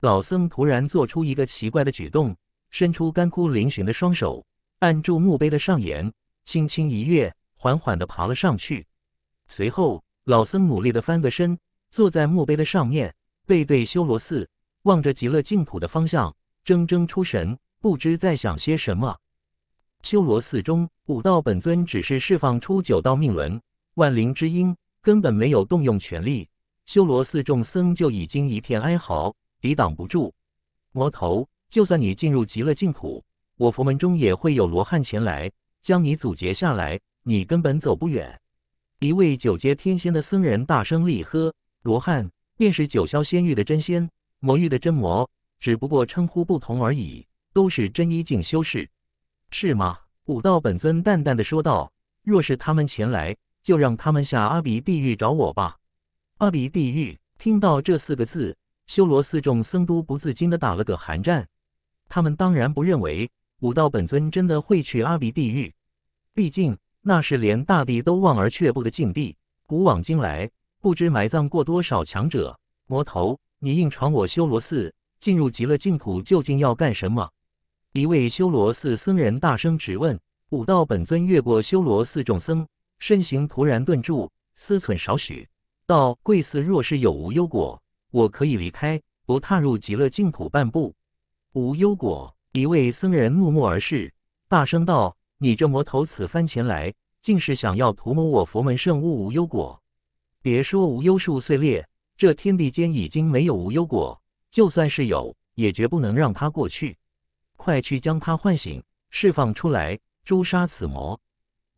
老僧突然做出一个奇怪的举动，伸出干枯嶙峋的双手，按住墓碑的上沿，轻轻一跃，缓缓地爬了上去，随后。老僧努力的翻个身，坐在墓碑的上面，背对修罗寺，望着极乐净土的方向，怔怔出神，不知在想些什么。修罗寺中五道本尊只是释放出九道命轮，万灵之音，根本没有动用权力。修罗寺众僧就已经一片哀嚎，抵挡不住。魔头，就算你进入极乐净土，我佛门中也会有罗汉前来将你阻截下来，你根本走不远。一位九阶天仙的僧人大声厉喝：“罗汉便是九霄仙域的真仙，魔域的真魔，只不过称呼不同而已，都是真一境修士，是吗？”武道本尊淡淡的说道：“若是他们前来，就让他们下阿鼻地狱找我吧。”阿鼻地狱，听到这四个字，修罗寺众僧都不自禁的打了个寒战。他们当然不认为武道本尊真的会去阿鼻地狱，毕竟。那是连大地都望而却步的禁地，古往今来不知埋葬过多少强者。魔头，你硬闯我修罗寺，进入极乐净土，究竟要干什么？一位修罗寺僧人大声质问。武道本尊越过修罗寺众僧，身形突然顿住，思忖少许，道：“贵寺若是有无忧果，我可以离开，不踏入极乐净土半步。”无忧果，一位僧人怒目而视，大声道。你这魔头，此番前来，竟是想要图谋我佛门圣物无忧果。别说无忧树碎裂，这天地间已经没有无忧果，就算是有，也绝不能让它过去。快去将他唤醒，释放出来，诛杀此魔。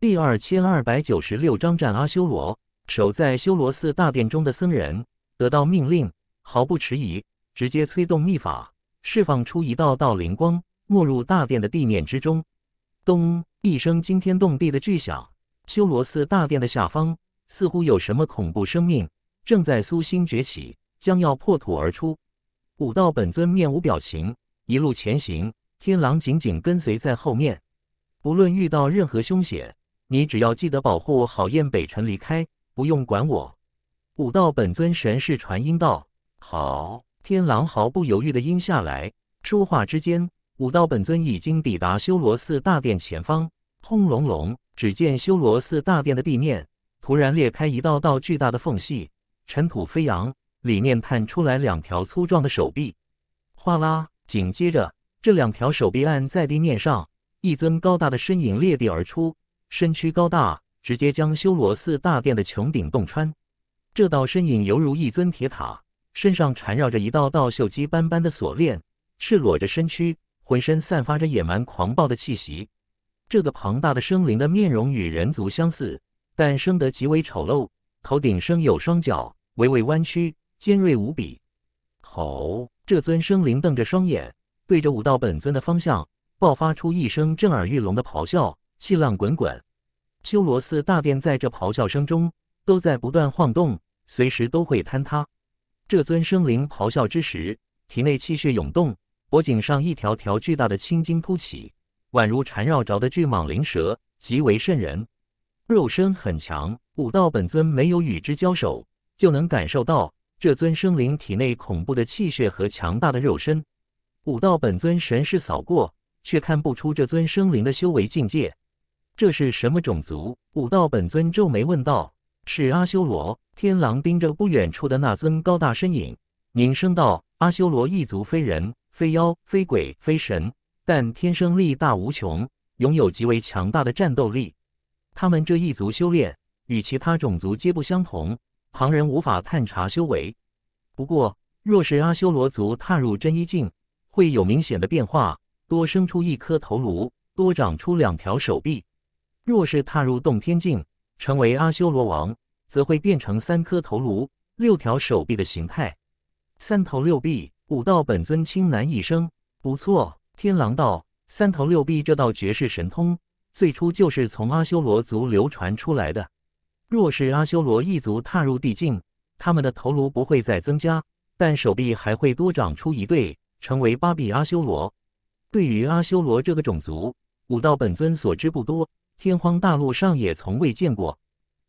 第二千二百九十六章战阿修罗。守在修罗寺大殿中的僧人得到命令，毫不迟疑，直接催动秘法，释放出一道道灵光，没入大殿的地面之中。咚！一声惊天动地的巨响，修罗寺大殿的下方似乎有什么恐怖生命正在苏醒崛起，将要破土而出。武道本尊面无表情，一路前行，天狼紧紧跟随在后面。不论遇到任何凶险，你只要记得保护好燕北辰离开，不用管我。武道本尊神识传音道：“好。”天狼毫不犹豫的应下来。说话之间。武道本尊已经抵达修罗寺大殿前方，轰隆隆！只见修罗寺大殿的地面突然裂开一道道巨大的缝隙，尘土飞扬，里面探出来两条粗壮的手臂。哗啦！紧接着，这两条手臂按在地面上，一尊高大的身影裂地而出，身躯高大，直接将修罗寺大殿的穹顶洞穿。这道身影犹如一尊铁塔，身上缠绕着一道道锈迹斑斑的锁链，赤裸着身躯。浑身散发着野蛮狂暴的气息，这个庞大的生灵的面容与人族相似，但生得极为丑陋，头顶生有双脚，微微弯曲，尖锐无比。吼！这尊生灵瞪着双眼，对着武道本尊的方向，爆发出一声震耳欲聋的咆哮，气浪滚滚，修罗寺大殿在这咆哮声中都在不断晃动，随时都会坍塌。这尊生灵咆哮之时，体内气血涌动。脖颈上一条条巨大的青筋凸起，宛如缠绕着的巨蟒灵蛇，极为瘆人。肉身很强，武道本尊没有与之交手，就能感受到这尊生灵体内恐怖的气血和强大的肉身。武道本尊神识扫过，却看不出这尊生灵的修为境界。这是什么种族？武道本尊皱眉问道。是阿修罗天狼盯着不远处的那尊高大身影，凝声道：“阿修罗一族飞人。”非妖非鬼非神，但天生力大无穷，拥有极为强大的战斗力。他们这一族修炼与其他种族皆不相同，旁人无法探查修为。不过，若是阿修罗族踏入真一境，会有明显的变化，多生出一颗头颅，多长出两条手臂。若是踏入洞天境，成为阿修罗王，则会变成三颗头颅、六条手臂的形态，三头六臂。五道本尊青蓝一生不错。天狼道三头六臂这道绝世神通，最初就是从阿修罗族流传出来的。若是阿修罗一族踏入地境，他们的头颅不会再增加，但手臂还会多长出一对，成为八臂阿修罗。对于阿修罗这个种族，五道本尊所知不多，天荒大陆上也从未见过。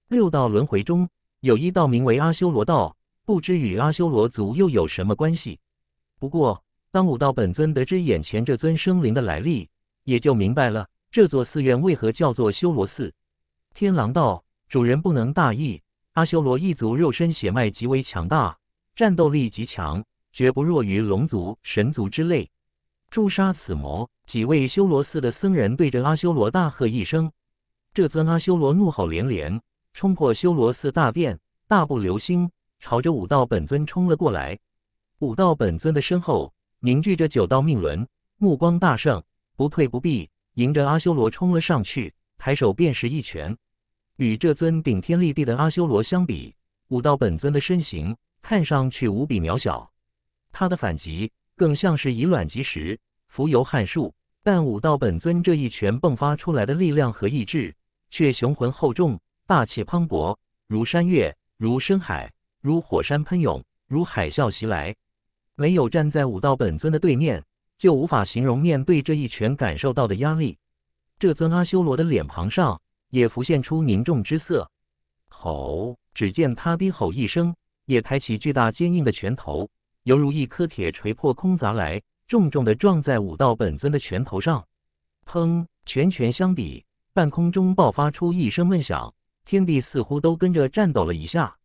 六道轮回中有一道名为阿修罗道，不知与阿修罗族又有什么关系。不过，当武道本尊得知眼前这尊生灵的来历，也就明白了这座寺院为何叫做修罗寺。天狼道主人不能大意，阿修罗一族肉身血脉极为强大，战斗力极强，绝不弱于龙族、神族之类。诛杀此魔！几位修罗寺的僧人对着阿修罗大喝一声。这尊阿修罗怒吼连连，冲破修罗寺大殿，大步流星，朝着武道本尊冲了过来。武道本尊的身后凝聚着九道命轮，目光大盛，不退不避，迎着阿修罗冲了上去，抬手便是一拳。与这尊顶天立地的阿修罗相比，武道本尊的身形看上去无比渺小，他的反击更像是以卵击石、浮游撼树。但武道本尊这一拳迸发出来的力量和意志，却雄浑厚重、大气磅礴，如山岳，如深海，如火山喷涌，如海啸袭来。没有站在武道本尊的对面，就无法形容面对这一拳感受到的压力。这尊阿修罗的脸庞上也浮现出凝重之色，吼！只见他低吼一声，也抬起巨大坚硬的拳头，犹如一颗铁锤破空砸来，重重地撞在武道本尊的拳头上。砰！拳拳相抵，半空中爆发出一声闷响，天地似乎都跟着颤抖了一下。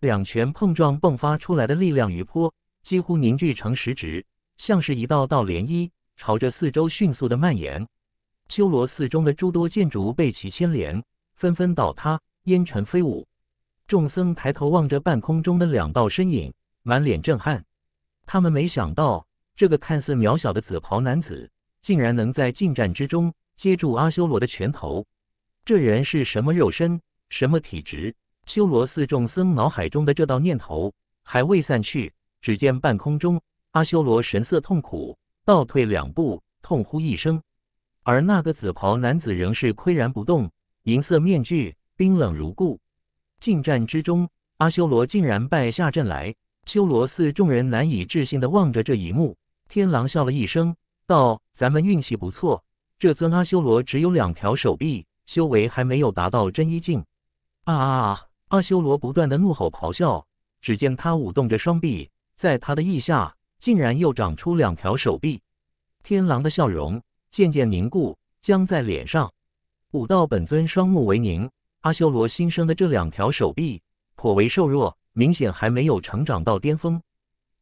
两拳碰撞迸发出来的力量与波。几乎凝聚成实质，像是一道道涟漪，朝着四周迅速的蔓延。修罗寺中的诸多建筑被其牵连，纷纷倒塌，烟尘飞舞。众僧抬头望着半空中的两道身影，满脸震撼。他们没想到，这个看似渺小的紫袍男子，竟然能在近战之中接住阿修罗的拳头。这人是什么肉身，什么体质？修罗寺众僧脑海中的这道念头还未散去。只见半空中，阿修罗神色痛苦，倒退两步，痛呼一声。而那个紫袍男子仍是岿然不动，银色面具冰冷如故。近战之中，阿修罗竟然败下阵来。修罗寺众人难以置信的望着这一幕。天狼笑了一声，道：“咱们运气不错，这尊阿修罗只有两条手臂，修为还没有达到真一境。”啊！阿修罗不断的怒吼咆哮，只见他舞动着双臂。在他的腋下，竟然又长出两条手臂。天狼的笑容渐渐凝固，僵在脸上。武道本尊双目为凝，阿修罗新生的这两条手臂颇为瘦弱，明显还没有成长到巅峰。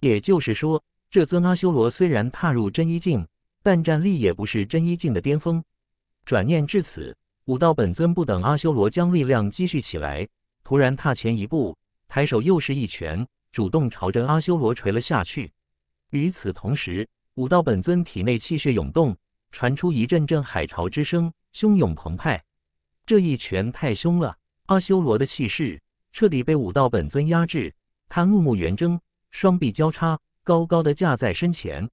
也就是说，这尊阿修罗虽然踏入真一境，但战力也不是真一境的巅峰。转念至此，武道本尊不等阿修罗将力量积蓄起来，突然踏前一步，抬手又是一拳。主动朝着阿修罗锤了下去。与此同时，武道本尊体内气血涌动，传出一阵阵海潮之声，汹涌澎湃。这一拳太凶了，阿修罗的气势彻底被武道本尊压制。他怒目圆睁，双臂交叉，高高的架在身前，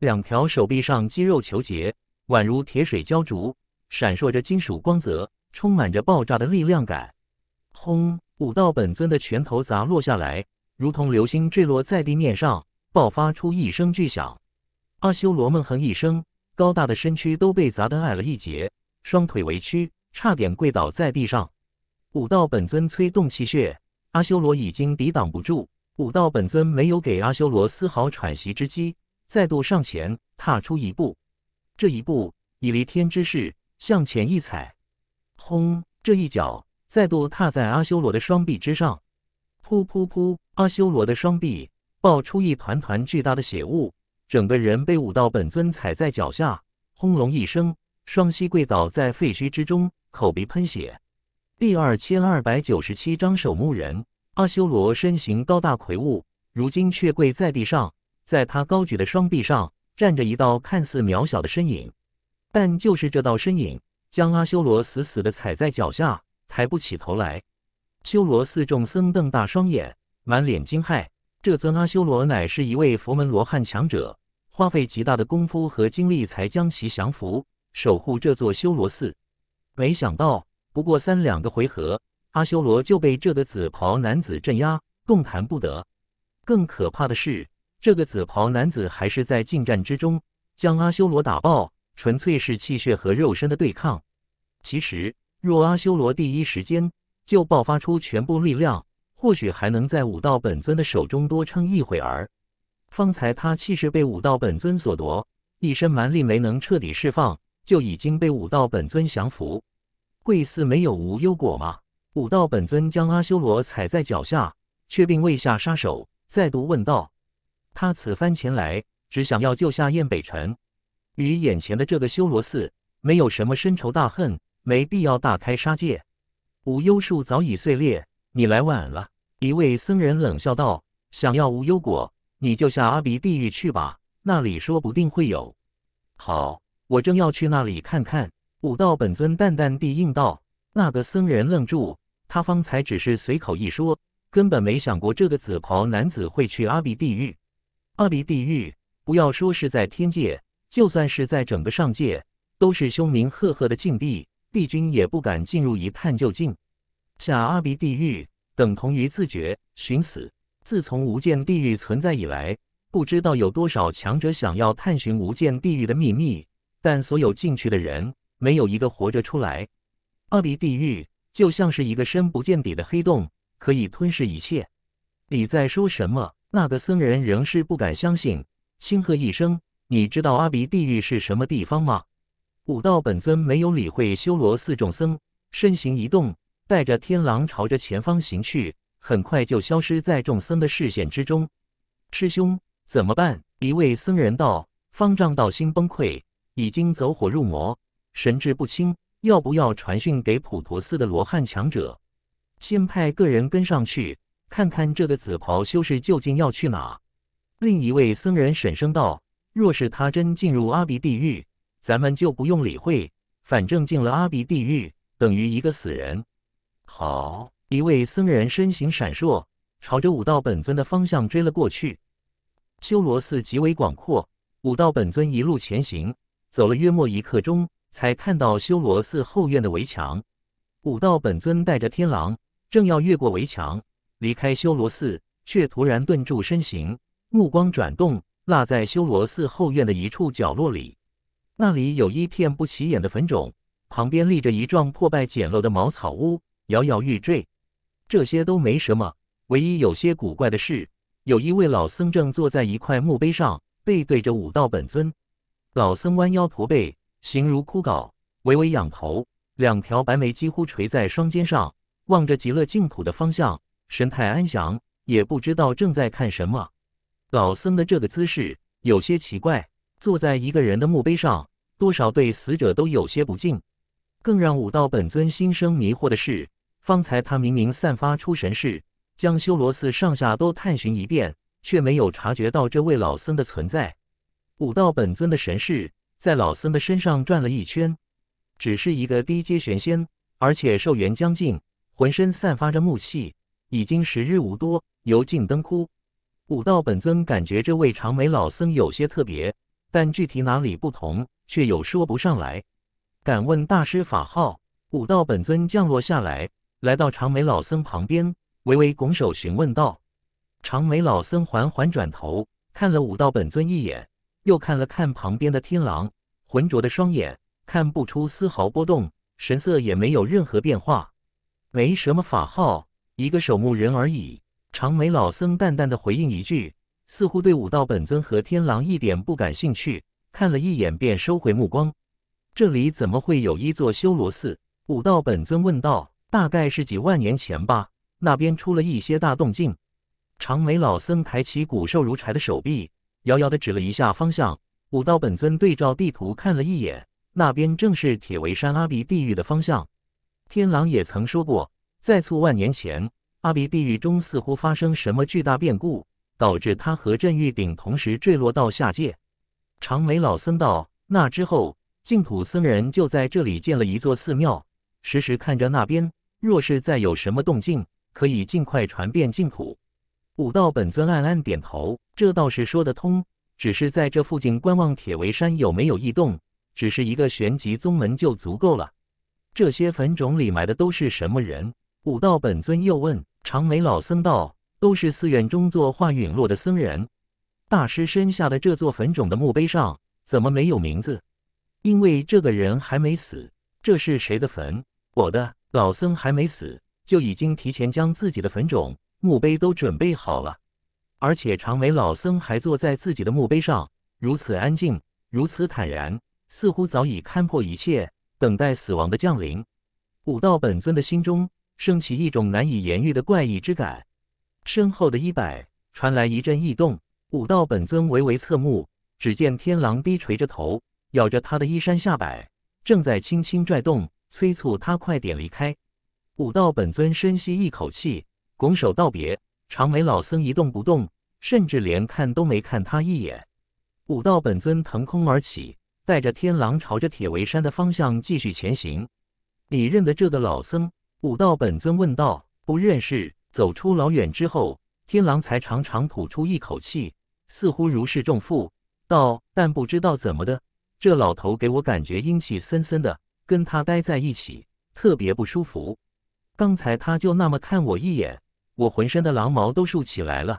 两条手臂上肌肉虬结，宛如铁水浇筑，闪烁着金属光泽，充满着爆炸的力量感。轰！武道本尊的拳头砸落下来。如同流星坠落在地面上，爆发出一声巨响。阿修罗闷哼一声，高大的身躯都被砸得矮了一截，双腿微曲，差点跪倒在地上。武道本尊催动气血，阿修罗已经抵挡不住。武道本尊没有给阿修罗丝毫喘息之机，再度上前踏出一步，这一步以离天之势向前一踩，轰！这一脚再度踏在阿修罗的双臂之上。噗噗噗！阿修罗的双臂爆出一团团巨大的血雾，整个人被武道本尊踩在脚下，轰隆一声，双膝跪倒在废墟之中，口鼻喷血。第二千二百九十七章守墓人。阿修罗身形高大魁梧，如今却跪在地上，在他高举的双臂上站着一道看似渺小的身影，但就是这道身影，将阿修罗死死的踩在脚下，抬不起头来。修罗寺众僧瞪大双眼，满脸惊骇。这尊阿修罗乃是一位佛门罗汉强者，花费极大的功夫和精力才将其降服，守护这座修罗寺。没想到，不过三两个回合，阿修罗就被这个紫袍男子镇压，动弹不得。更可怕的是，这个紫袍男子还是在近战之中将阿修罗打爆，纯粹是气血和肉身的对抗。其实，若阿修罗第一时间。就爆发出全部力量，或许还能在武道本尊的手中多撑一会儿。方才他气势被武道本尊所夺，一身蛮力没能彻底释放，就已经被武道本尊降服。贵寺没有无忧果吗？武道本尊将阿修罗踩在脚下，却并未下杀手，再度问道：“他此番前来，只想要救下燕北辰，与眼前的这个修罗寺没有什么深仇大恨，没必要大开杀戒。”无忧树早已碎裂，你来晚了。一位僧人冷笑道：“想要无忧果，你就下阿鼻地狱去吧，那里说不定会有。”好，我正要去那里看看。”武道本尊淡淡地应道。那个僧人愣住，他方才只是随口一说，根本没想过这个紫袍男子会去阿鼻地狱。阿鼻地狱，不要说是在天界，就算是在整个上界，都是凶名赫赫的禁地。帝君也不敢进入一探究竟。下阿鼻地狱等同于自绝、寻死。自从无间地狱存在以来，不知道有多少强者想要探寻无间地狱的秘密，但所有进去的人没有一个活着出来。阿鼻地狱就像是一个深不见底的黑洞，可以吞噬一切。你在说什么？那个僧人仍是不敢相信，轻喝一声：“你知道阿鼻地狱是什么地方吗？”武道本尊没有理会修罗寺众僧，身形一动，带着天狼朝着前方行去，很快就消失在众僧的视线之中。师兄，怎么办？一位僧人道：“方丈道心崩溃，已经走火入魔，神志不清，要不要传讯给普陀寺的罗汉强者？先派个人跟上去，看看这个紫袍修士究竟要去哪。”另一位僧人沈声道：“若是他真进入阿鼻地狱……”咱们就不用理会，反正进了阿鼻地狱等于一个死人。好，一位僧人身形闪烁，朝着武道本尊的方向追了过去。修罗寺极为广阔，武道本尊一路前行，走了约莫一刻钟，才看到修罗寺后院的围墙。武道本尊带着天狼，正要越过围墙离开修罗寺，却突然顿住身形，目光转动，落在修罗寺后院的一处角落里。那里有一片不起眼的坟冢，旁边立着一幢破败简陋的茅草屋，摇摇欲坠。这些都没什么，唯一有些古怪的是，有一位老僧正坐在一块墓碑上，背对着五道本尊。老僧弯腰驼背，形如枯槁，微微仰头，两条白眉几乎垂在双肩上，望着极乐净土的方向，神态安详，也不知道正在看什么。老僧的这个姿势有些奇怪。坐在一个人的墓碑上，多少对死者都有些不敬。更让武道本尊心生迷惑的是，方才他明明散发出神识，将修罗寺上下都探寻一遍，却没有察觉到这位老僧的存在。武道本尊的神识在老僧的身上转了一圈，只是一个低阶玄仙，而且寿元将尽，浑身散发着木气，已经时日无多，油尽灯枯。武道本尊感觉这位长眉老僧有些特别。但具体哪里不同，却又说不上来。敢问大师法号？武道本尊降落下来，来到长眉老僧旁边，微微拱手询问道。长眉老僧缓缓转头看了武道本尊一眼，又看了看旁边的天狼，浑浊的双眼看不出丝毫波动，神色也没有任何变化。没什么法号，一个守墓人而已。长眉老僧淡淡的回应一句。似乎对武道本尊和天狼一点不感兴趣，看了一眼便收回目光。这里怎么会有一座修罗寺？武道本尊问道。大概是几万年前吧，那边出了一些大动静。长眉老僧抬起骨瘦如柴的手臂，遥遥的指了一下方向。武道本尊对照地图看了一眼，那边正是铁围山阿鼻地狱的方向。天狼也曾说过，在数万年前，阿鼻地狱中似乎发生什么巨大变故。导致他和镇玉鼎同时坠落到下界。长眉老僧道：“那之后，净土僧人就在这里建了一座寺庙，时时看着那边。若是再有什么动静，可以尽快传遍净土。”武道本尊暗暗点头，这倒是说得通。只是在这附近观望铁围山有没有异动，只是一个玄级宗门就足够了。这些坟冢里埋的都是什么人？武道本尊又问长眉老僧道。都是寺院中作画陨落的僧人，大师身下的这座坟冢的墓碑上怎么没有名字？因为这个人还没死。这是谁的坟？我的老僧还没死，就已经提前将自己的坟冢、墓碑都准备好了。而且长眉老僧还坐在自己的墓碑上，如此安静，如此坦然，似乎早已看破一切，等待死亡的降临。武道本尊的心中升起一种难以言喻的怪异之感。身后的衣摆传来一阵异动，武道本尊微微侧目，只见天狼低垂着头，咬着他的衣衫下摆，正在轻轻拽动，催促他快点离开。武道本尊深吸一口气，拱手道别。长眉老僧一动不动，甚至连看都没看他一眼。武道本尊腾空而起，带着天狼朝着铁围山的方向继续前行。“你认得这个老僧？”武道本尊问道。“不认识。”走出老远之后，天狼才长长吐出一口气，似乎如释重负，道：“但不知道怎么的，这老头给我感觉阴气森森的，跟他待在一起特别不舒服。刚才他就那么看我一眼，我浑身的狼毛都竖起来了。”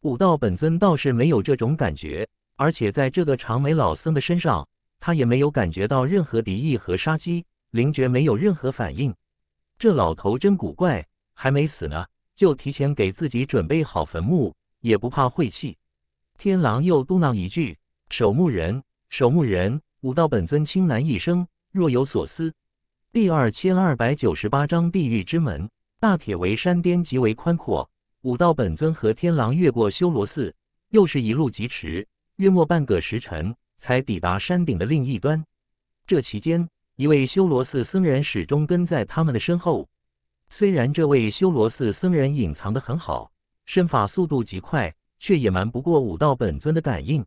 武道本尊倒是没有这种感觉，而且在这个长眉老僧的身上，他也没有感觉到任何敌意和杀机，灵觉没有任何反应。这老头真古怪，还没死呢。就提前给自己准备好坟墓，也不怕晦气。天狼又嘟囔一句：“守墓人，守墓人。”武道本尊轻蓝一声，若有所思。第二千二百九十八章地狱之门。大铁围山巅极为宽阔，武道本尊和天狼越过修罗寺，又是一路疾驰，约莫半个时辰才抵达山顶的另一端。这期间，一位修罗寺僧人始终跟在他们的身后。虽然这位修罗寺僧人隐藏得很好，身法速度极快，却也瞒不过武道本尊的感应。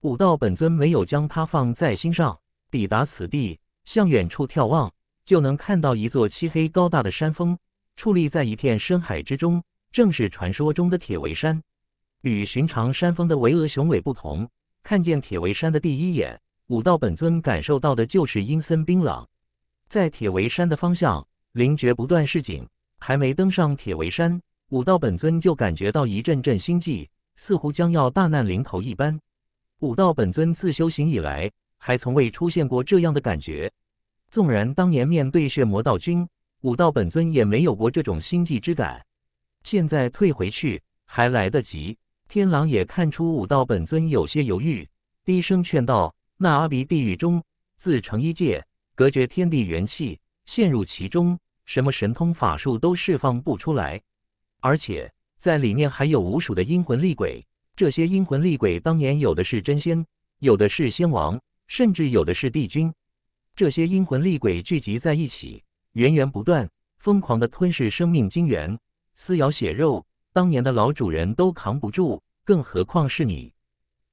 武道本尊没有将他放在心上。抵达此地，向远处眺望，就能看到一座漆黑高大的山峰矗立在一片深海之中，正是传说中的铁围山。与寻常山峰的巍峨雄伟不同，看见铁围山的第一眼，武道本尊感受到的就是阴森冰冷。在铁围山的方向。灵觉不断示警，还没登上铁围山，武道本尊就感觉到一阵阵心悸，似乎将要大难临头一般。武道本尊自修行以来，还从未出现过这样的感觉。纵然当年面对血魔道君，武道本尊也没有过这种心悸之感。现在退回去还来得及。天狼也看出武道本尊有些犹豫，低声劝道：“那阿鼻地狱中，自成一界，隔绝天地元气，陷入其中。”什么神通法术都释放不出来，而且在里面还有无数的阴魂厉鬼。这些阴魂厉鬼当年有的是真仙，有的是仙王，甚至有的是帝君。这些阴魂厉鬼聚集在一起，源源不断，疯狂的吞噬生命精元，撕咬血肉。当年的老主人都扛不住，更何况是你？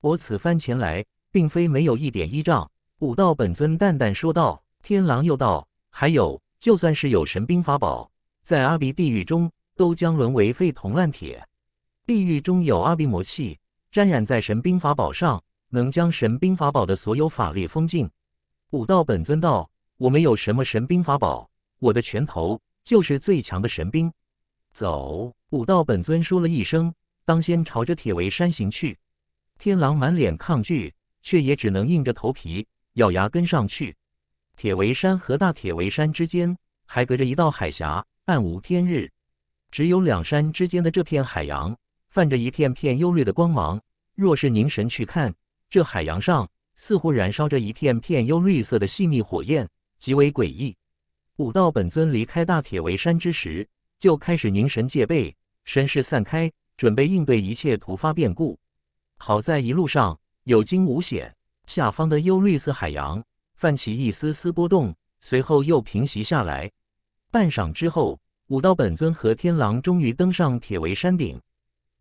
我此番前来，并非没有一点依仗。”武道本尊淡淡说道。天狼又道：“还有。”就算是有神兵法宝，在阿鼻地狱中都将沦为废铜烂铁。地狱中有阿鼻魔气，沾染在神兵法宝上，能将神兵法宝的所有法力封禁。武道本尊道：“我没有什么神兵法宝，我的拳头就是最强的神兵。”走！武道本尊说了一声，当先朝着铁围山行去。天狼满脸抗拒，却也只能硬着头皮，咬牙跟上去。铁围山和大铁围山之间还隔着一道海峡，暗无天日，只有两山之间的这片海洋泛着一片片幽绿的光芒。若是凝神去看，这海洋上似乎燃烧着一片片幽绿色的细密火焰，极为诡异。武道本尊离开大铁围山之时，就开始凝神戒备，神识散开，准备应对一切突发变故。好在一路上有惊无险，下方的幽绿色海洋。泛起一丝丝波动，随后又平息下来。半晌之后，武道本尊和天狼终于登上铁围山顶。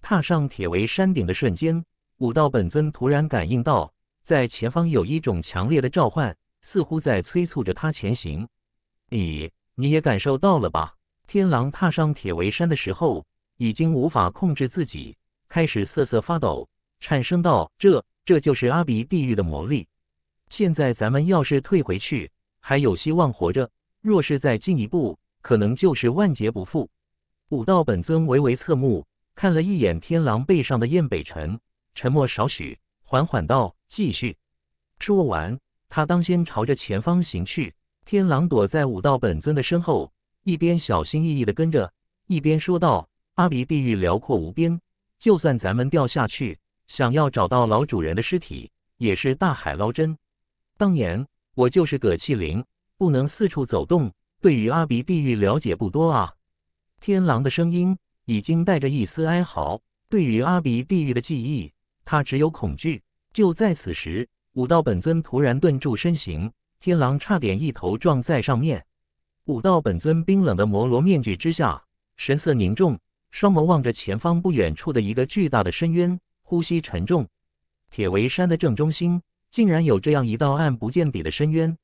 踏上铁围山顶的瞬间，武道本尊突然感应到，在前方有一种强烈的召唤，似乎在催促着他前行。你，你也感受到了吧？天狼踏上铁围山的时候，已经无法控制自己，开始瑟瑟发抖，颤声道：“这，这就是阿鼻地狱的魔力。”现在咱们要是退回去，还有希望活着；若是再进一步，可能就是万劫不复。武道本尊微微侧目，看了一眼天狼背上的燕北辰，沉默少许，缓缓道：“继续。”说完，他当先朝着前方行去。天狼躲在武道本尊的身后，一边小心翼翼地跟着，一边说道：“阿鼻地狱辽阔无边，就算咱们掉下去，想要找到老主人的尸体，也是大海捞针。”当年我就是葛气灵，不能四处走动。对于阿鼻地狱了解不多啊。天狼的声音已经带着一丝哀嚎。对于阿鼻地狱的记忆，他只有恐惧。就在此时，武道本尊突然顿住身形，天狼差点一头撞在上面。武道本尊冰冷的摩罗面具之下，神色凝重，双眸望着前方不远处的一个巨大的深渊，呼吸沉重。铁围山的正中心。竟然有这样一道暗不见底的深渊，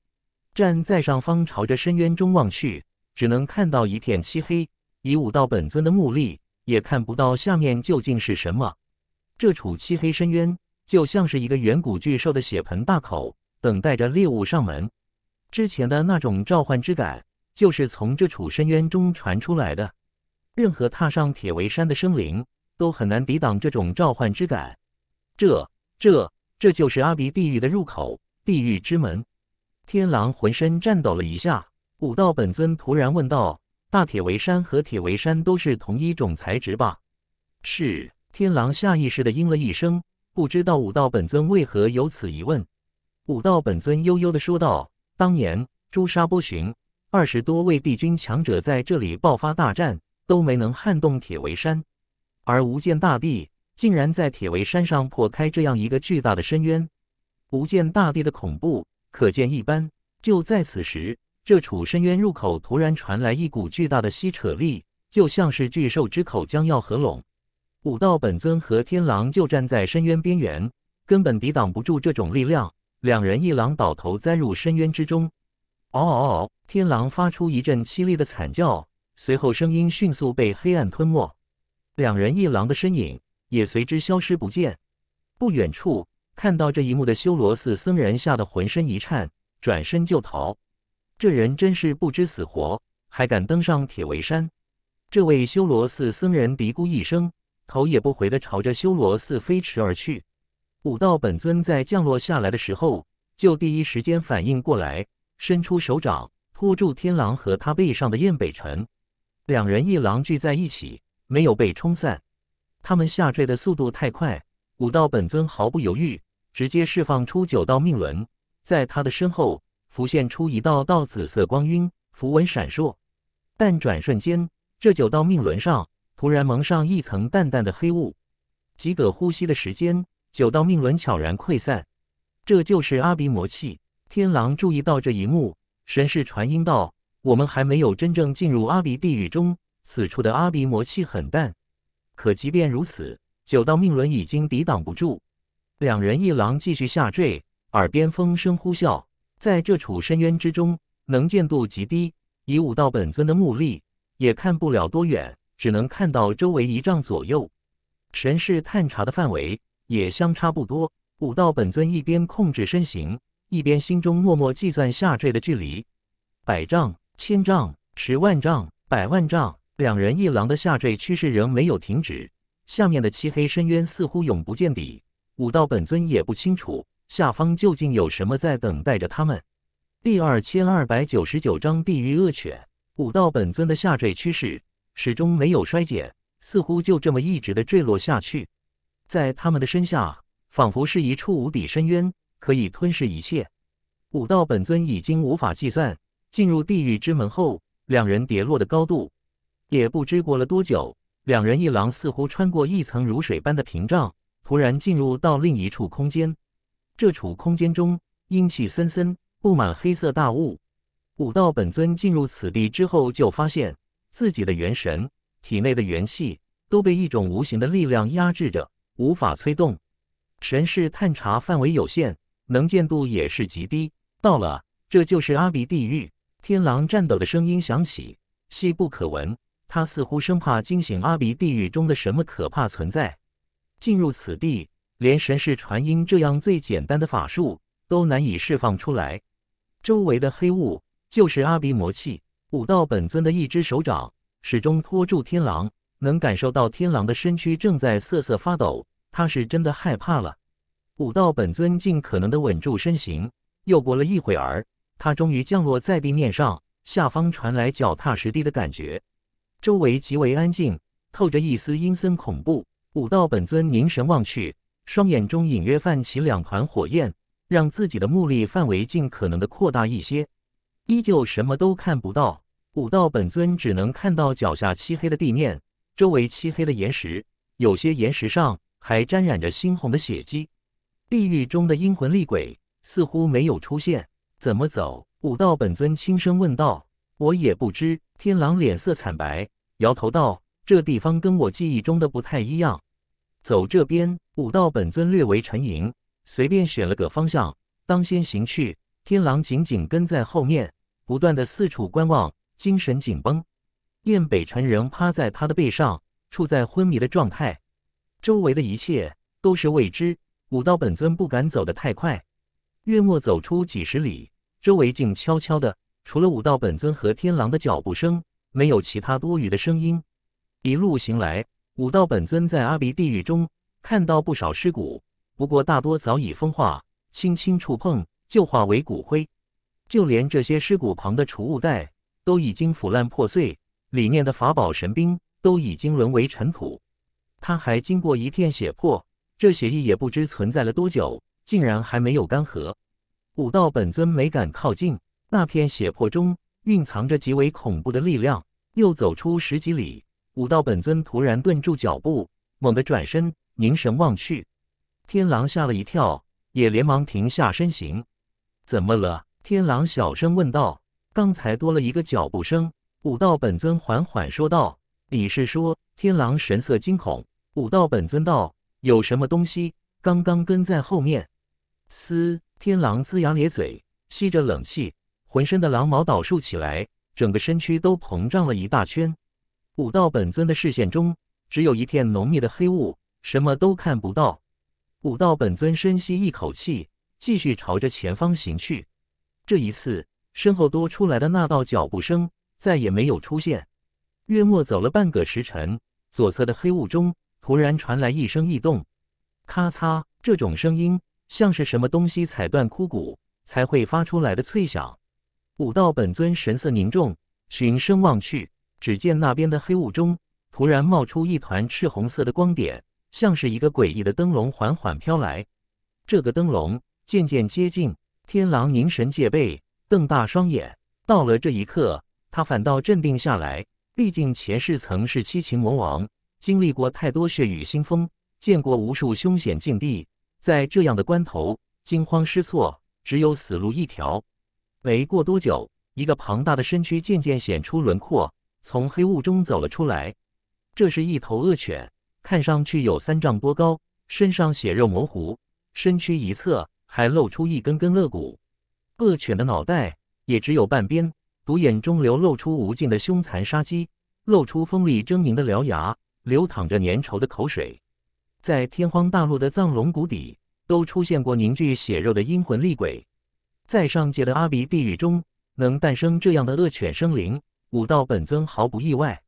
站在上方朝着深渊中望去，只能看到一片漆黑。以武道本尊的目力，也看不到下面究竟是什么。这处漆黑深渊就像是一个远古巨兽的血盆大口，等待着猎物上门。之前的那种召唤之感，就是从这处深渊中传出来的。任何踏上铁围山的生灵，都很难抵挡这种召唤之感。这，这。这就是阿鼻地狱的入口，地狱之门。天狼浑身颤抖了一下，武道本尊突然问道：“大铁围山和铁围山都是同一种材质吧？”是，天狼下意识的应了一声，不知道武道本尊为何有此疑问。武道本尊悠悠的说道：“当年朱砂波旬二十多位帝君强者在这里爆发大战，都没能撼动铁围山，而无间大帝竟然在铁围山上破开这样一个巨大的深渊，不见大地的恐怖可见一斑。就在此时，这处深渊入口突然传来一股巨大的吸扯力，就像是巨兽之口将要合拢。武道本尊和天狼就站在深渊边缘，根本抵挡不住这种力量，两人一狼倒头栽入深渊之中。嗷嗷嗷！天狼发出一阵凄厉的惨叫，随后声音迅速被黑暗吞没。两人一狼的身影。也随之消失不见。不远处，看到这一幕的修罗寺僧人吓得浑身一颤，转身就逃。这人真是不知死活，还敢登上铁围山！这位修罗寺僧人嘀咕一声，头也不回的朝着修罗寺飞驰而去。武道本尊在降落下来的时候，就第一时间反应过来，伸出手掌托住天狼和他背上的燕北辰，两人一狼聚在一起，没有被冲散。他们下坠的速度太快，五道本尊毫不犹豫，直接释放出九道命轮，在他的身后浮现出一道道紫色光晕，符文闪烁。但转瞬间，这九道命轮上突然蒙上一层淡淡的黑雾。几个呼吸的时间，九道命轮悄然溃散。这就是阿鼻魔气。天狼注意到这一幕，神识传音道：“我们还没有真正进入阿鼻地狱中，此处的阿鼻魔气很淡。”可即便如此，九道命轮已经抵挡不住，两人一狼继续下坠，耳边风声呼啸。在这处深渊之中，能见度极低，以武道本尊的目力也看不了多远，只能看到周围一丈左右。神识探查的范围也相差不多。武道本尊一边控制身形，一边心中默默计算下坠的距离：百丈、千丈、十万丈、百万丈。两人一狼的下坠趋势仍没有停止，下面的漆黑深渊似乎永不见底。武道本尊也不清楚下方究竟有什么在等待着他们。第二千二百九十九章地狱恶犬。武道本尊的下坠趋势始终没有衰减，似乎就这么一直的坠落下去。在他们的身下，仿佛是一处无底深渊，可以吞噬一切。武道本尊已经无法计算进入地狱之门后两人跌落的高度。也不知过了多久，两人一狼似乎穿过一层如水般的屏障，突然进入到另一处空间。这处空间中阴气森森，布满黑色大雾。武道本尊进入此地之后，就发现自己的元神、体内的元气都被一种无形的力量压制着，无法催动。神识探查范围有限，能见度也是极低。到了，这就是阿鼻地狱。天狼战斗的声音响起，细不可闻。他似乎生怕惊醒阿鼻地狱中的什么可怕存在。进入此地，连神识传音这样最简单的法术都难以释放出来。周围的黑雾就是阿鼻魔气。武道本尊的一只手掌始终托住天狼，能感受到天狼的身躯正在瑟瑟发抖。他是真的害怕了。武道本尊尽可能的稳住身形。又过了一会儿，他终于降落在地面上，下方传来脚踏实地的感觉。周围极为安静，透着一丝阴森恐怖。武道本尊凝神望去，双眼中隐约泛起两团火焰，让自己的目力范围尽可能的扩大一些，依旧什么都看不到。武道本尊只能看到脚下漆黑的地面，周围漆黑的岩石，有些岩石上还沾染着猩红的血迹。地狱中的阴魂厉鬼似乎没有出现，怎么走？武道本尊轻声问道。我也不知，天狼脸色惨白，摇头道：“这地方跟我记忆中的不太一样。”走这边。武道本尊略为沉吟，随便选了个方向，当先行去。天狼紧紧跟在后面，不断的四处观望，精神紧绷。燕北辰仍趴在他的背上，处在昏迷的状态。周围的一切都是未知。武道本尊不敢走得太快。月末走出几十里，周围静悄悄的。除了武道本尊和天狼的脚步声，没有其他多余的声音。一路行来，武道本尊在阿鼻地狱中看到不少尸骨，不过大多早已风化，轻轻触碰就化为骨灰。就连这些尸骨旁的储物袋都已经腐烂破碎，里面的法宝神兵都已经沦为尘土。他还经过一片血泊，这血迹也不知存在了多久，竟然还没有干涸。武道本尊没敢靠近。那片血泊中蕴藏着极为恐怖的力量。又走出十几里，武道本尊突然顿住脚步，猛地转身凝神望去。天狼吓了一跳，也连忙停下身形。“怎么了？”天狼小声问道。刚才多了一个脚步声，武道本尊缓缓说道：“你是说……”天狼神色惊恐。武道本尊道：“有什么东西刚刚跟在后面？”嘶！天狼龇牙咧嘴，吸着冷气。浑身的狼毛倒竖起来，整个身躯都膨胀了一大圈。武道本尊的视线中只有一片浓密的黑雾，什么都看不到。武道本尊深吸一口气，继续朝着前方行去。这一次，身后多出来的那道脚步声再也没有出现。月末走了半个时辰，左侧的黑雾中突然传来一声异动，咔嚓！这种声音像是什么东西踩断枯骨才会发出来的脆响。武道本尊神色凝重，循声望去，只见那边的黑雾中突然冒出一团赤红色的光点，像是一个诡异的灯笼缓缓飘来。这个灯笼渐渐接近，天狼凝神戒备，瞪大双眼。到了这一刻，他反倒镇定下来。毕竟前世曾是七情魔王，经历过太多血雨腥风，见过无数凶险境地，在这样的关头惊慌失措，只有死路一条。没过多久，一个庞大的身躯渐渐显出轮廓，从黑雾中走了出来。这是一头恶犬，看上去有三丈多高，身上血肉模糊，身躯一侧还露出一根根肋骨。恶犬的脑袋也只有半边，独眼中流露出无尽的凶残杀机，露出锋利狰狞的獠牙，流淌着粘稠的口水。在天荒大陆的藏龙谷底，都出现过凝聚血肉的阴魂厉鬼。在上界的阿鼻地狱中，能诞生这样的恶犬生灵，武道本尊毫不意外。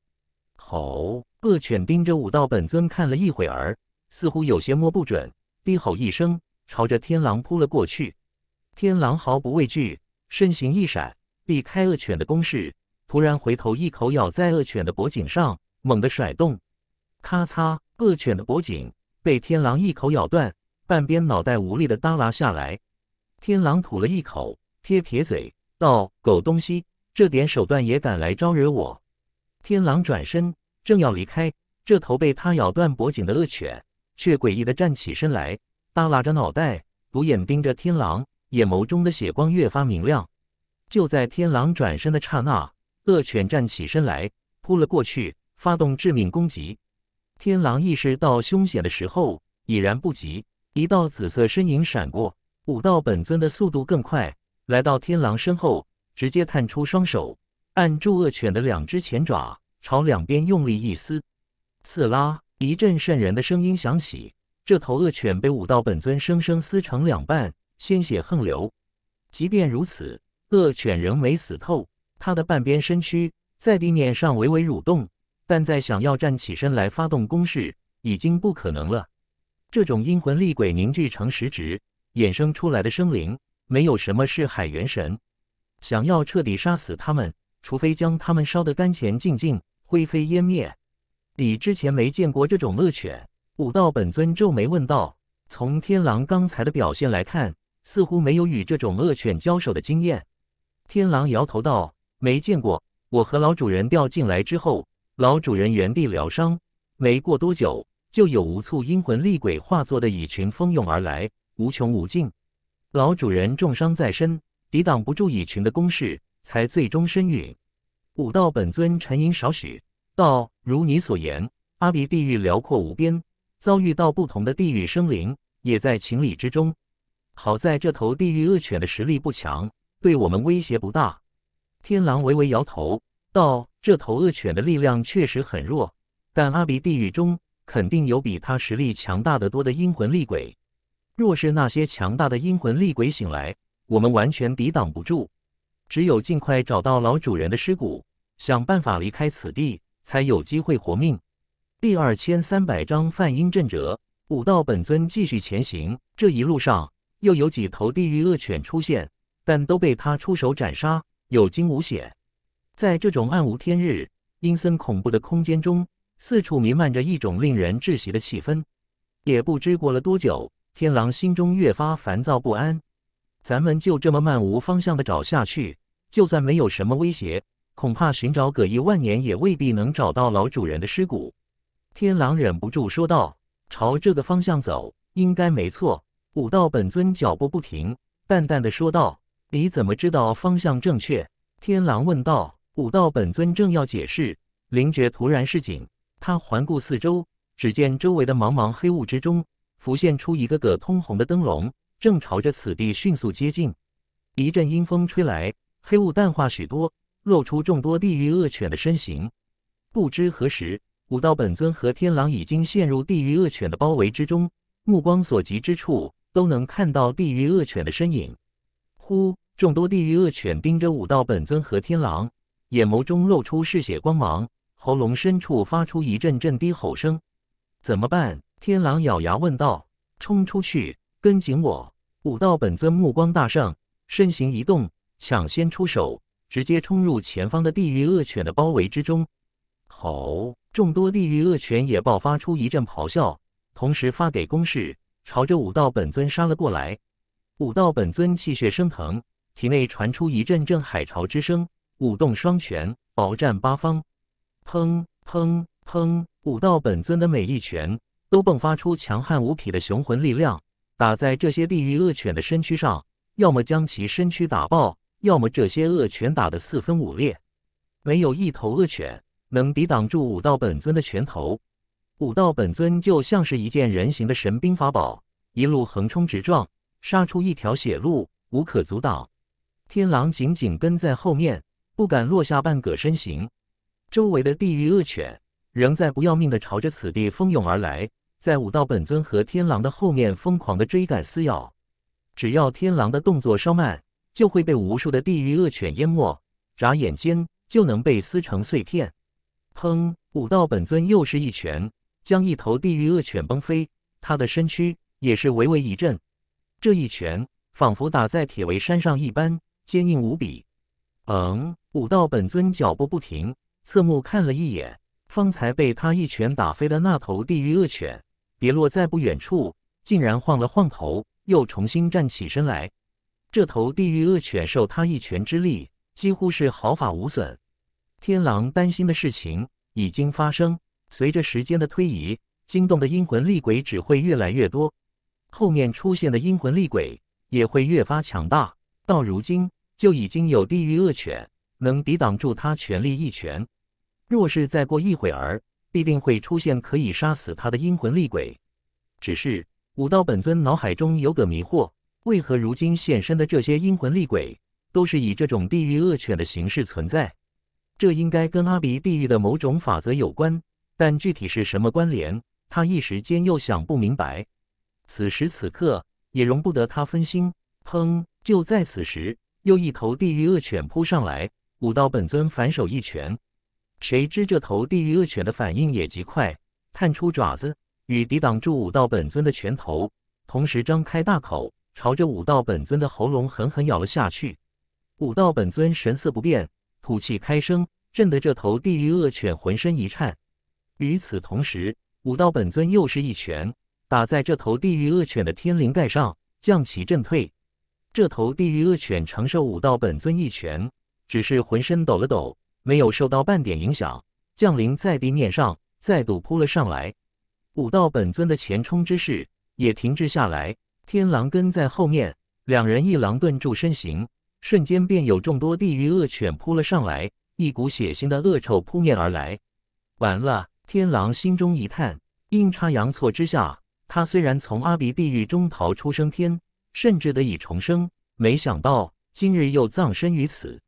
吼！恶犬盯着武道本尊看了一会儿，似乎有些摸不准，低吼一声，朝着天狼扑了过去。天狼毫不畏惧，身形一闪，避开恶犬的攻势，突然回头，一口咬在恶犬的脖颈上，猛地甩动，咔嚓！恶犬的脖颈被天狼一口咬断，半边脑袋无力的耷拉下来。天狼吐了一口，撇撇嘴道：“狗东西，这点手段也敢来招惹我！”天狼转身，正要离开，这头被他咬断脖颈的恶犬却诡异地站起身来，耷拉着脑袋，独眼盯着天狼，眼眸中的血光越发明亮。就在天狼转身的刹那，恶犬站起身来，扑了过去，发动致命攻击。天狼意识到凶险的时候已然不及，一道紫色身影闪过。武道本尊的速度更快，来到天狼身后，直接探出双手按住恶犬的两只前爪，朝两边用力一撕，刺啦！一阵渗人的声音响起，这头恶犬被武道本尊生生撕成两半，鲜血横流。即便如此，恶犬仍没死透，它的半边身躯在地面上微微蠕动，但在想要站起身来发动攻势已经不可能了。这种阴魂厉鬼凝聚成实质。衍生出来的生灵，没有什么是海元神。想要彻底杀死他们，除非将他们烧得干干净净，灰飞烟灭。你之前没见过这种恶犬？武道本尊皱眉问道。从天狼刚才的表现来看，似乎没有与这种恶犬交手的经验。天狼摇头道：“没见过。我和老主人掉进来之后，老主人原地疗伤，没过多久，就有无数阴魂厉鬼化作的蚁群蜂拥而来。”无穷无尽，老主人重伤在身，抵挡不住蚁群的攻势，才最终身陨。武道本尊沉吟少许，道：“如你所言，阿鼻地狱辽阔无边，遭遇到不同的地狱生灵，也在情理之中。好在这头地狱恶犬的实力不强，对我们威胁不大。”天狼微微摇头，道：“这头恶犬的力量确实很弱，但阿鼻地狱中肯定有比它实力强大的多的阴魂厉鬼。”若是那些强大的阴魂厉鬼醒来，我们完全抵挡不住，只有尽快找到老主人的尸骨，想办法离开此地，才有机会活命。第二千三百章梵音阵者，武道本尊继续前行。这一路上又有几头地狱恶犬出现，但都被他出手斩杀，有惊无险。在这种暗无天日、阴森恐怖的空间中，四处弥漫着一种令人窒息的气氛。也不知过了多久。天狼心中越发烦躁不安。咱们就这么漫无方向的找下去，就算没有什么威胁，恐怕寻找个一万年也未必能找到老主人的尸骨。天狼忍不住说道：“朝这个方向走，应该没错。”武道本尊脚步不停，淡淡的说道：“你怎么知道方向正确？”天狼问道。武道本尊正要解释，灵觉突然示警。他环顾四周，只见周围的茫茫黑雾之中。浮现出一个个通红的灯笼，正朝着此地迅速接近。一阵阴风吹来，黑雾淡化许多，露出众多地狱恶犬的身形。不知何时，武道本尊和天狼已经陷入地狱恶犬的包围之中，目光所及之处都能看到地狱恶犬的身影。呼！众多地狱恶犬盯着武道本尊和天狼，眼眸中露出嗜血光芒，喉咙深处发出一阵阵低吼声。怎么办？天狼咬牙问道：“冲出去，跟紧我！”武道本尊目光大盛，身形一动，抢先出手，直接冲入前方的地狱恶犬的包围之中。吼！众多地狱恶犬也爆发出一阵咆哮，同时发给攻势，朝着武道本尊杀了过来。武道本尊气血升腾，体内传出一阵阵海潮之声，舞动双拳，饱战八方。砰砰砰！武道本尊的每一拳。都迸发出强悍无匹的雄浑力量，打在这些地狱恶犬的身躯上，要么将其身躯打爆，要么这些恶犬打得四分五裂，没有一头恶犬能抵挡住武道本尊的拳头。武道本尊就像是一件人形的神兵法宝，一路横冲直撞，杀出一条血路，无可阻挡。天狼紧紧跟在后面，不敢落下半个身形。周围的地狱恶犬仍在不要命地朝着此地蜂拥而来。在武道本尊和天狼的后面疯狂的追赶撕咬，只要天狼的动作稍慢，就会被无数的地狱恶犬淹没，眨眼间就能被撕成碎片。砰！武道本尊又是一拳，将一头地狱恶犬崩飞，他的身躯也是微微一震。这一拳仿佛打在铁围山上一般，坚硬无比。嗯，武道本尊脚步不停，侧目看了一眼方才被他一拳打飞的那头地狱恶犬。跌落在不远处，竟然晃了晃头，又重新站起身来。这头地狱恶犬受他一拳之力，几乎是毫发无损。天狼担心的事情已经发生。随着时间的推移，惊动的阴魂厉鬼只会越来越多，后面出现的阴魂厉鬼也会越发强大。到如今，就已经有地狱恶犬能抵挡住他全力一拳。若是再过一会儿，必定会出现可以杀死他的阴魂厉鬼。只是武道本尊脑海中有个迷惑：为何如今现身的这些阴魂厉鬼都是以这种地狱恶犬的形式存在？这应该跟阿鼻地狱的某种法则有关，但具体是什么关联，他一时间又想不明白。此时此刻也容不得他分心。砰！就在此时，又一头地狱恶犬扑上来，武道本尊反手一拳。谁知这头地狱恶犬的反应也极快，探出爪子与抵挡住武道本尊的拳头，同时张开大口，朝着武道本尊的喉咙狠狠咬了下去。武道本尊神色不变，吐气开声，震得这头地狱恶犬浑身一颤。与此同时，武道本尊又是一拳打在这头地狱恶犬的天灵盖上，将其震退。这头地狱恶犬承受武道本尊一拳，只是浑身抖了抖。没有受到半点影响，降临在地面上，再度扑了上来。武道本尊的前冲之势也停滞下来。天狼跟在后面，两人一狼顿住身形，瞬间便有众多地狱恶犬扑了上来，一股血腥的恶臭扑面而来。完了，天狼心中一叹，阴差阳错之下，他虽然从阿鼻地狱中逃出升天，甚至得以重生，没想到今日又葬身于此。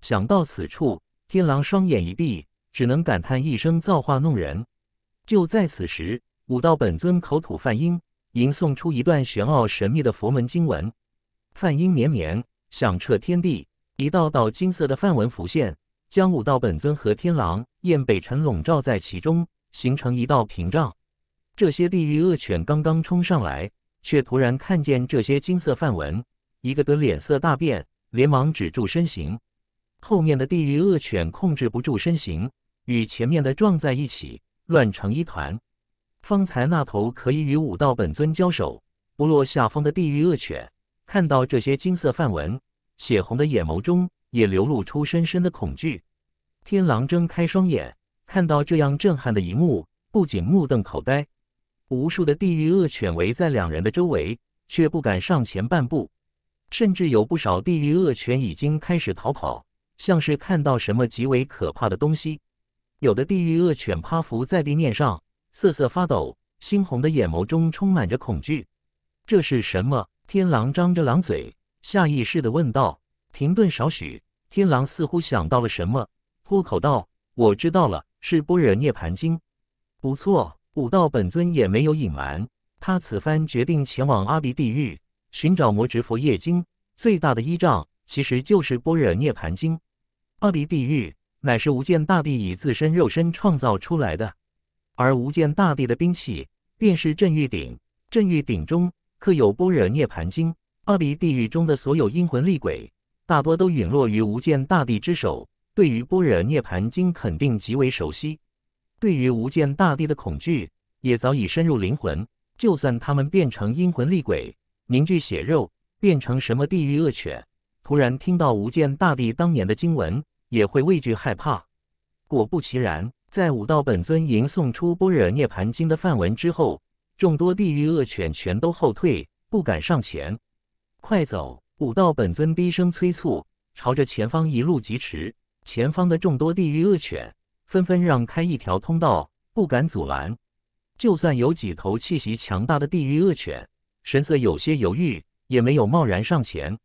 想到此处。天狼双眼一闭，只能感叹一声“造化弄人”。就在此时，武道本尊口吐梵音，吟诵出一段玄奥神秘的佛门经文，梵音绵绵，响彻天地。一道道金色的梵文浮现，将武道本尊和天狼、燕北辰笼罩在其中，形成一道屏障。这些地狱恶犬刚刚冲上来，却突然看见这些金色梵文，一个个脸色大变，连忙止住身形。后面的地狱恶犬控制不住身形，与前面的撞在一起，乱成一团。方才那头可以与武道本尊交手不落下风的地狱恶犬，看到这些金色梵文，血红的眼眸中也流露出深深的恐惧。天狼睁开双眼，看到这样震撼的一幕，不仅目瞪口呆。无数的地狱恶犬围在两人的周围，却不敢上前半步，甚至有不少地狱恶犬已经开始逃跑。像是看到什么极为可怕的东西，有的地狱恶犬趴伏在地面上瑟瑟发抖，猩红的眼眸中充满着恐惧。这是什么？天狼张着狼嘴，下意识地问道。停顿少许，天狼似乎想到了什么，脱口道：“我知道了，是般若涅盘经。”不错，武道本尊也没有隐瞒，他此番决定前往阿鼻地狱寻找魔执佛业经，最大的依仗其实就是般若涅盘经。阿离地狱乃是无间大帝以自身肉身创造出来的，而无间大帝的兵器便是镇狱鼎。镇狱鼎中刻有般若涅盘经，阿离地狱中的所有阴魂厉鬼大多都陨落于无间大帝之手，对于般若涅盘经肯定极为熟悉，对于无间大帝的恐惧也早已深入灵魂。就算他们变成阴魂厉鬼，凝聚血肉变成什么地狱恶犬。突然听到无间大帝当年的经文，也会畏惧害怕。果不其然，在武道本尊吟诵出《般若涅盘经》的范文之后，众多地狱恶犬全都后退，不敢上前。快走！武道本尊低声催促，朝着前方一路疾驰。前方的众多地狱恶犬纷纷让开一条通道，不敢阻拦。就算有几头气息强大的地狱恶犬，神色有些犹豫，也没有贸然上前。